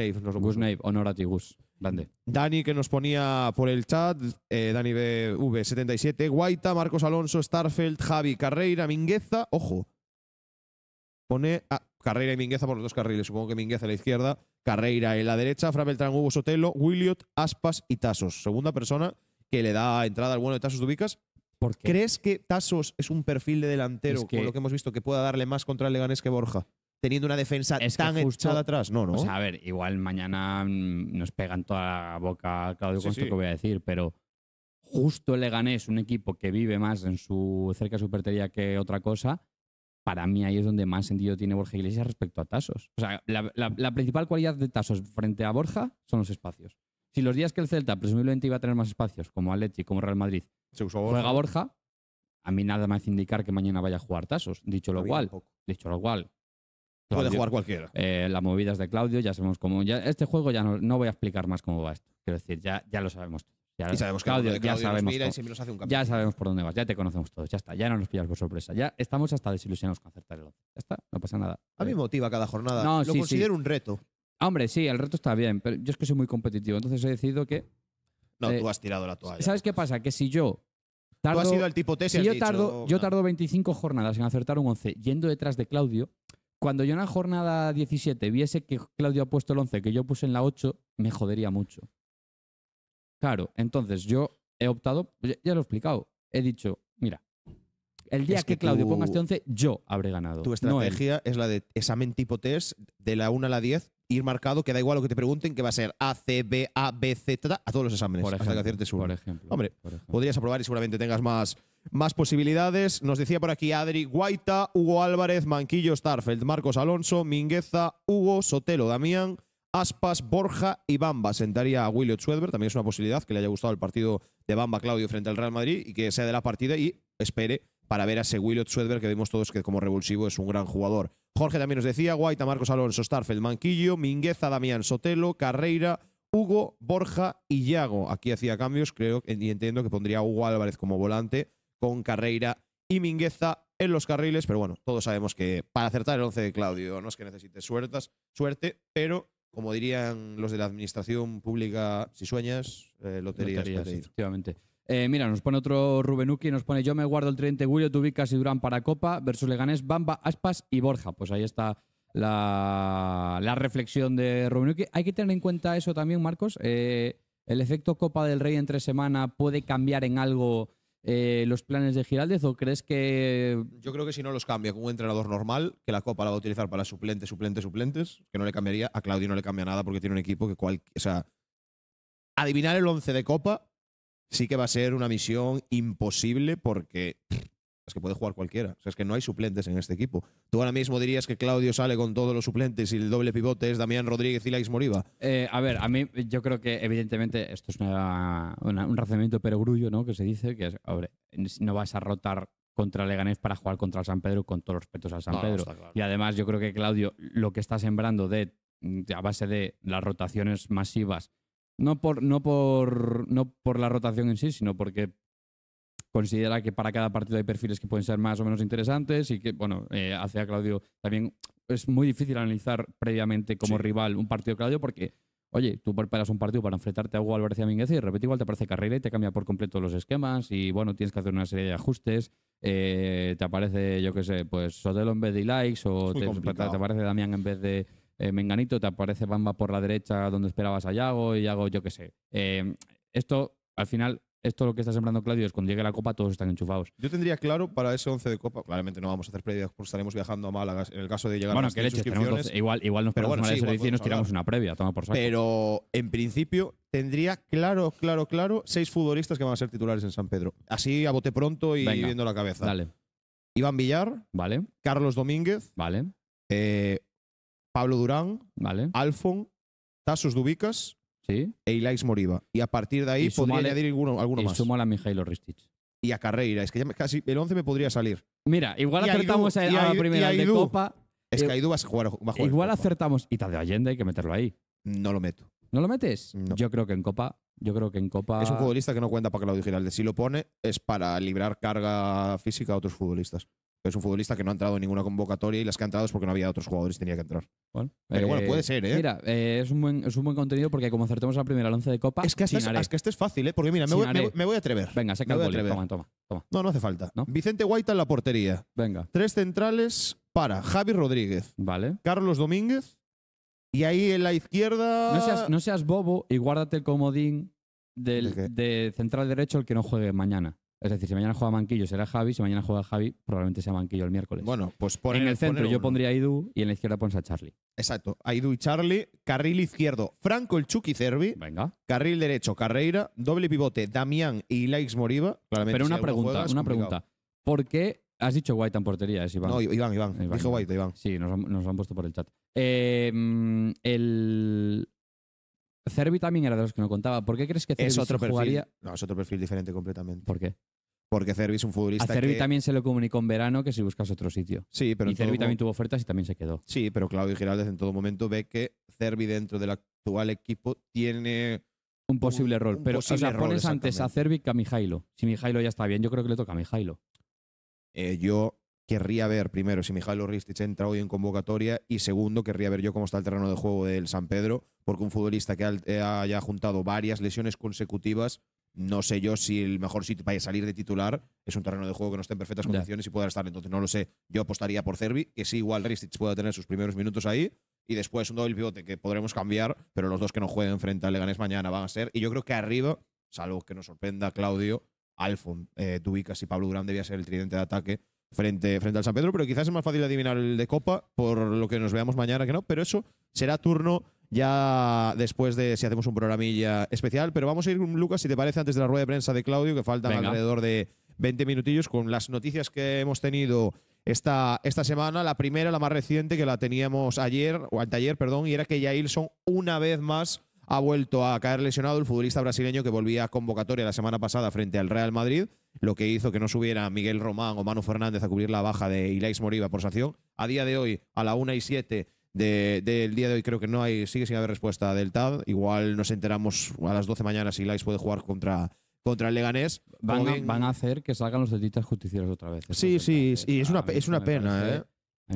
honor a ti, Gus. Grande. Dani que nos ponía por el chat, eh, Dani V 77 Guaita, Marcos Alonso, Starfeld, Javi Carreira, Mingueza, ojo. Pone a ah, Carreira y Mingueza por los dos carriles, supongo que Mingueza a la izquierda, Carreira en la derecha, Fra Beltrán, Hugo Sotelo, Williot, Aspas y Tasos. Segunda persona que le da entrada al bueno de Tasos Dubicas. Ubicas ¿Crees que Tasos es un perfil de delantero, con lo que hemos visto, que pueda darle más contra el Leganés que Borja? Teniendo una defensa tan echada atrás. No, no. O a ver, igual mañana mm, nos pegan toda la boca Claudio con que voy a decir, pero justo el Leganés, un equipo que vive más en su cerca de su que otra cosa, para mí ahí es donde más sentido tiene Borja Iglesias respecto a Tasos. O sea, la, principal cualidad de Tasos frente a Borja son los espacios. Si los días que el Celta presumiblemente iba a tener más espacios, como Atleti, como Real Madrid, Juega Borja. A mí nada más indicar que mañana vaya a jugar Tasos. Dicho lo cual, dicho lo cual, Puede jugar cualquiera. Eh, las movidas de Claudio, ya sabemos cómo. Ya, este juego ya no, voy a explicar más cómo va esto. Quiero decir, ya, ya lo sabemos. Ya, sabemos Claudio, que ya sabemos. hace un ya sabemos por dónde vas, ya te conocemos todos, ya está, ya no nos pillas por sorpresa. Ya estamos hasta desilusionados con acertar el 11. Ya está, no pasa nada. A mí me motiva cada jornada. lo considero un reto. Hombre, sí, el reto está bien, pero yo es que soy muy competitivo, entonces he decidido que no, eh, tú has tirado la toalla. ¿Sabes qué pasa? Que si yo tardo, tú sido el tipo si, yo, tardo, yo tardo 25 jornadas en acertar un 11 yendo detrás de Claudio, cuando yo en la jornada 17 viese que Claudio ha puesto el 11 que yo puse en la 8, me jodería mucho. Claro, entonces yo he optado, ya lo he explicado, he dicho, mira, el día que, Claudio ponga este 11, yo habré ganado. Tu estrategia es la de examen tipo test de la 1 a la 10 ir marcado que da igual lo que te pregunten, que va a ser A, C, B, A, B, C, a todos los exámenes. Por ejemplo, Hombre, podrías aprobar y seguramente tengas más, más posibilidades. Nos decía por aquí Adri Guaita, Hugo Álvarez, Manquillo, Starfeld, Marcos Alonso, Mingueza, Hugo, Sotelo, Damián, Aspas, Borja y Bamba. Sentaría a Williot Schwedberg, también es una posibilidad que le haya gustado el partido de Bamba Claudio frente al Real Madrid y que sea de la partida y espere para ver a ese Willot Swedberg que vemos todos que como revulsivo es un gran jugador. Jorge también nos decía, Guaita, Marcos Alonso, Starfeld, Manquillo, Mingueza, Damián, Sotelo, Carreira, Hugo, Borja y Yago. Aquí hacía cambios, creo y entiendo que pondría a Hugo Álvarez como volante con Carreira y Mingueza en los carriles, pero bueno, todos sabemos que para acertar el 11 de Claudio no es que necesite suertas, suerte, pero como dirían los de la administración pública, si sueñas, eh, loterías. loterías efectivamente. Eh, mira, nos pone otro Uki, nos pone yo me guardo el 30 Julio, Tubicas y Durán para Copa versus Leganés, Bamba, Aspas y Borja. Pues ahí está la, reflexión de Rubenuki. Hay que tener en cuenta eso también, Marcos. Eh, ¿El efecto Copa del Rey entre semana puede cambiar en algo eh, los planes de Giraldez o crees que...? Yo creo que si no los cambia con un entrenador normal, que la Copa la va a utilizar para suplentes, suplentes, suplentes, que no le cambiaría, a Claudio no le cambia nada porque tiene un equipo que cual... O sea, adivinar el 11 de Copa sí que va a ser una misión imposible porque es que puede jugar cualquiera. O sea, es que no hay suplentes en este equipo. Tú ahora mismo dirías que Claudio sale con todos los suplentes y el doble pivote es Damián Rodríguez y Lais Moriva. Eh, a ver, a mí yo creo que evidentemente esto es una, un razonamiento perogrullo, ¿no? Que se dice que no vas a rotar contra Leganés para jugar contra el San Pedro con todos los respetos al San Pedro. Y además yo creo que Claudio lo que está sembrando de a base de las rotaciones masivas no por, no por, no por la rotación en sí, sino porque considera que para cada partido hay perfiles que pueden ser más o menos interesantes y que, bueno, eh, hacia Claudio también es muy difícil analizar previamente como rival un partido Claudio porque, oye, tú preparas un partido para enfrentarte a Hugo y a y de igual te aparece Carrera y te cambia por completo los esquemas y, bueno, tienes que hacer una serie de ajustes. Eh, te aparece, yo qué sé, pues Sotelo en vez de Likes o te, aparece Damián en vez de eh, Menganito, te aparece Bamba por la derecha donde esperabas a Yago y Yago, yo qué sé. Eh, esto, al final, esto lo que está sembrando Claudio es cuando llegue la Copa todos están enchufados. Yo tendría claro para ese 11 de Copa, claramente no vamos a hacer previas porque estaremos viajando a Málaga en el caso de llegar bueno, a las que Bueno, igual, igual nos perdonamos bueno, y nos tiramos una previa, toma por saco. Pero en principio tendría claro, claro, claro seis futbolistas que van a ser titulares en San Pedro. Así a bote pronto y viendo la cabeza. Dale. Iván Villar, vale. Carlos Domínguez, vale. Eh, Pablo Durán, vale. Alfon, Tasos Dubicas sí. e Ilais Moriba. Y a partir de ahí podría añadir alguno, alguno y más. a la Y a Carreira. Es que casi el 11 me podría salir. Mira, igual acertamos a, la primera de Copa. Es que va a jugar. igual acertamos. Y de Allende hay que meterlo ahí. No lo meto. ¿No lo metes? Yo creo que en Copa. Yo creo que en Copa. Es un futbolista que no cuenta para Claudio general. Si lo pone, es para librar carga física a otros futbolistas. Es un futbolista que no ha entrado en ninguna convocatoria y las que ha entrado es porque no había otros jugadores y tenía que entrar. pero bueno, eh, puede ser, ¿eh? Mira, eh, es, un buen, contenido porque como acertemos la primera lanza de Copa, es que, este es, que este fácil, ¿eh? Porque mira, me, voy, a atrever. Venga, saca el atrever. Toma, toma, No, no hace falta. Vicente Guaita en la portería. Venga. Tres centrales para Javi Rodríguez. Vale. Carlos Domínguez. Y ahí en la izquierda... No seas, bobo y guárdate el comodín de central derecho el que no juegue mañana. Es decir, si mañana juega Manquillo será Javi, si mañana juega Javi probablemente sea Manquillo el miércoles. Bueno, pues por En el centro yo pondría a Idu y en la izquierda pones a Charlie. Exacto, Aidu y Charlie, carril izquierdo, Franco el Chucky Cervi, Venga. carril derecho Carreira, doble pivote Damián y Laix Moriba. Claramente, Pero una pregunta, una pregunta. ¿Por qué has dicho White en portería, Iván? No, Iván, Iván, Dijo Iván. Sí, nos, lo han puesto por el chat. Em, el, Cervi también era de los que no contaba. ¿Por qué crees que Cervi es otro perfil, No, es otro perfil diferente completamente. ¿Por qué? Porque Cervi es un futbolista. A Cervi también se lo comunicó en verano que si buscas otro sitio. Sí, pero. Y Cervi también tuvo ofertas y también se quedó. Sí, pero Claudio Giraldes en todo momento ve que Cervi dentro del actual equipo tiene. Un posible rol. pero si o pones antes a Cervi que a Mijailo. Si Mijailo ya está bien, yo creo que le toca a Mijailo. Eh, yo querría ver, primero, si Mijailo Ristich entra hoy en convocatoria y segundo, querría ver yo cómo está el terreno de juego del San Pedro, porque un futbolista que eh, haya juntado varias lesiones consecutivas, no sé yo si el mejor sitio para salir de titular es un terreno de juego que no esté en perfectas condiciones y pueda estar. Entonces, no lo sé. Yo apostaría por Cervi, que sí, igual Ristich pueda tener sus primeros minutos ahí. Y después un doble pivote que podremos cambiar, pero los dos que no jueguen frente al Leganés mañana van a ser. Y yo creo que arriba, salvo que nos sorprenda Claudio, Alfon, eh, tú Dubicas y Pablo Durán debía ser el tridente de ataque frente, frente al San Pedro, pero quizás es más fácil adivinar el de Copa, por lo que nos veamos mañana que no, pero eso será turno ya después de si hacemos un programilla especial. Pero vamos a ir, Lucas, si te parece, antes de la rueda de prensa de Claudio, que faltan alrededor de 20 minutillos, con las noticias que hemos tenido esta, esta semana. La primera, la más reciente, que la teníamos ayer, o anteayer, perdón, y era que son una vez más ha vuelto a caer lesionado el futbolista brasileño que volvía a convocatoria la semana pasada frente al Real Madrid, lo que hizo que no subiera Miguel Román o Manu Fernández a cubrir la baja de Ilaix Moriba por sanción. A día de hoy, a la 1 y 7 del día de hoy, creo que no hay, sigue sin haber respuesta del TAD. Igual nos enteramos a las 12 de mañana si Ilaix puede jugar contra, contra el Leganés. Van, a, hacer que salgan los celtistas justicieros otra vez. Sí, sí, sí, es una, es una pena, ¿eh?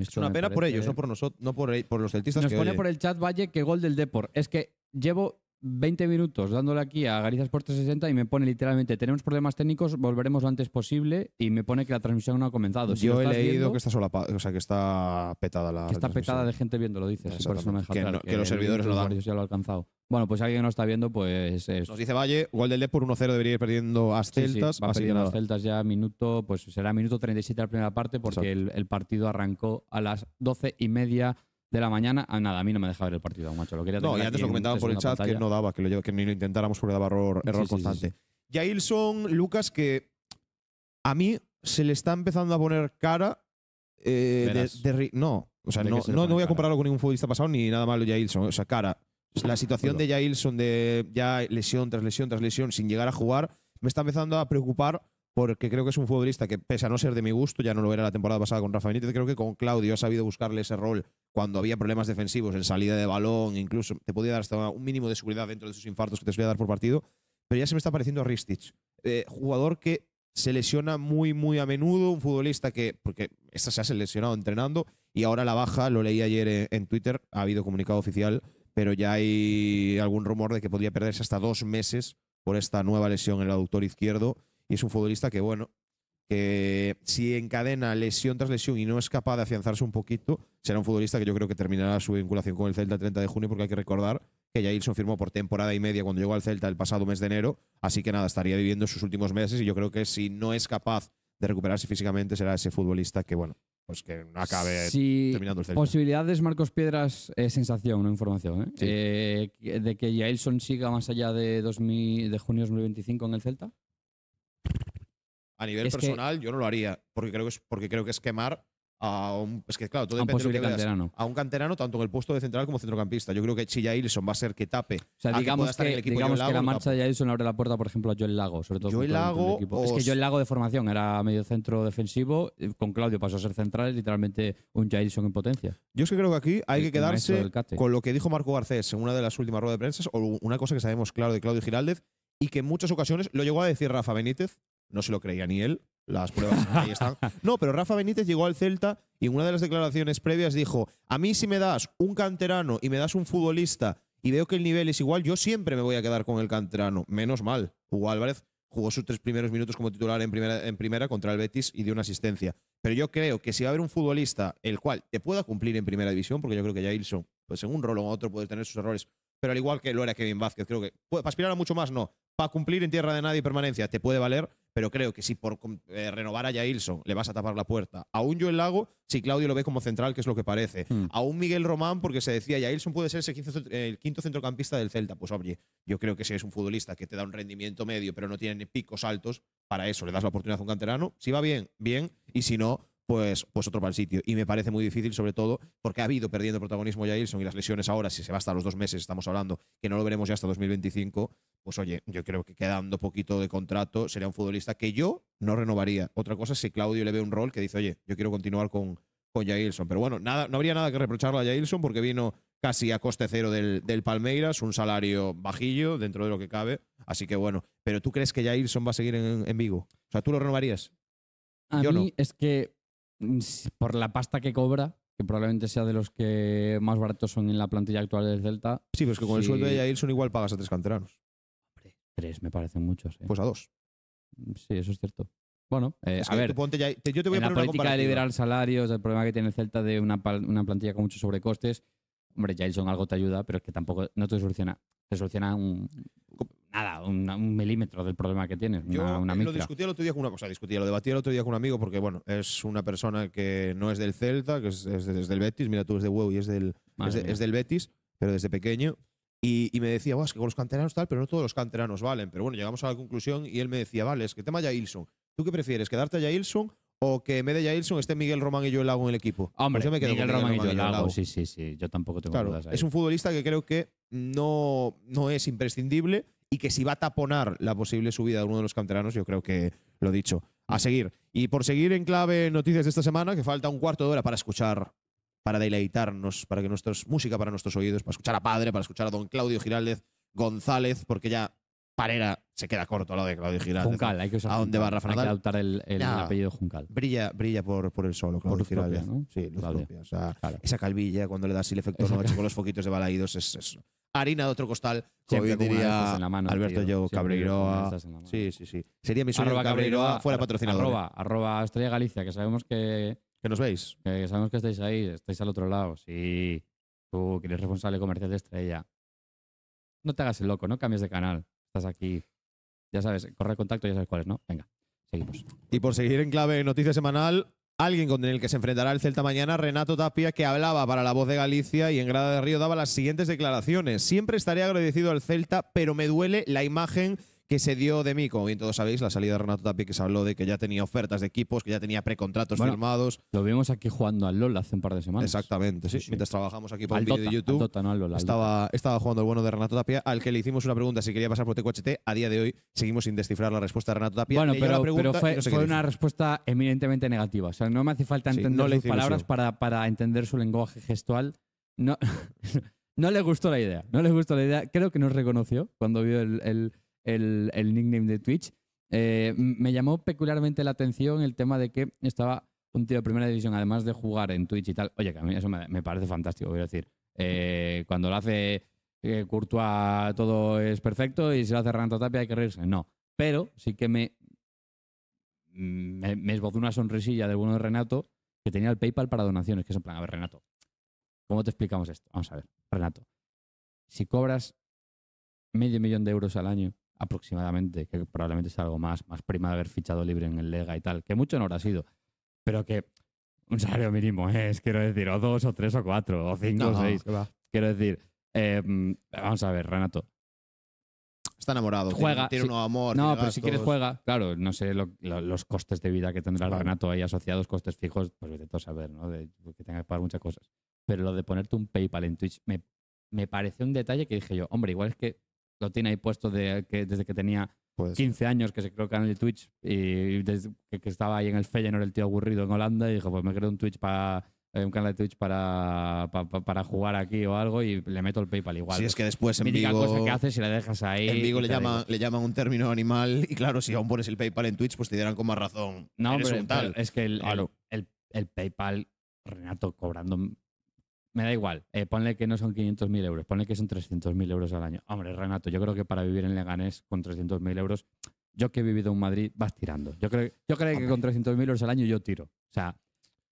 Es una pena por ellos, no por nosotros, no por, por los celtistas. Nos pone por el chat Valle que gol del Depor. Es que llevo 20 minutos dándole aquí a Garizas por 60 y me pone literalmente, tenemos problemas técnicos, volveremos lo antes posible y me pone que la transmisión no ha comenzado. Yo he leído que está sola, o sea, que está petada la Que está petada de gente viendo, lo dices, que, los servidores no dan. alcanzado. Bueno, pues alguien que no está viendo, pues Nos dice Valle, gol del por 1-0 debería ir perdiendo a Celtas. va perdiendo a Celtas ya minuto, pues será minuto 37 la primera parte porque el, el partido arrancó a las 12 y media de la mañana. a nada, a mí no me deja ver el partido, macho. no, ya antes lo comentaba por el chat que no daba, que, ni lo intentáramos porque daba error, constante. Yailson, Lucas, que a mí se le está empezando a poner cara eh, de, No, o sea, no, no, voy a compararlo con ningún futbolista pasado ni nada malo Yailson. O sea, cara. Pues la situación de Yailson de ya lesión tras lesión tras lesión sin llegar a jugar me está empezando a preocupar porque creo que es un futbolista que, pese a no ser de mi gusto, ya no lo era la temporada pasada con Rafa Benítez, creo que con Claudio ha sabido buscarle ese rol cuando había problemas defensivos, en salida de balón, incluso te podía dar hasta un mínimo de seguridad dentro de sus infartos que te a dar por partido, pero ya se me está pareciendo a Ristich, eh, jugador que se lesiona muy, muy a menudo, un futbolista que, porque esta se ha lesionado entrenando, y ahora la baja, lo leí ayer en, en Twitter, ha habido comunicado oficial, pero ya hay algún rumor de que podría perderse hasta dos meses por esta nueva lesión en el aductor izquierdo. Y es un futbolista que, bueno, que si encadena lesión tras lesión y no es capaz de afianzarse un poquito, será un futbolista que yo creo que terminará su vinculación con el Celta el 30 de junio, porque hay que recordar que Jailson firmó por temporada y media cuando llegó al Celta el pasado mes de enero, así que nada, estaría viviendo sus últimos meses y yo creo que si no es capaz de recuperarse físicamente será ese futbolista que, bueno, pues que acabe terminando el Celta. Posibilidades, Marcos Piedras, eh, sensación, no información, ¿eh? Eh, de que Jailson siga más allá de, de junio de 2025 en el Celta. A nivel personal, yo no lo haría, porque creo que es, porque creo que es quemar a un. Es que, claro, todo a un canterano. tanto en el puesto de central como centrocampista. Yo creo que Chilla Jailson va a ser que tape. O sea, digamos que, digamos que la marcha de Jailson abre la puerta, por ejemplo, a Joel Lago, sobre todo. Joel Lago. Es que Joel Lago de formación era medio centro defensivo, eh, con Claudio pasó a ser central, literalmente un Jailson en potencia. Yo es que creo que aquí hay que quedarse con lo que dijo Marco Garcés en una de las últimas ruedas de prensa, o una cosa que sabemos claro de Claudio Giraldez, y que en muchas ocasiones lo llegó a decir Rafa Benítez, no se lo creía ni él, las pruebas ahí están. No, pero Rafa Benítez llegó al Celta y en una de las declaraciones previas dijo, a mí si me das un canterano y me das un futbolista y veo que el nivel es igual, yo siempre me voy a quedar con el canterano. Menos mal, Hugo Álvarez jugó sus tres primeros minutos como titular en primera, en primera contra el Betis y dio una asistencia. Pero yo creo que si va a haber un futbolista el cual te pueda cumplir en primera división, porque yo creo que ya ilson pues en un rol o en otro puede tener sus errores, pero al igual que lo era Kevin Vázquez, creo que puede, aspirar a mucho más, no, para cumplir en tierra de nadie permanencia te puede valer, pero creo que si por eh, renovar a Jailson le vas a tapar la puerta, aún yo Joel Lago, si Claudio lo ve como central, que es lo que parece, aún hmm. a un Miguel Román, porque se decía, Jailson puede ser el quinto centrocampista del Celta, pues oye, yo creo que si es un futbolista que te da un rendimiento medio, pero no tiene picos altos, para eso le das la oportunidad a un canterano, si va bien, bien, y si no, pues, pues, otro para el sitio. Y me parece muy difícil, sobre todo, porque ha habido perdiendo protagonismo ya y las lesiones ahora, si se va hasta los dos meses, estamos hablando, que no lo veremos ya hasta 2025, pues oye, yo creo que quedando poquito de contrato, sería un futbolista que yo no renovaría. Otra cosa es si Claudio le ve un rol que dice, oye, yo quiero continuar con, con Jailson. Pero bueno, nada, no habría nada que reprocharle a Jailson porque vino casi a coste cero del, Palmeiras, un salario bajillo dentro de lo que cabe. Así que bueno, pero ¿tú crees que Jailson va a seguir en, en Vigo? O sea, ¿tú lo renovarías? A mí es que Mm, por la pasta que cobra, que probablemente sea de los que más baratos son en la plantilla actual del Celta. Sí, pero es que con el sueldo de Jailson igual pagas a tres canteranos. Hombre, tres me parecen muchos. ¿eh? Pues a dos. Sí, eso es cierto. Bueno, eh, a ver, ponte yo te voy a poner la política de liberar salarios, el problema que tiene el Celta de una, una plantilla con muchos sobrecostes, hombre, Jailson algo te ayuda, pero es que tampoco no te soluciona, te soluciona un, nada, un, milímetro del problema que tienes. Yo una, eh, lo discutí el otro día con una cosa, discutí, lo debatía el otro día con un amigo porque, bueno, es una persona que no es del Celta, que es, desde el del Betis, mira tú, eres de huevo y es del, es, del Betis, pero desde pequeño. Y, me decía, es que con los canteranos tal, pero no todos los canteranos valen. Pero bueno, llegamos a la conclusión y él me decía, vale, es que tema Ilson ¿Tú qué prefieres, quedarte a Ilson o que en vez de Ilson esté Miguel Román y yo el Lago en el equipo. Pues Hombre, yo me quedo Miguel, Román, y yo el Sí, sí, sí. Yo tampoco tengo dudas ahí. Es un futbolista que creo que no, no es imprescindible, y que si va a taponar la posible subida de uno de los canteranos, yo creo que lo he dicho, a seguir. Y por seguir en clave noticias de esta semana, que falta un cuarto de hora para escuchar, para deleitarnos, para que nuestra música para nuestros oídos, para escuchar a Padre, para escuchar a don Claudio Giraldez González, porque ya Parera se queda corto lo de Claudio Giral. Juncal, hay que usar. ¿A dónde va Rafael Hay que adoptar el, el apellido Juncal. Brilla, brilla por, el solo, Claudio por Giral. ¿no? Sí, lo O sea, esa calvilla, cuando le das el efecto con los foquitos de balaídos, es, harina de otro costal, como diría Alberto Yo Cabreiroa. Sí, sí, sí. Sería mi sueño que Cabreiroa fuera patrocinador. Arroba, ¿eh? arroba Estrella Galicia, que sabemos que... Que nos veis. Que sabemos que estáis ahí, estáis al otro lado. Sí, tú que eres responsable comercial de Estrella. No te hagas el loco, no cambies de canal estás aquí. Ya sabes, corre contacto, ya sabes cuáles, ¿no? Venga, seguimos. Y por seguir en clave noticia semanal, alguien con el que se enfrentará el Celta mañana, Renato Tapia, que hablaba para La Voz de Galicia y en Grada de Río daba las siguientes declaraciones. Siempre estaré agradecido al Celta, pero me duele la imagen que se dio de mí, como bien todos sabéis, la salida de Renato Tapia, que se habló de que ya tenía ofertas de equipos, que ya tenía precontratos firmados. Lo vimos aquí jugando al LOL hace un par de semanas. Exactamente, Mientras trabajamos aquí por el vídeo de YouTube, estaba, estaba jugando el bueno de Renato Tapia, al que le hicimos una pregunta si quería pasar por TQHT. A día de hoy seguimos sin descifrar la respuesta de Renato Tapia. Bueno, pero, fue, una respuesta eminentemente negativa. O sea, no me hace falta entender las sus palabras para, para entender su lenguaje gestual. No, no le gustó la idea. No le gustó la idea. Creo que nos reconoció cuando vio el el, nickname de Twitch. Eh, me llamó peculiarmente la atención el tema de que estaba un tío de primera división, además de jugar en Twitch y tal. Oye, que a mí eso me, parece fantástico, voy a decir. Eh, cuando lo hace Curtua eh, Courtois todo es perfecto y si lo hace Renato Tapia hay que reírse. No. Pero sí que me, me, me esbozó una sonrisilla De bueno de Renato que tenía el PayPal para donaciones, que es a ver, Renato, ¿cómo te explicamos esto? Vamos a ver, Renato. Si cobras medio millón de euros al año aproximadamente, que probablemente es algo más, más prima de haber fichado libre en el Lega y tal, que mucho no habrá sido, pero que un salario mínimo ¿eh? es, quiero decir, o dos, o tres, o cuatro, o cinco, o seis. Quiero decir, eh, vamos a ver, Renato. Está enamorado, juega, tiene, un un amor. No, pero si quieres juega, claro, no sé los costes de vida que tendrá Renato ahí asociados, costes fijos, pues de todo saber, ¿no? que tenga que pagar muchas cosas. Pero lo de ponerte un PayPal en Twitch me, me pareció un detalle que dije yo, hombre, igual es que lo tiene ahí puesto de, que, desde que tenía 15 pues años, que se creó el canal de Twitch y que, estaba ahí en el Feyenoord el tío aburrido en Holanda y dijo, pues me creo un Twitch para eh, un canal de Twitch para, para, jugar aquí o algo y le meto el PayPal igual. Si es que después en Vigo. que haces y la dejas ahí. En Vigo le, llama, le llaman un término animal y claro, si aún pones el PayPal en Twitch, pues te dirán con más razón. No, pero, es que el PayPal, Renato, cobrando me da igual, eh, ponle que no son 500.000 euros, ponle que son 300.000 euros al año. Hombre, Renato, yo creo que para vivir en Leganés con 300.000 euros, yo que he vivido en Madrid, vas tirando. Yo creo, yo creo que con 300.000 euros al año yo tiro. O sea,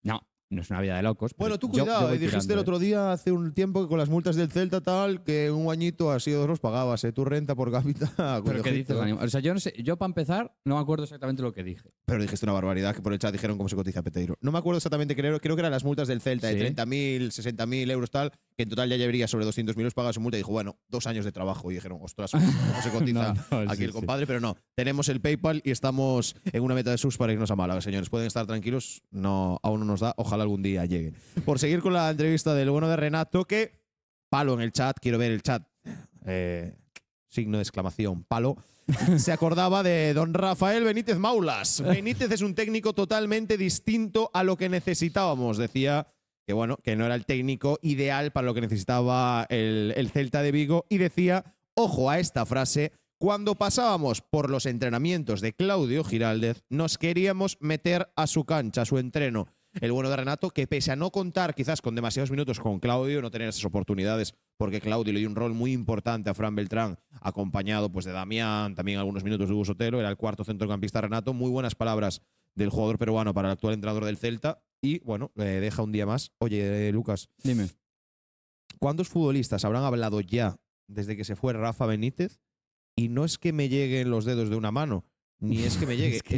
no, no es una vida de locos. Bueno, tú cuidado, y eh, dijiste el ¿eh? otro día, hace un tiempo, que con las multas del Celta tal, que un añito así dos los pagabas, ¿eh? Tu renta por cápita. Pero ¿qué dices, O sea, yo no sé, yo para empezar, no me acuerdo exactamente lo que dije. Pero dijiste una barbaridad, que por el chat dijeron cómo se cotiza Peteiro. No me acuerdo exactamente, creo, creo que eran las multas del Celta, de 30.000, 60.000 euros tal, que en total ya llevaría sobre 200.000 euros, pagas su multa y dijo, bueno, dos años de trabajo. Y dijeron, ostras, cómo se cotiza aquí el compadre, pero no, tenemos el PayPal y estamos en una meta de sus para irnos a Málaga, señores. Pueden estar tranquilos, no, aún no nos da, ojalá algún día llegue. Por seguir con la entrevista del bueno de Renato, que palo en el chat, quiero ver el chat. Eh, signo de exclamación, palo, se acordaba de don Rafael Benítez Maulas. Benítez es un técnico totalmente distinto a lo que necesitábamos, decía que bueno, que no era el técnico ideal para lo que necesitaba el, el Celta de Vigo y decía, ojo a esta frase, cuando pasábamos por los entrenamientos de Claudio Giraldez, nos queríamos meter a su cancha, a su entreno el bueno de Renato, que pese a no contar quizás con demasiados minutos con Claudio, no tener esas oportunidades, porque Claudio le dio un rol muy importante a Fran Beltrán, acompañado pues de Damián, también algunos minutos de Hugo Sotelo, era el cuarto centrocampista Renato. Muy buenas palabras del jugador peruano para el actual entrenador del Celta. Y bueno, le deja un día más. Oye, eh, Lucas. Dime. ¿Cuántos futbolistas habrán hablado ya desde que se fue Rafa Benítez? Y no es que me lleguen los dedos de una mano, ni es que me llegue, es que,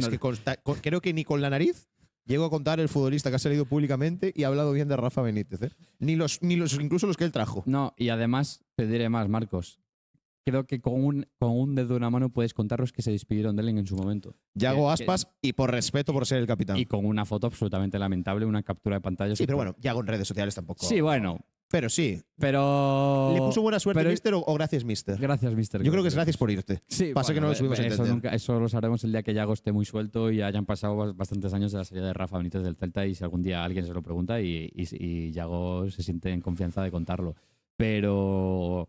creo que ni con la nariz Llego a contar el futbolista que ha salido públicamente y ha hablado bien de Rafa Benítez. ¿eh? Ni los, ni los, incluso los que él trajo. No, y además te diré más, Marcos. Creo que con un, con un dedo de una mano puedes los que se despidieron de él en su momento. Yago Aspas y por respeto por ser el capitán. Y con una foto absolutamente lamentable, una captura de pantalla. Sí, pero bueno, Yago en redes sociales tampoco. Sí, bueno, pero sí. Pero. ¿Le puso buena suerte, pero, Mister, o, gracias, Mister? Gracias, Mister. Yo creo que es gracias por irte. Sí. Pasa que no lo subimos eso, eso lo sabremos el día que Yago esté muy suelto y hayan pasado bastantes años de la salida de Rafa Benítez del Celta y si algún día alguien se lo pregunta y, y, Yago se siente en confianza de contarlo. Pero.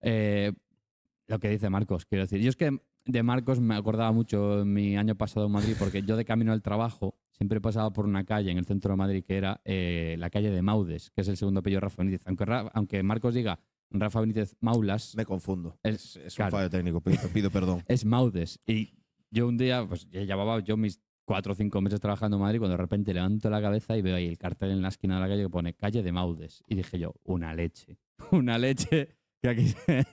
Eh, lo que dice Marcos, quiero decir. Yo es que de Marcos me acordaba mucho mi año pasado en Madrid porque yo de camino al trabajo siempre pasaba por una calle en el centro de Madrid que era eh, la calle de Maudes, que es el segundo apellido de Rafa Benítez. Aunque, Marcos diga Rafa Benítez Maulas. Me confundo. Es, un fallo técnico, pido, perdón. es Maudes. Y yo un día, pues llevaba yo mis cuatro o cinco meses trabajando en Madrid, cuando de repente levanto la cabeza y veo ahí el cartel en la esquina de la calle que pone calle de Maudes. Y dije yo, una leche, una leche. Que, aquí,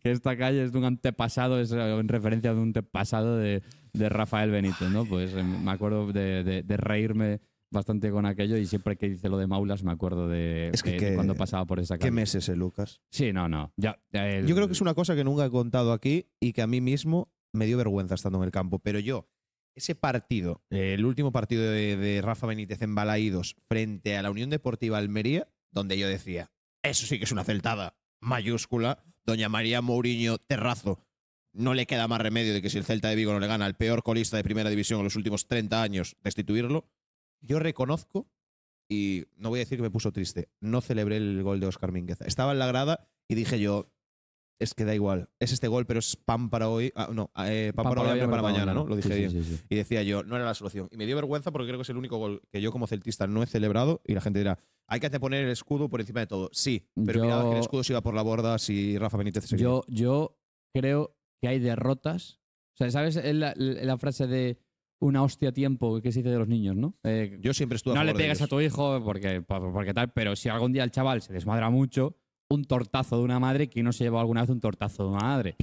que esta calle es de un antepasado, es en referencia de un antepasado de, de Rafael Benítez, ¿no? Pues em, me acuerdo de, reírme bastante con aquello y siempre que dice lo de Maulas me acuerdo de, cuando pasaba por esa calle. ¿Qué meses, Lucas? Sí, no, no. Ya, yo creo que es una cosa que nunca he contado aquí y que a mí mismo me dio vergüenza estando en el campo, pero yo, ese partido, el último partido de, Rafa Benítez en Balaídos frente a la Unión Deportiva Almería, donde yo decía, eso sí que es una celtada mayúscula, doña María Mourinho Terrazo, no le queda más remedio de que si el Celta de Vigo no le gana al peor colista de primera división en los últimos 30 años, destituirlo. Yo reconozco, y no voy a decir que me puso triste, no celebré el gol de Oscar Mínguez. Estaba en la grada y dije yo, es que da igual, es este gol, pero es pan para hoy, ah, no, eh, pan, para, para, mañana, ¿no? Lo dije y decía yo, no era la solución. Y me dio vergüenza porque creo que es el único gol que yo como celtista no he celebrado y la gente dirá, hay que poner el escudo por encima de todo. Sí, pero yo... que el escudo se iba por la borda si Rafa Benítez Yo, yo creo que hay derrotas. O sea, ¿sabes la, frase de una hostia tiempo que se dice de los niños, ¿no? Eh, yo siempre estuve a No le pegas a tu hijo porque, porque tal, pero si algún día el chaval se desmadra mucho, un tortazo de una madre, que no se lleva alguna vez un tortazo de una madre?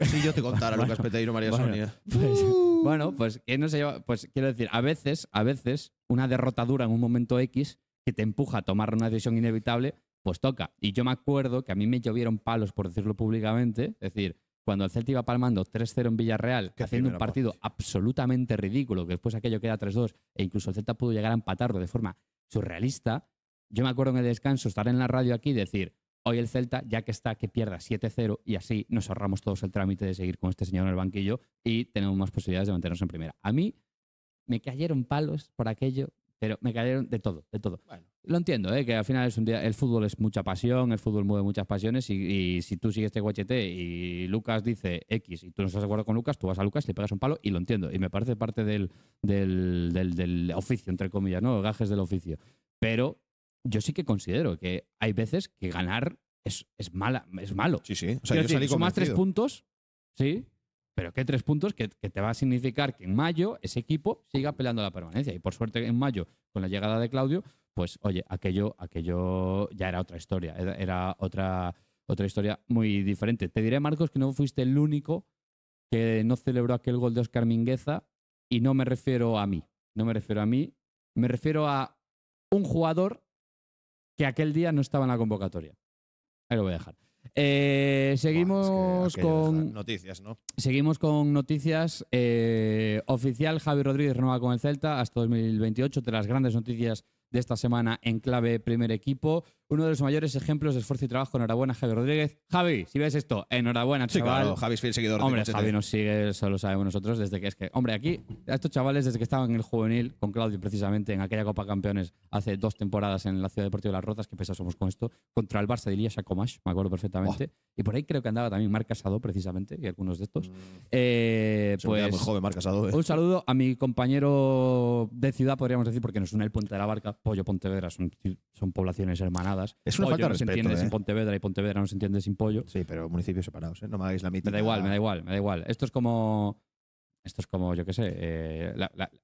Si yo te contara, Lucas Peteiro, María bueno, Sonia. Pues, bueno, pues que no se lleva. Pues quiero decir, a veces, a veces, una derrotadura en un momento X que te empuja a tomar una decisión inevitable, pues toca. Y yo me acuerdo que a mí me llovieron palos, por decirlo públicamente. Es decir, cuando el Celta iba palmando 3-0 en Villarreal, haciendo un partido absolutamente ridículo, que después aquello queda 3-2, e incluso el Celta pudo llegar a empatarlo de forma surrealista, yo me acuerdo en el descanso estar en la radio aquí y decir, hoy el Celta, ya que está, que pierda 7-0 y así nos ahorramos todos el trámite de seguir con este señor en el banquillo y tenemos más posibilidades de mantenernos en primera. A mí me cayeron palos por aquello, pero me cayeron de todo, de todo. Bueno. Lo entiendo, ¿eh? que al final es un día, el fútbol es mucha pasión, el fútbol mueve muchas pasiones y, si tú sigues este guachete y Lucas dice X y tú no estás de acuerdo con Lucas, tú vas a Lucas, y le pegas un palo y lo entiendo. Y me parece parte del, del, oficio, entre comillas, ¿no? Gajes del oficio. Pero yo sí que considero que hay veces que ganar es, mala, es malo. Sí, sí. O sea, yo sumas tres puntos, sí, pero ¿qué tres puntos que, que, te va a significar que en mayo ese equipo siga peleando la permanencia? Y por suerte en mayo, con la llegada de Claudio, pues oye, aquello, aquello ya era otra historia, era otra, otra historia muy diferente. Te diré, Marcos, que no fuiste el único que no celebró aquel gol de Oscar Mingueza y no me refiero a mí, no me refiero a mí, me refiero a un jugador que aquel día no estaba en la convocatoria. Ahí lo voy a dejar. Eh, seguimos, con, noticias, ¿no? seguimos con noticias, eh, oficial, Javi Rodríguez renueva con el Celta hasta 2028, de las grandes noticias de esta semana en clave primer equipo uno de los mayores ejemplos de esfuerzo y trabajo. Enhorabuena, Javi Rodríguez. Javi, si ves esto, enhorabuena, sí, Claro, Javi es fiel seguidor. Hombre, Javi nos sigue, eso lo sabemos nosotros, desde que es que... Hombre, aquí, a estos chavales, desde que estaban en el juvenil, con Claudio precisamente, en aquella Copa Campeones, hace dos temporadas en la Ciudad Deportiva de Las rotas que pesas somos con esto, contra el Barça de Ilia Sacomash, me acuerdo perfectamente. Y por ahí creo que andaba también Marc Casado, precisamente, y algunos de estos. Mm. Eh, pues joven, eh. Un saludo a mi compañero de ciudad, podríamos decir, porque nos une el Puente de la Barca. Pollo Pontevedra son poblaciones hermanadas es una falta no se ¿eh? Pontevedra y Pontevedra no se entiende sin pollo. Sí, pero municipios separados, ¿eh? No me hagáis la mitad. Me da igual, me da igual, me da igual. Esto es como... Esto es como, yo qué sé, eh,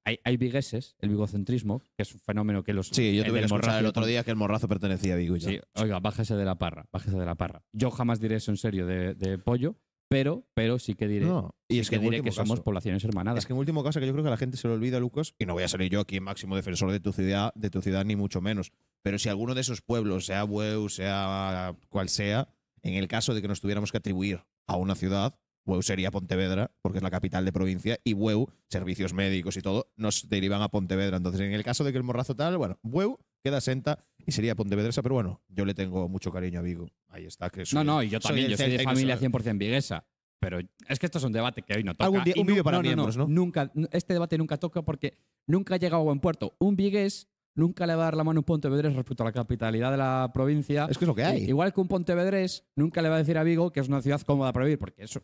hay, hay, vigueses, el vigocentrismo, que es un fenómeno que los... Sí, yo tuve el morrazo el otro día que el morrazo pertenecía a Vigo. sí, oiga, bájese de la parra, bájese de la parra. Yo jamás diré eso en serio de pollo, pero, sí que diré, y es que, que somos poblaciones hermanadas. Es que en último caso, que yo creo que la gente se lo olvida, Lucas, y no voy a salir yo aquí máximo defensor de tu ciudad, de tu ciudad ni mucho menos. Pero si alguno de esos pueblos, sea Bueu, sea cual sea, en el caso de que nos tuviéramos que atribuir a una ciudad, Hueu sería Pontevedra, porque es la capital de provincia, y Hueu, servicios médicos y todo, nos derivan a Pontevedra. Entonces, en el caso de que el morrazo tal, bueno, Hueu queda senta y sería Pontevedresa, pero bueno, yo le tengo mucho cariño a Vigo. Ahí está, que soy, No, no, y yo también, soy yo soy de familia 100% viguesa. Pero es que esto es un debate que hoy no toca. un vídeo para miembros, no, Nunca, este debate nunca toca porque nunca ha llegado a buen puerto. Un vigués nunca le va a dar la mano a un pontevedrés respecto a la capitalidad de la provincia. Es que es lo que hay. Igual que un pontevedrés nunca le va a decir a Vigo que es una ciudad cómoda para vivir, porque eso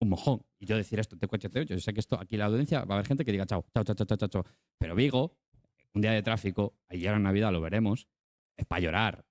un mojón. Y yo decir esto, te cocheteo, yo sé que esto, aquí la audiencia va a haber gente que diga chao, chao, chao, chao, chao, chao. Pero Vigo, un día de tráfico, ayer en Navidad lo veremos, es para llorar.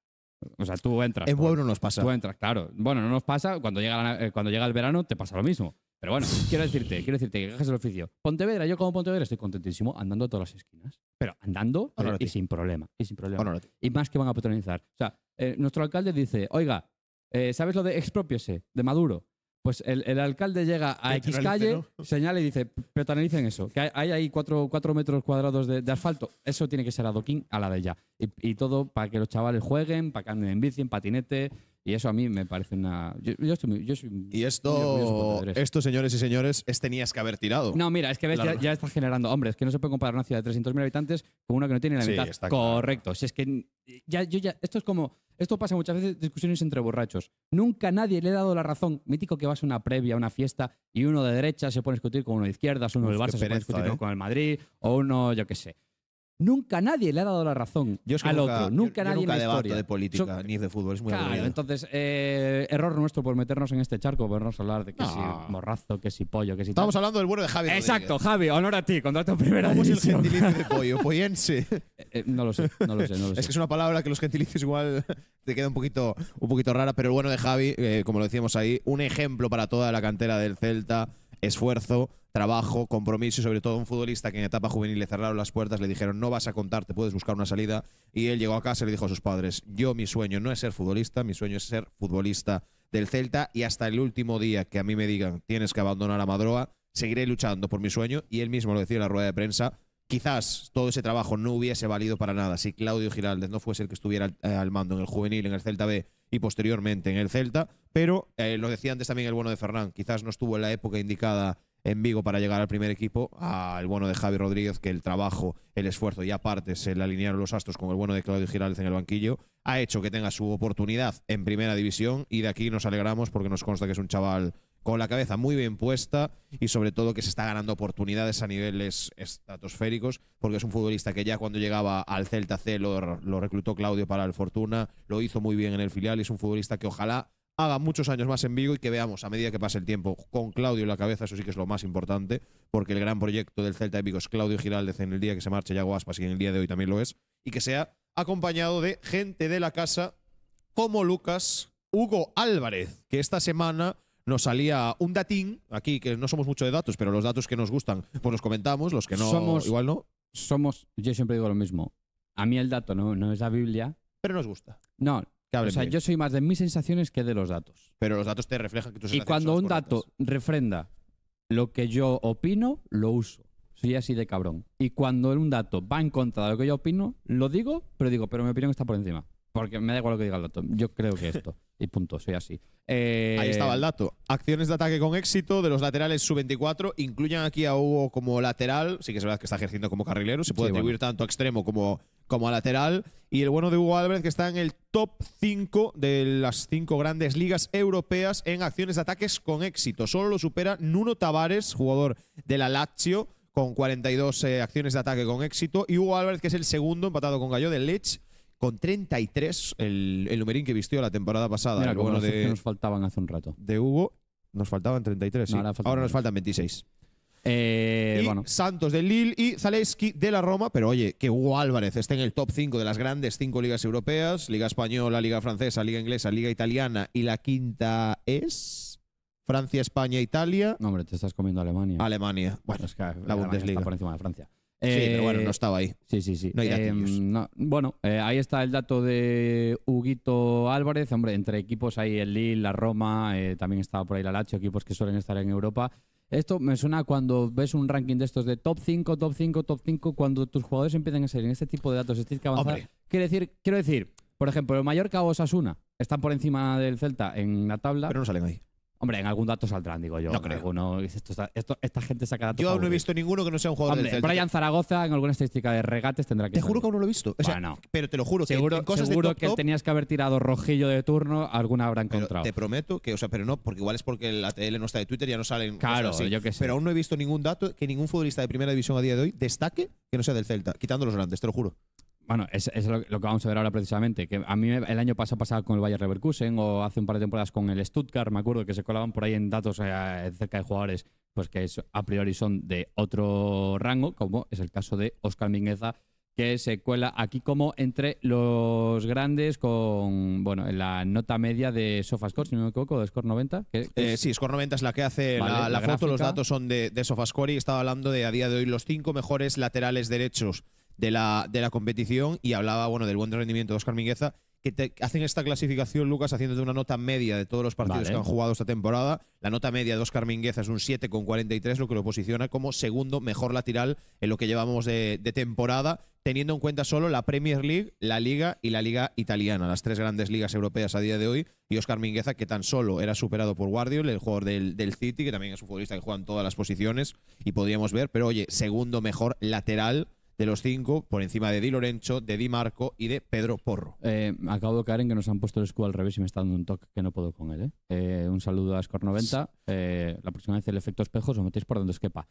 O sea, tú entras. Es bueno no nos pasa. Tú entras, claro. Bueno, no nos pasa, cuando llega, eh, cuando llega el verano te pasa lo mismo. Pero bueno, quiero decirte, quiero decirte que dejas el oficio. Pontevedra, yo como Pontevedra estoy contentísimo andando a todas las esquinas. Pero andando y sin problema. Y sin problema. Y más que van a patronizar. O sea, eh, nuestro alcalde dice, oiga, eh, ¿sabes lo de expropiese de Maduro? Pues el, alcalde llega a X calle, señala y dice, en eso, que hay, hay ahí cuatro, metros cuadrados de, asfalto, eso tiene que ser adoquín a la de ella. Y, y todo para que los chavales jueguen, para que anden en bici, en patinete, y eso a mí me parece una. Yo, estoy Y esto, señores y señores, es tenías que haber tirado. No, mira, es que ya, estás generando. Hombre, es que no se puede comparar una ciudad de 300.000 habitantes con una que no tiene la mitad. está Correcto. Si es que. Ya, esto es como. Esto pasa muchas veces discusiones entre borrachos. Nunca nadie le ha dado la razón. Mítico que vas a una previa, a una fiesta, y uno de derecha se pone a discutir con uno de izquierdas, uno del Barça se pone a discutir ¿eh? con el Madrid, o uno, yo qué sé. Nunca nadie le ha dado la razón yo al nunca, otro. Nunca nadie nunca en la de política ni de fútbol, es muy Entonces, eh, error nuestro por meternos en este charco, Por no hablar de que si morrazo, que si pollo, que si. Estamos hablando del bueno de Javi. Exacto, Javi, honor a ti, contrato primera ¿Cómo es el gentilicio de pollo? ¿Poyense? Eh, eh, no lo sé, no lo sé, es que es una palabra que los gentilicios igual te queda un poquito, un poquito rara, pero el bueno de Javi, como lo decíamos ahí, un ejemplo para toda la cantera del Celta esfuerzo, trabajo, compromiso y sobre todo un futbolista que en etapa juvenil le cerraron las puertas, le dijeron no vas a contar, te puedes buscar una salida y él llegó a casa y le dijo a sus padres, yo mi sueño no es ser futbolista, mi sueño es ser futbolista del Celta y hasta el último día que a mí me digan tienes que abandonar a Madroa, seguiré luchando por mi sueño y él mismo lo decía en la rueda de prensa, Quizás todo ese trabajo no hubiese valido para nada si Claudio Giraldez no fuese el que estuviera eh, al, mando en el juvenil, en el Celta B y posteriormente en el Celta, pero eh, lo decía antes también el bueno de Fernán, quizás no estuvo en la época indicada en Vigo para llegar al primer equipo, al bueno de Javi Rodríguez, que el trabajo, el esfuerzo y aparte se le alinearon los astros con el bueno de Claudio Giraldez en el banquillo, ha hecho que tenga su oportunidad en primera división y de aquí nos alegramos porque nos consta que es un chaval con la cabeza muy bien puesta y sobre todo que se está ganando oportunidades a niveles estratosféricos, porque es un futbolista que ya cuando llegaba al Celta C lo, reclutó Claudio para el Fortuna, lo hizo muy bien en el filial y es un futbolista que ojalá haga muchos años más en Vigo y que veamos a medida que pase el tiempo con Claudio en la cabeza, eso sí que es lo más importante, porque el gran proyecto del Celta de Vigo es Claudio Giraldez en el día que se marche Yago Aspas y en el día de hoy también lo es, y que sea acompañado de gente de la casa como Lucas Hugo Álvarez, que esta semana nos salía un datín, aquí que no somos mucho de datos, pero los datos que nos gustan, pues los comentamos, los que no, somos, igual no. Somos, yo siempre digo lo mismo, a mí el dato no, no es la Biblia. Pero nos gusta. No, o sea, yo soy más de mis sensaciones que de los datos. Pero los datos te reflejan que tus Y cuando un dato refrenda lo que yo opino, lo uso. Soy así de cabrón. Y cuando un dato va en contra de lo que yo opino, lo digo, pero digo, pero mi opinión está por encima. Porque me da igual lo que diga el dato. Yo creo que esto. y punto, soy así. Eh, Ahí estaba el dato. Acciones de ataque con éxito de los laterales sub-24. Incluyan aquí a Hugo como lateral. Sí que es verdad que está ejerciendo como carrilero. Se puede atribuir tanto extremo como, como a lateral. Y el bueno de Hugo Álvarez que está en el top 5 de las 5 grandes ligas europeas en acciones de ataques con éxito. Solo lo supera Nuno Tavares, jugador de la Lazio, con 42 eh, acciones de ataque con éxito. Y Hugo Álvarez que es el segundo empatado con Gallo de Lech con 33, el, numerín que vistió la temporada pasada. Mira, que nos faltaban hace un rato. De Hugo, nos faltaban 33. Ahora, nos faltan 26. Eh, Santos del Lille y Zaleski de la Roma, pero oye, que Hugo Álvarez esté en el top 5 de las grandes 5 ligas europeas, Liga Española, Liga Francesa, Liga Inglesa, Liga Italiana y la quinta es Francia, España, Italia. No, hombre, te estás comiendo Alemania. Alemania, bueno, es que la Bundesliga. Está por encima de Francia sí, pero bueno, eh, no estaba ahí. Sí, sí, sí. Em, bueno, eh, ahí está el dato de Huguito Álvarez. Hombre, entre equipos hay el Lille, la Roma, eh, también estaba por ahí la Lazio, equipos que suelen estar en Europa. Esto me suena cuando ves un ranking de estos de top 5, top 5, top 5, cuando tus jugadores empiezan a salir en este tipo de datos, estadísticos. que Quiero decir, quiero decir, por ejemplo, el Mallorca o Osasuna están por encima del Celta en la tabla. Pero no salen ahí. Hombre, en algún dato saldrán, digo yo. No creo. esta gente saca datos. Yo aún no he visto ninguno que no sea un jugador del Brian Zaragoza en alguna estadística de regates tendrá que. Te juro que aún no lo he visto. pero te lo juro. Seguro que, tenías que haber tirado rojillo de turno, alguna habrá encontrado. te prometo que, o sea, pero no, porque igual es porque la TL no está de Twitter, ya no salen. Claro, yo que sé. Pero aún no he visto ningún dato que ningún futbolista de primera división a día de hoy destaque que no sea del Celta, quitando los grandes, te lo juro. Bueno, es, lo, que vamos a ver ahora precisamente. Que a mí el año pasado pasaba con el bayern Leverkusen o hace un par de temporadas con el Stuttgart, me acuerdo que se colaban por ahí en datos eh, cerca de jugadores pues que a priori son de otro rango, como es el caso de Oscar Mingueza, que se cuela aquí como entre los grandes con bueno la nota media de SofaScore, si no me equivoco, de Score 90. Eh, sí, Score 90 es la que hace la, foto, los datos son de, de SofaScore y estaba hablando de a día de hoy los cinco mejores laterales derechos de la, de la competición y hablaba bueno, del buen rendimiento de Oscar Mingueza, que hacen esta clasificación, Lucas, haciéndote una nota media de todos los partidos que han jugado esta temporada. La nota media de Oscar Mingueza es un 7,43, lo que lo posiciona como segundo mejor lateral en lo que llevamos de, temporada, teniendo en cuenta solo la Premier League, la Liga y la Liga Italiana, las tres grandes ligas europeas a día de hoy, y Oscar Mingueza, que tan solo era superado por Guardiola, el jugador del, del, City, que también es un futbolista que juega en todas las posiciones, y podríamos ver, pero oye, segundo mejor lateral de los cinco, por encima de Di Lorenzo, de Di Marco y de Pedro Porro. Eh, acabo de caer en que nos han puesto el escudo al revés y me está dando un toque que no puedo con él. ¿eh? Eh, un saludo a Score90. la próxima vez el efecto espejo os metéis por donde os quepa.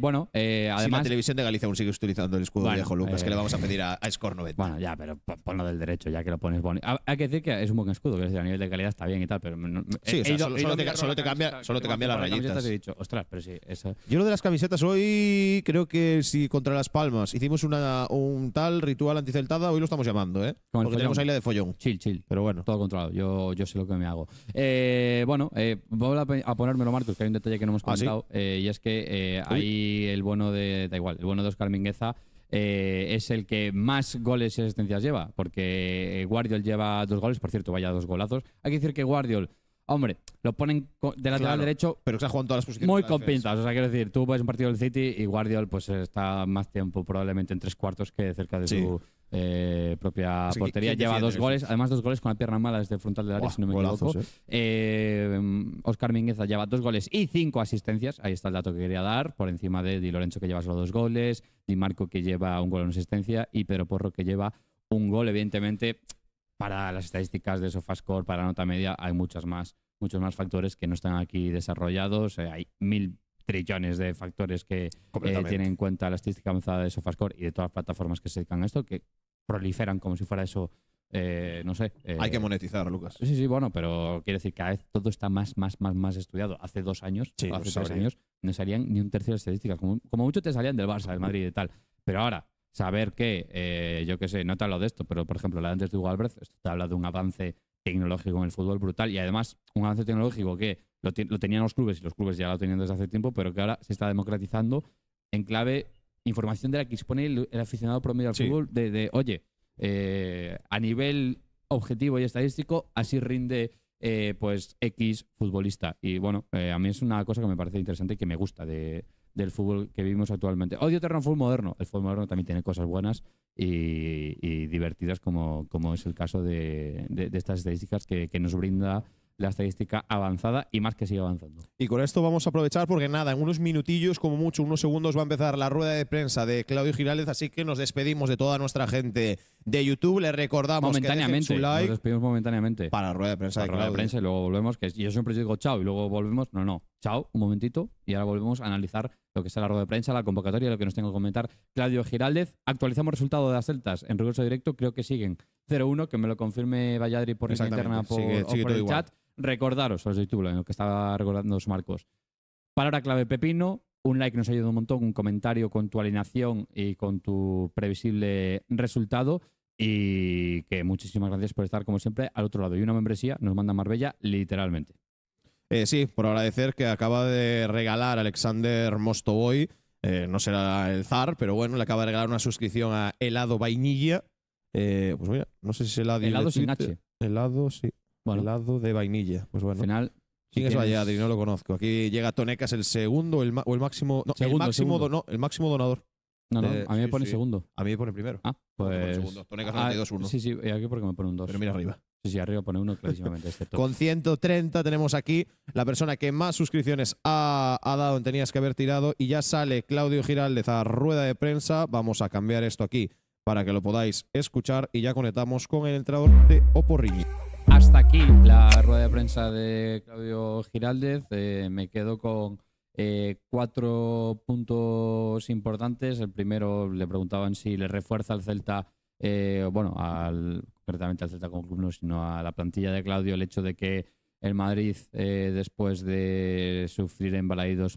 bueno, además. Si la televisión de Galicia aún sigue utilizando el escudo bueno, viejo, Lucas, que le vamos a pedir a, a 90 Bueno, ya, pero ponlo del derecho, ya que lo pones bonito. Hay que decir que es un buen escudo, que a nivel de calidad está bien y tal, pero. sí, solo, te, cambia, solo te las rayitas. ostras, pero sí. Yo lo de las camisetas hoy creo que si contra las Palmas. Hicimos una, un tal ritual anticeltada, hoy lo estamos llamando, ¿eh? Porque tenemos aire de follón. Chill, chill. Pero bueno. Todo controlado, yo, yo sé lo que me hago. Eh, bueno, eh, voy a ponérmelo, Marcos, que hay un detalle que no hemos ah, comentado eh, y es que eh, ahí el bueno de. Da igual, el bueno de Oscar Mingueza. Eh, es el que más goles y asistencias lleva, porque Guardiol lleva dos goles, por cierto, vaya dos golazos. Hay que decir que Guardiol Hombre, lo ponen de lateral derecho. Pero que se jugado todas las posiciones. Muy con O sea, quiero decir, tú ves un partido del City y Guardiol pues está más tiempo probablemente en tres cuartos que cerca de su eh, propia portería. Lleva dos goles, además dos goles con la pierna mala desde el frontal del área, si no me equivoco. Oscar eh, Mingueza lleva dos goles y cinco asistencias. Ahí está el dato que quería dar, por encima de Di Lorenzo que lleva solo dos goles, Di Marco que lleva un gol en asistencia y Pedro Porro que lleva un gol, evidentemente para las estadísticas de SofaScore, para la nota media, hay muchas más, muchos más factores que no están aquí desarrollados. Eh, hay mil trillones de factores que eh, tienen en cuenta la estadística avanzada de SofaScore y de todas las plataformas que se dedican a esto, que proliferan como si fuera eso eh, no sé. Hay que monetizar, Lucas. Sí, sí, bueno, pero quiero decir, que cada vez todo está más, más, más, más estudiado. Hace dos años, hace tres años, no salían ni un tercio de estadísticas. Como, como, mucho te salían del Barça, del Madrid y tal. Pero ahora, saber que, eh, yo qué sé, no te hablo de esto, pero por ejemplo, la de antes de Hugo Albrecht, esto te habla de un avance tecnológico en el fútbol brutal y además un avance tecnológico que lo, tenían los clubes y los clubes ya lo tenían desde hace tiempo, pero que ahora se está democratizando en clave información de la que dispone el, aficionado promedio al fútbol de, oye, eh, a nivel objetivo y estadístico, así rinde eh, pues X futbolista. Y bueno, a mí es una cosa que me parece interesante y que me gusta de, del fútbol que vivimos actualmente. Odio terreno fútbol moderno. El fútbol moderno también tiene cosas buenas y, divertidas, como, como es el caso de, estas estadísticas que nos brinda la estadística avanzada y más que sigue avanzando. Y con esto vamos a aprovechar porque nada, en unos minutillos, como mucho, unos segundos va a empezar la rueda de prensa de Claudio Giraldez, así que nos despedimos de toda nuestra gente de YouTube, le recordamos momentáneamente, que dejen su like. Nos despedimos momentáneamente. Para la rueda de prensa. rueda de prensa y luego volvemos, que yo siempre digo chao y luego volvemos, no, no, chao, un momentito y ahora volvemos a analizar lo que es la rueda de prensa, la convocatoria, lo que nos tenga que comentar Claudio Giraldez. Actualizamos resultado de las Celtas en recurso directo, creo que siguen uno que me lo confirme Valladri por interna por, o por el chat. Recordaros, os lo que estaba recordando los Marcos. Palabra clave pepino, un like nos ayuda un montón, un comentario con tu alineación y con tu previsible resultado. Y que muchísimas gracias por estar, como siempre, al otro lado. Y una membresía nos manda Marbella, literalmente. Eh, sí, por agradecer que acaba de regalar Alexander Mostovoy eh, no será el zar, pero bueno, le acaba de regalar una suscripción a Helado Vainilla eh, pues mira, no sé si es helado. Helado sin H. Helado, sí. Helado de vainilla. Pues bueno. Al final. ¿Quién es Valladolid? No lo conozco. Aquí llega Tonecas el segundo o el máximo. No, segundo, el máximo, el máximo donador. No, no, eh, a mí me pone segundo. A mí me pone primero. Ah, pues. Tonecas ah, 92-1. Sí, sí, aquí porque me pone un 2. Pero mira arriba. Sí, sí, arriba pone uno clarísimamente. Este Con 130 tenemos aquí la persona que más suscripciones ha, dado en Tenías que haber tirado. Y ya sale Claudio Giraldez a rueda de prensa. Vamos a cambiar esto aquí para que lo podáis escuchar y ya conectamos con el entrador de Oporriño. Hasta aquí la rueda de prensa de Claudio Giraldez. Eh, me quedo con eh, cuatro puntos importantes. El primero le preguntaban si le refuerza al Celta, eh, bueno, al, concretamente al Celta con club, sino a la plantilla de Claudio, el hecho de que el Madrid, eh, después de sufrir en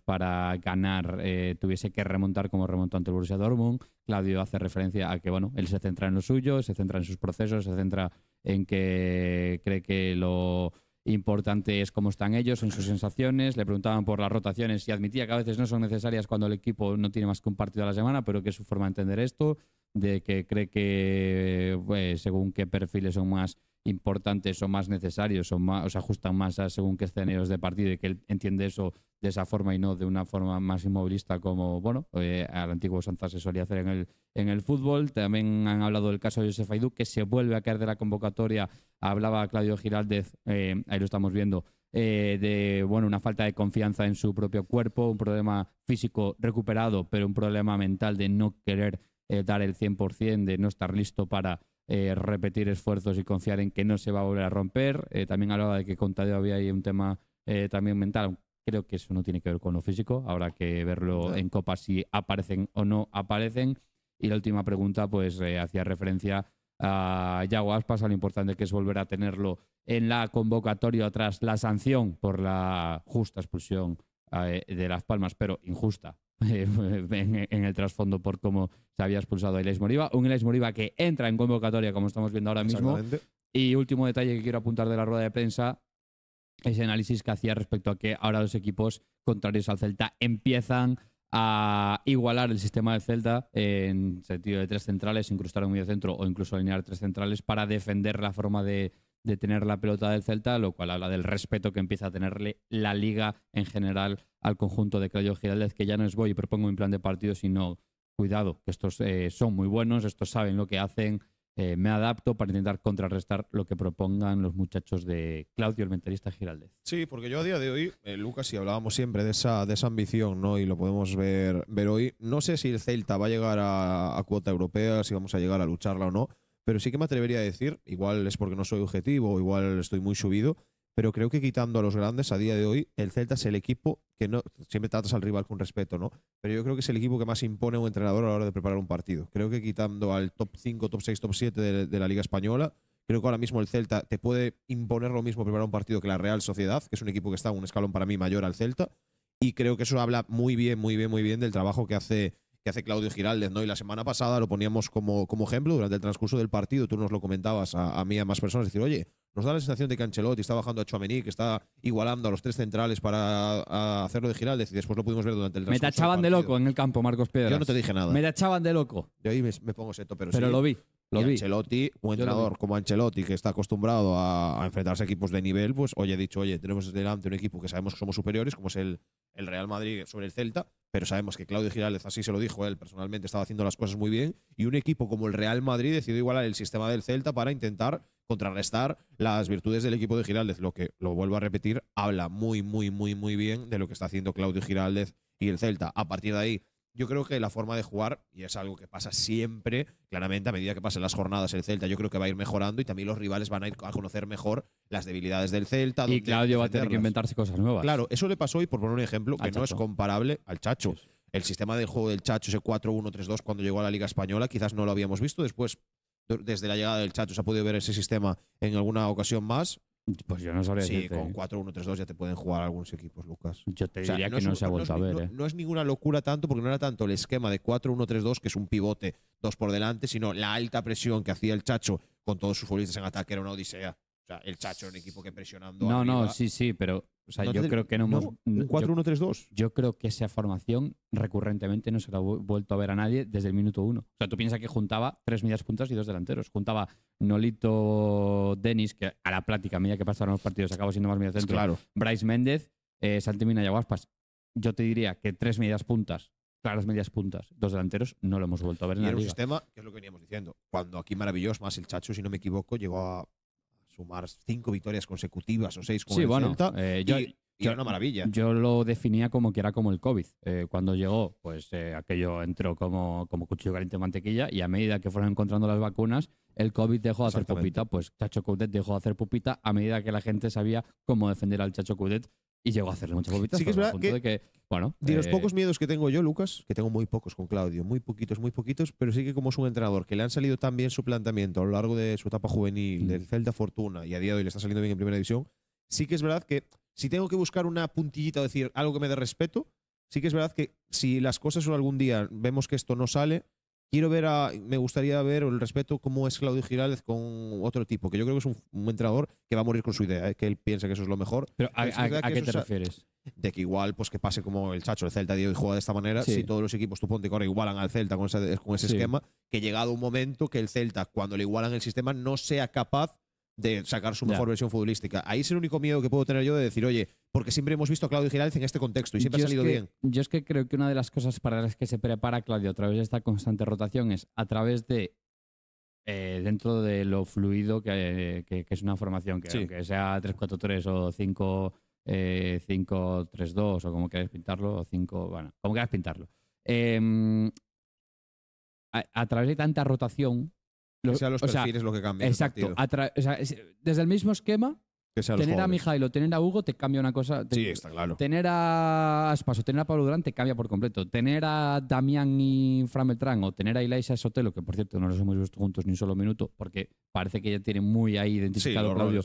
para ganar, eh, tuviese que remontar como remontó ante el Borussia Dortmund. Claudio hace referencia a que, bueno, él se centra en lo suyo, se centra en sus procesos, se centra en que cree que lo importante es cómo están ellos, en sus sensaciones. Le preguntaban por las rotaciones y admitía que a veces no son necesarias cuando el equipo no tiene más que un partido a la semana, pero que es su forma de entender esto, de que cree que, eh, pues, según qué perfiles son más importantes o más necesarios o, se ajustan más según qué escenarios de partido y que él entiende eso de esa forma y no de una forma más inmovilista como, bueno, eh, al antiguo Sanza se solía hacer en el, en el fútbol. También han hablado del caso de Josef Aidú, que se vuelve a caer de la convocatoria. Hablaba Claudio Giraldez, eh, ahí lo estamos viendo, eh, de bueno, una falta de confianza en su propio cuerpo, un problema físico recuperado, pero un problema mental de no querer dar el 100%, de no estar listo para eh, repetir esfuerzos y confiar en que no se va a volver a romper. Eh, también hablaba de que con Tadeo había ahí un tema eh, también mental. Creo que eso no tiene que ver con lo físico. Habrá que verlo en Copa si aparecen o no aparecen. Y la última pregunta, pues hacía referencia a Yago Aspas, lo importante que es volver a tenerlo en la convocatoria tras la sanción por la justa expulsión de Las Palmas, pero injusta en, el trasfondo por cómo se había expulsado a Elias Moriba. Un Elias Moriba que entra en convocatoria, como estamos viendo ahora mismo. Y último detalle que quiero apuntar de la rueda de prensa, ese análisis que hacía respecto a que ahora los equipos contrarios al Celta empiezan a igualar el sistema del Celta en sentido de tres centrales, incrustar un medio centro o incluso alinear tres centrales para defender la forma de, de tener la pelota del Celta, lo cual habla del respeto que empieza a tenerle la liga en general al conjunto de Claudio Giraldez, que ya no es voy y propongo un plan de partido, sino cuidado, que estos eh, son muy buenos, estos saben lo que hacen, eh, me adapto para intentar contrarrestar lo que propongan los muchachos de Claudio, el mentalista Giraldez. Sí, porque yo a día de hoy, eh, Lucas, y hablábamos siempre de esa, de esa ambición, ¿no? Y lo podemos ver, ver hoy. No sé si el Celta va a llegar a cuota europea, si vamos a llegar a lucharla o no pero sí que me atrevería a decir, igual es porque no soy objetivo, igual estoy muy subido, pero creo que quitando a los grandes a día de hoy, el Celta es el equipo que no siempre tratas al rival con respeto, ¿no? Pero yo creo que es el equipo que más impone a un entrenador a la hora de preparar un partido. Creo que quitando al top 5, top 6, top 7 de, la Liga Española, creo que ahora mismo el Celta te puede imponer lo mismo preparar un partido que la Real Sociedad, que es un equipo que está un escalón para mí mayor al Celta, y creo que eso habla muy bien, muy bien, muy bien del trabajo que hace que hace Claudio Giraldez, ¿no? Y la semana pasada lo poníamos como, como ejemplo durante el transcurso del partido, tú nos lo comentabas a, mí y a más personas, decir, oye, nos da la sensación de que Ancelotti está bajando a Chouameni, que está igualando a los tres centrales para hacerlo de Giraldez y después lo pudimos ver durante el Me tachaban de loco en el campo, Marcos Pérez. Yo no te dije nada. Me tachaban de loco. Yo ahí me, pongo seto, pero, pero lo vi. Ancelotti, un entrenador como Ancelotti, que está acostumbrado a, enfrentarse a equipos de nivel, pues hoy ha dicho, oye, tenemos delante un equipo que sabemos que somos superiores, como es el, Real Madrid sobre el Celta, pero sabemos que Claudio Giraldez así se lo dijo él personalmente, estaba haciendo las cosas muy bien, y un equipo como el Real Madrid decidió igualar el sistema del Celta para intentar contrarrestar las virtudes del equipo de Giraldez, lo que, lo vuelvo a repetir, habla muy, muy, muy, muy bien de lo que está haciendo Claudio Giraldez y el Celta. A partir de ahí yo creo que la forma de jugar, y es algo que pasa siempre, claramente a medida que pasen las jornadas el Celta, yo creo que va a ir mejorando y también los rivales van a ir a conocer mejor las debilidades del Celta. Y Claudio va a tener que inventarse cosas nuevas. Claro, eso le pasó y por poner un ejemplo que no es comparable al Chacho. El sistema del juego del Chacho, ese 4-1-3-2 cuando llegó a la Liga Española, quizás no lo habíamos visto. Después, desde la llegada del Chacho, se ha podido ver ese sistema en alguna ocasión más. Pues yo no sabría Sí, con 4-1-3-2 ¿eh? ya te pueden jugar algunos equipos, Lucas. Yo te diría que no se ha vuelto a ver. No, eh. no, es ninguna locura tanto porque no era tanto el esquema de 4-1-3-2, que es un pivote dos por delante, sino la alta presión que hacía el Chacho con todos sus futbolistas en ataque era una odisea. O sea, el Chacho era un equipo que presionando. No, no, sí, sí, pero o sea, yo creo que no, 4 1 3 Yo, creo que esa formación recurrentemente no se ha vuelto a ver a nadie desde el minuto uno. O sea, tú piensas que juntaba tres medias puntas y dos delanteros. Juntaba Nolito Denis, que a la plática media que pasaron los partidos acabó siendo más medio centro. Claro. Bryce Méndez, eh, Santimina y Aguaspas. Yo te diría que tres medias puntas, claras medias puntas, dos delanteros, no lo hemos vuelto a ver y en era un sistema, que es lo que veníamos diciendo. Cuando aquí maravilloso, más el Chacho, si no me equivoco, llegó a sumar cinco victorias consecutivas o seis con bueno, eh, yo, y, una maravilla. Yo lo definía como que era como el COVID. Eh, cuando llegó, pues eh, aquello entró como, como cuchillo caliente de mantequilla y a medida que fueron encontrando las vacunas, el COVID dejó de hacer pupita. Pues Chacho Cudet dejó de hacer pupita a medida que la gente sabía cómo defender al Chacho Cudet y llego a hacerle muchas bobitas. Sí que es verdad que, de bueno, de los eh, pocos miedos que tengo yo, Lucas, que tengo muy pocos con Claudio, muy poquitos, muy poquitos, pero sí que como es un entrenador que le han salido tan bien su planteamiento a lo largo de su etapa juvenil, mm. del Celta Fortuna, y a día de hoy le está saliendo bien en Primera División, sí que es verdad que si tengo que buscar una puntillita o decir algo que me dé respeto, sí que es verdad que si las cosas o algún día vemos que esto no sale, Quiero ver a, me gustaría ver el respeto cómo es Claudio Giraldez con otro tipo, que yo creo que es un, entrenador que va a morir con su idea, ¿eh? que él piensa que eso es lo mejor. a, qué te refieres? De que igual, pues que pase como el Chacho, el Celta dio juega de esta manera, si todos los equipos, tú ponte Corre igualan al Celta con, ese esquema, que llegado un momento que el Celta, cuando le igualan el sistema, no sea capaz de sacar su mejor versión futbolística. Ahí es el único miedo que puedo tener yo de decir, oye, porque siempre hemos visto a Claudio Giraldi en este contexto y siempre ha salido bien. Yo es que creo que una de las cosas para las que se prepara Claudio a través de esta constante rotación es a través de eh, dentro de lo fluido que, es una formación, que sea 3-4-3 o 5, 3 2 o como quieras pintarlo, o 5, bueno, como quieras pintarlo. Em, a, través de tanta rotación, o sea los perfiles o lo que cambia. Exacto. desde el mismo esquema, tener a Mijailo, tener a Hugo te cambia una cosa. sí, está claro. Tener a o tener a Pablo Durán te cambia por completo. Tener a Damián y Fran o tener a Ilaisa Sotelo, que por cierto no los hemos visto juntos ni un solo minuto, porque parece que ya tiene muy ahí identificado Claudio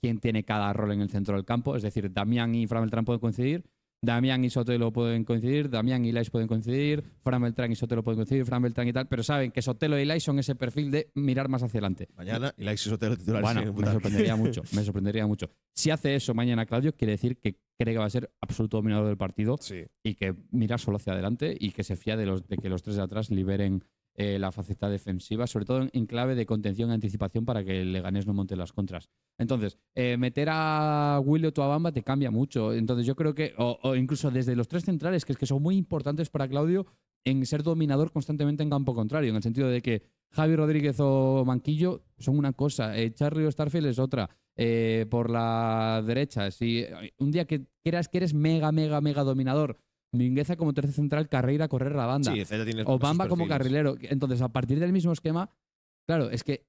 quién tiene cada rol en el centro del campo. Es decir, Damián y Fran pueden coincidir. Damián y Sotelo pueden coincidir, Damián y Lais pueden coincidir, Fran Beltrán y Sotelo pueden coincidir, Fran Beltrán y tal, pero saben que Sotelo y Lais son ese perfil de mirar más hacia adelante. Mañana y Lais y Sotelo titulares. Bueno, me sorprendería mucho, me sorprendería mucho. Si hace eso mañana Claudio, quiere decir que cree que va a ser absoluto dominador del partido y que mira solo hacia adelante y que se fía de, los, de que los tres de atrás liberen eh, la faceta defensiva, sobre todo en, clave de contención y anticipación para que el Leganés no monte las contras. Entonces, eh, meter a Willy Tuabamba te cambia mucho. Entonces, yo creo que, o, incluso desde los tres centrales, que es que son muy importantes para Claudio en ser dominador constantemente en campo contrario, en el sentido de que Javi Rodríguez o Manquillo son una cosa, eh, Charlie o Starfield es otra. por la derecha, si un día que quieras que eres mega, mega, mega dominador Mingueza como tercer central, Carreira correr la banda. o Bamba como carrilero. Entonces, a partir del mismo esquema, claro, es que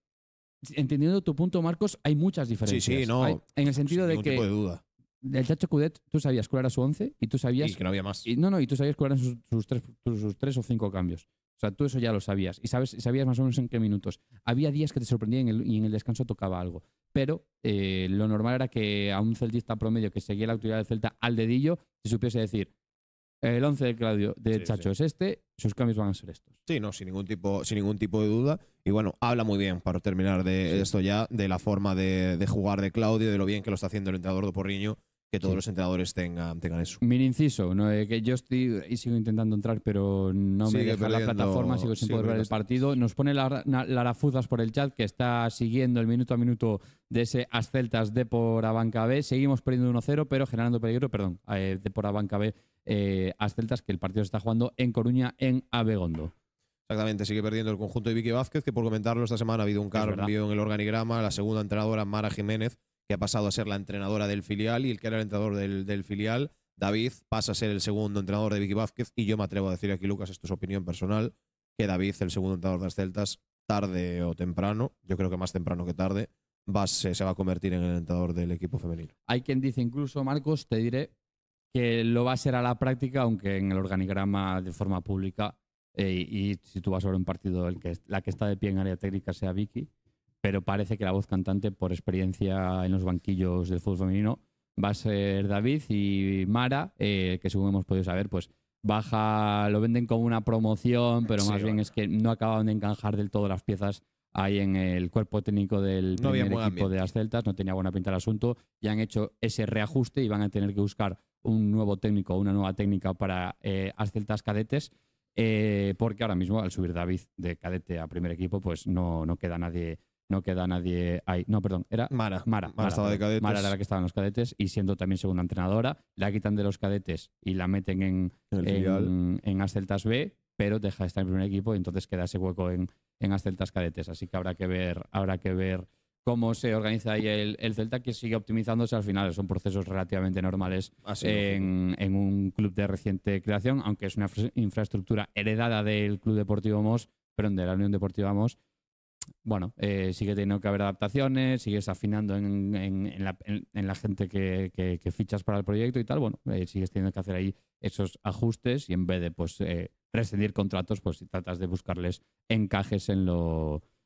entendiendo tu punto, Marcos, hay muchas diferencias. Sí, sí, no. en el sentido de que. Tipo de duda. El Chacho Cudet, tú sabías cuál era su 11 y tú sabías. Y que no había más. Y, no, no, y tú sabías cuál eran sus, sus, tres, o cinco cambios. O sea, tú eso ya lo sabías. Y sabes, sabías más o menos en qué minutos. Había días que te sorprendía y en el descanso tocaba algo. Pero eh, lo normal era que a un celtista promedio que seguía la autoridad del Celta al dedillo se supiese decir, el 11 de Claudio de Chacho es este, sus cambios van a ser estos. Sí, no, sin ningún tipo, sin ningún tipo de duda. Y bueno, habla muy bien, para terminar de esto ya, de la forma de, de, jugar de Claudio, de lo bien que lo está haciendo el entrenador de Porriño que todos los entrenadores tengan, tengan eso. Mini inciso, eh, que yo estoy y sigo intentando entrar, pero no me deja la plataforma, sigo sin poder ver el partido. Nos pone Lara, Fuzas por el chat que está siguiendo el minuto a minuto de ese Asceltas de por Abanca B. Seguimos perdiendo 1-0, pero generando peligro, perdón, eh, de por Abanca B, eh, Asceltas, que el partido se está jugando en Coruña, en Abegondo. Exactamente, sigue perdiendo el conjunto de Vicky Vázquez, que por comentarlo esta semana ha habido un cambio en el organigrama. La segunda entrenadora, Mara Jiménez, que ha pasado a ser la entrenadora del filial y el que era el entrenador del, filial, David, pasa a ser el segundo entrenador de Vicky Vázquez. Y yo me atrevo a decir aquí, Lucas, esto es opinión personal, que David, el segundo entrenador de las Celtas, tarde o temprano, yo creo que más temprano que tarde, va, se, va a convertir en el entrenador del equipo femenino. Hay quien dice incluso, Marcos, te diré que lo va a ser a la práctica, aunque en el organigrama de forma pública eh, y si tú vas sobre un partido el que la que está de pie en área técnica sea Vicky, pero parece que la voz cantante, por experiencia en los banquillos del fútbol femenino, va a ser David y Mara, eh, que según hemos podido saber, pues baja, lo venden como una promoción, pero más bien es que no acaban de encajar del todo las piezas ahí en el cuerpo técnico del primer equipo de las Celtas, no tenía buena pinta el asunto, y han hecho ese reajuste y van a tener que buscar un nuevo técnico, una nueva técnica para eh, Celtas cadetes, eh, porque ahora mismo al subir David de cadete a primer equipo, pues no, no queda nadie no queda nadie ahí. No, perdón, era Mara. Mara, Mara, de cadetes. Mara era la que estaba en los cadetes y siendo también segunda entrenadora, la quitan de los cadetes y la meten en, en, Asceltas B, pero deja de estar en primer equipo y entonces queda ese hueco en, en Asceltas Cadetes. Así que habrá que ver, habrá que ver cómo se organiza ahí el, Celta, que sigue optimizándose al final. Son procesos relativamente normales ah, en, en, un club de reciente creación, aunque es una infraestructura heredada del Club Deportivo Mos, pero de la Unión Deportiva Mos, bueno, eh, sigue teniendo que haber adaptaciones, sigues afinando en, la, gente que, fichas para el proyecto y tal, bueno, eh, sigues teniendo que hacer ahí esos ajustes y en vez de pues eh, rescindir contratos, pues tratas de buscarles encajes en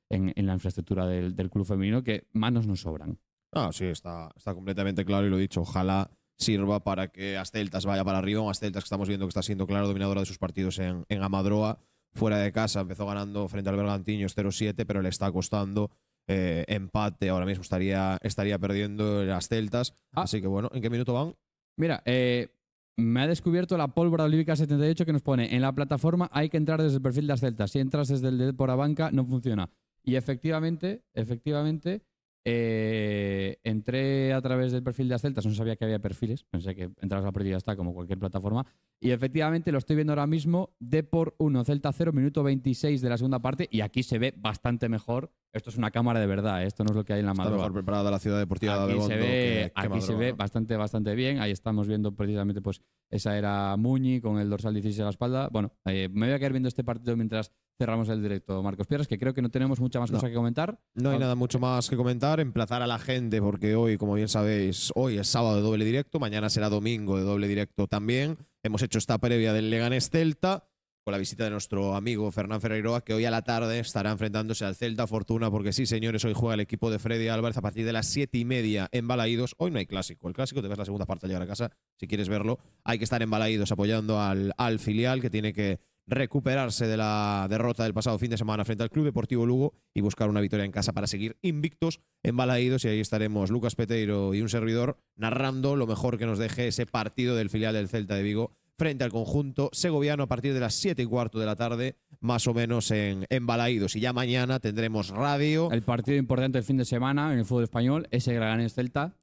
en, la infraestructura del, club femenino que manos no sobran. Ah, sí, está, completamente claro y lo he dicho, ojalá sirva para que Asteltas vaya para arriba, Asteltas que estamos viendo que está siendo claro dominadora de sus partidos en, en Amadroa fuera de casa. Empezó ganando frente al bergantiño 0-7, pero le está costando eh, empate. Ahora mismo estaría, estaría perdiendo las Celtas. Ah. Así que bueno, ¿en qué minuto van? Mira, eh, me ha descubierto la pólvora olímpica 78 que nos pone en la plataforma hay que entrar desde el perfil de las Celtas. Si entras desde el de por la banca, no funciona. Y efectivamente, efectivamente, eh, entré a través del perfil de las celtas, no sabía que había perfiles, pensé que entrabas a la partida ya está, como cualquier plataforma. Y efectivamente lo estoy viendo ahora mismo, de por 1, Celta 0, minuto 26 de la segunda parte, y aquí se ve bastante mejor. Esto es una cámara de verdad, ¿eh? esto no es lo que hay en la madrugada. mejor preparada la ciudad deportiva aquí de se ve, Aquí se ve bastante, bastante bien. Ahí estamos viendo precisamente, pues, esa era Muñi con el dorsal 16 a la espalda. Bueno, eh, me voy a quedar viendo este partido mientras cerramos el directo, Marcos Pierres, que creo que no tenemos mucha más cosa que comentar. No hay nada mucho más que comentar, emplazar a la gente, porque hoy, como bien sabéis, hoy es sábado de doble directo, mañana será domingo de doble directo también. Hemos hecho esta previa del Leganés Celta con la visita de nuestro amigo Fernán Ferreiroa, que hoy a la tarde estará enfrentándose al Celta Fortuna, porque sí, señores, hoy juega el equipo de Freddy Álvarez a partir de las siete y media en Balaídos. Hoy no hay clásico. El clásico te ves la segunda parte al llegar a casa, si quieres verlo. Hay que estar en Balaídos apoyando al, al filial que tiene que recuperarse de la derrota del pasado fin de semana frente al Club Deportivo Lugo y buscar una victoria en casa para seguir invictos en Balaídos y ahí estaremos Lucas Peteiro y un servidor narrando lo mejor que nos deje ese partido del filial del Celta de Vigo frente al conjunto segoviano a partir de las siete y cuarto de la tarde, más o menos en, Balaídos. Y ya mañana tendremos radio. El partido importante del fin de semana en el fútbol español es el Graganes Celta.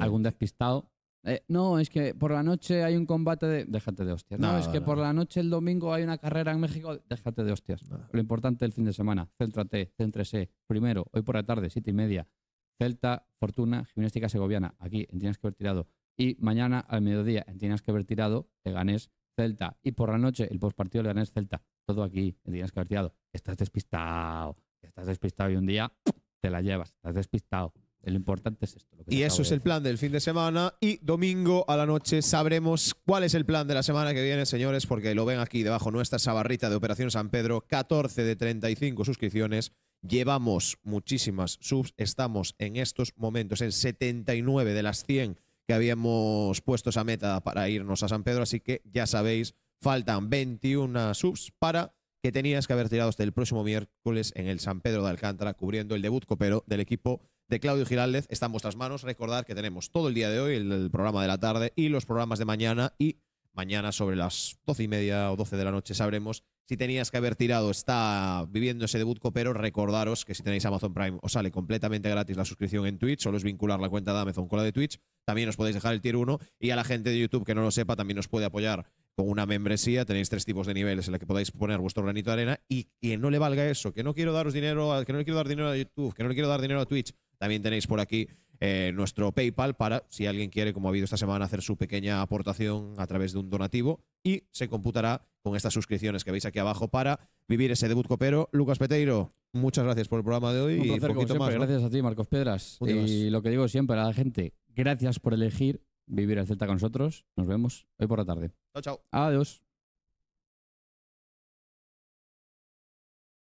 Algún despistado eh, no, es que por la noche hay un combate de. Déjate de hostias. No, es que por la noche el domingo hay una carrera en México. Déjate de hostias. Lo importante el fin de semana. Céntrate, céntrese. Primero, hoy por la tarde, siete y media. Celta, Fortuna, Gimnástica Segoviana. Aquí, en Tienes que haber tirado. Y mañana al mediodía, en Tienes que haber tirado, te ganes Celta. Y por la noche, el postpartido le ganes Celta. Todo aquí, en Tienes que haber tirado. Estás despistado. Estás despistado y un día te la llevas. Estás despistado importante es esto. y eso es el plan del fin de semana. Y domingo a la noche sabremos cuál es el plan de la semana que viene, señores, porque lo ven aquí debajo nuestra sabarrita de Operación San Pedro, 14 de 35 suscripciones. Llevamos muchísimas subs. Estamos en estos momentos en 79 de las 100 que habíamos puesto esa meta para irnos a San Pedro. Así que ya sabéis, faltan 21 subs para que tenías que haber tirado hasta el próximo miércoles en el San Pedro de Alcántara, cubriendo el debut copero del equipo de Claudio Giraldez. Está en vuestras manos. Recordad que tenemos todo el día de hoy el, programa de la tarde y los programas de mañana. Y mañana, sobre las doce y media o doce de la noche, sabremos si tenías que haber tirado. Está viviendo ese debut copero. Recordaros que si tenéis Amazon Prime, os sale completamente gratis la suscripción en Twitch. Solo es vincular la cuenta de Amazon con la de Twitch. También os podéis dejar el tier 1. Y a la gente de YouTube que no lo sepa, también nos puede apoyar con una membresía tenéis tres tipos de niveles en la que podáis poner vuestro granito de arena y quien no le valga eso, que no quiero daros dinero, que no le quiero dar dinero a YouTube, que no le quiero dar dinero a Twitch, también tenéis por aquí eh, nuestro PayPal para si alguien quiere, como ha habido esta semana, hacer su pequeña aportación a través de un donativo y se computará con estas suscripciones que veis aquí abajo para vivir ese debut copero. Lucas Peteiro, muchas gracias por el programa de hoy un poquito más, Gracias a ti, Marcos Pedras. Y lo que digo siempre a la gente, gracias por elegir vivir el Celta con nosotros. Nos vemos hoy por la tarde. Chao, chao. Adiós.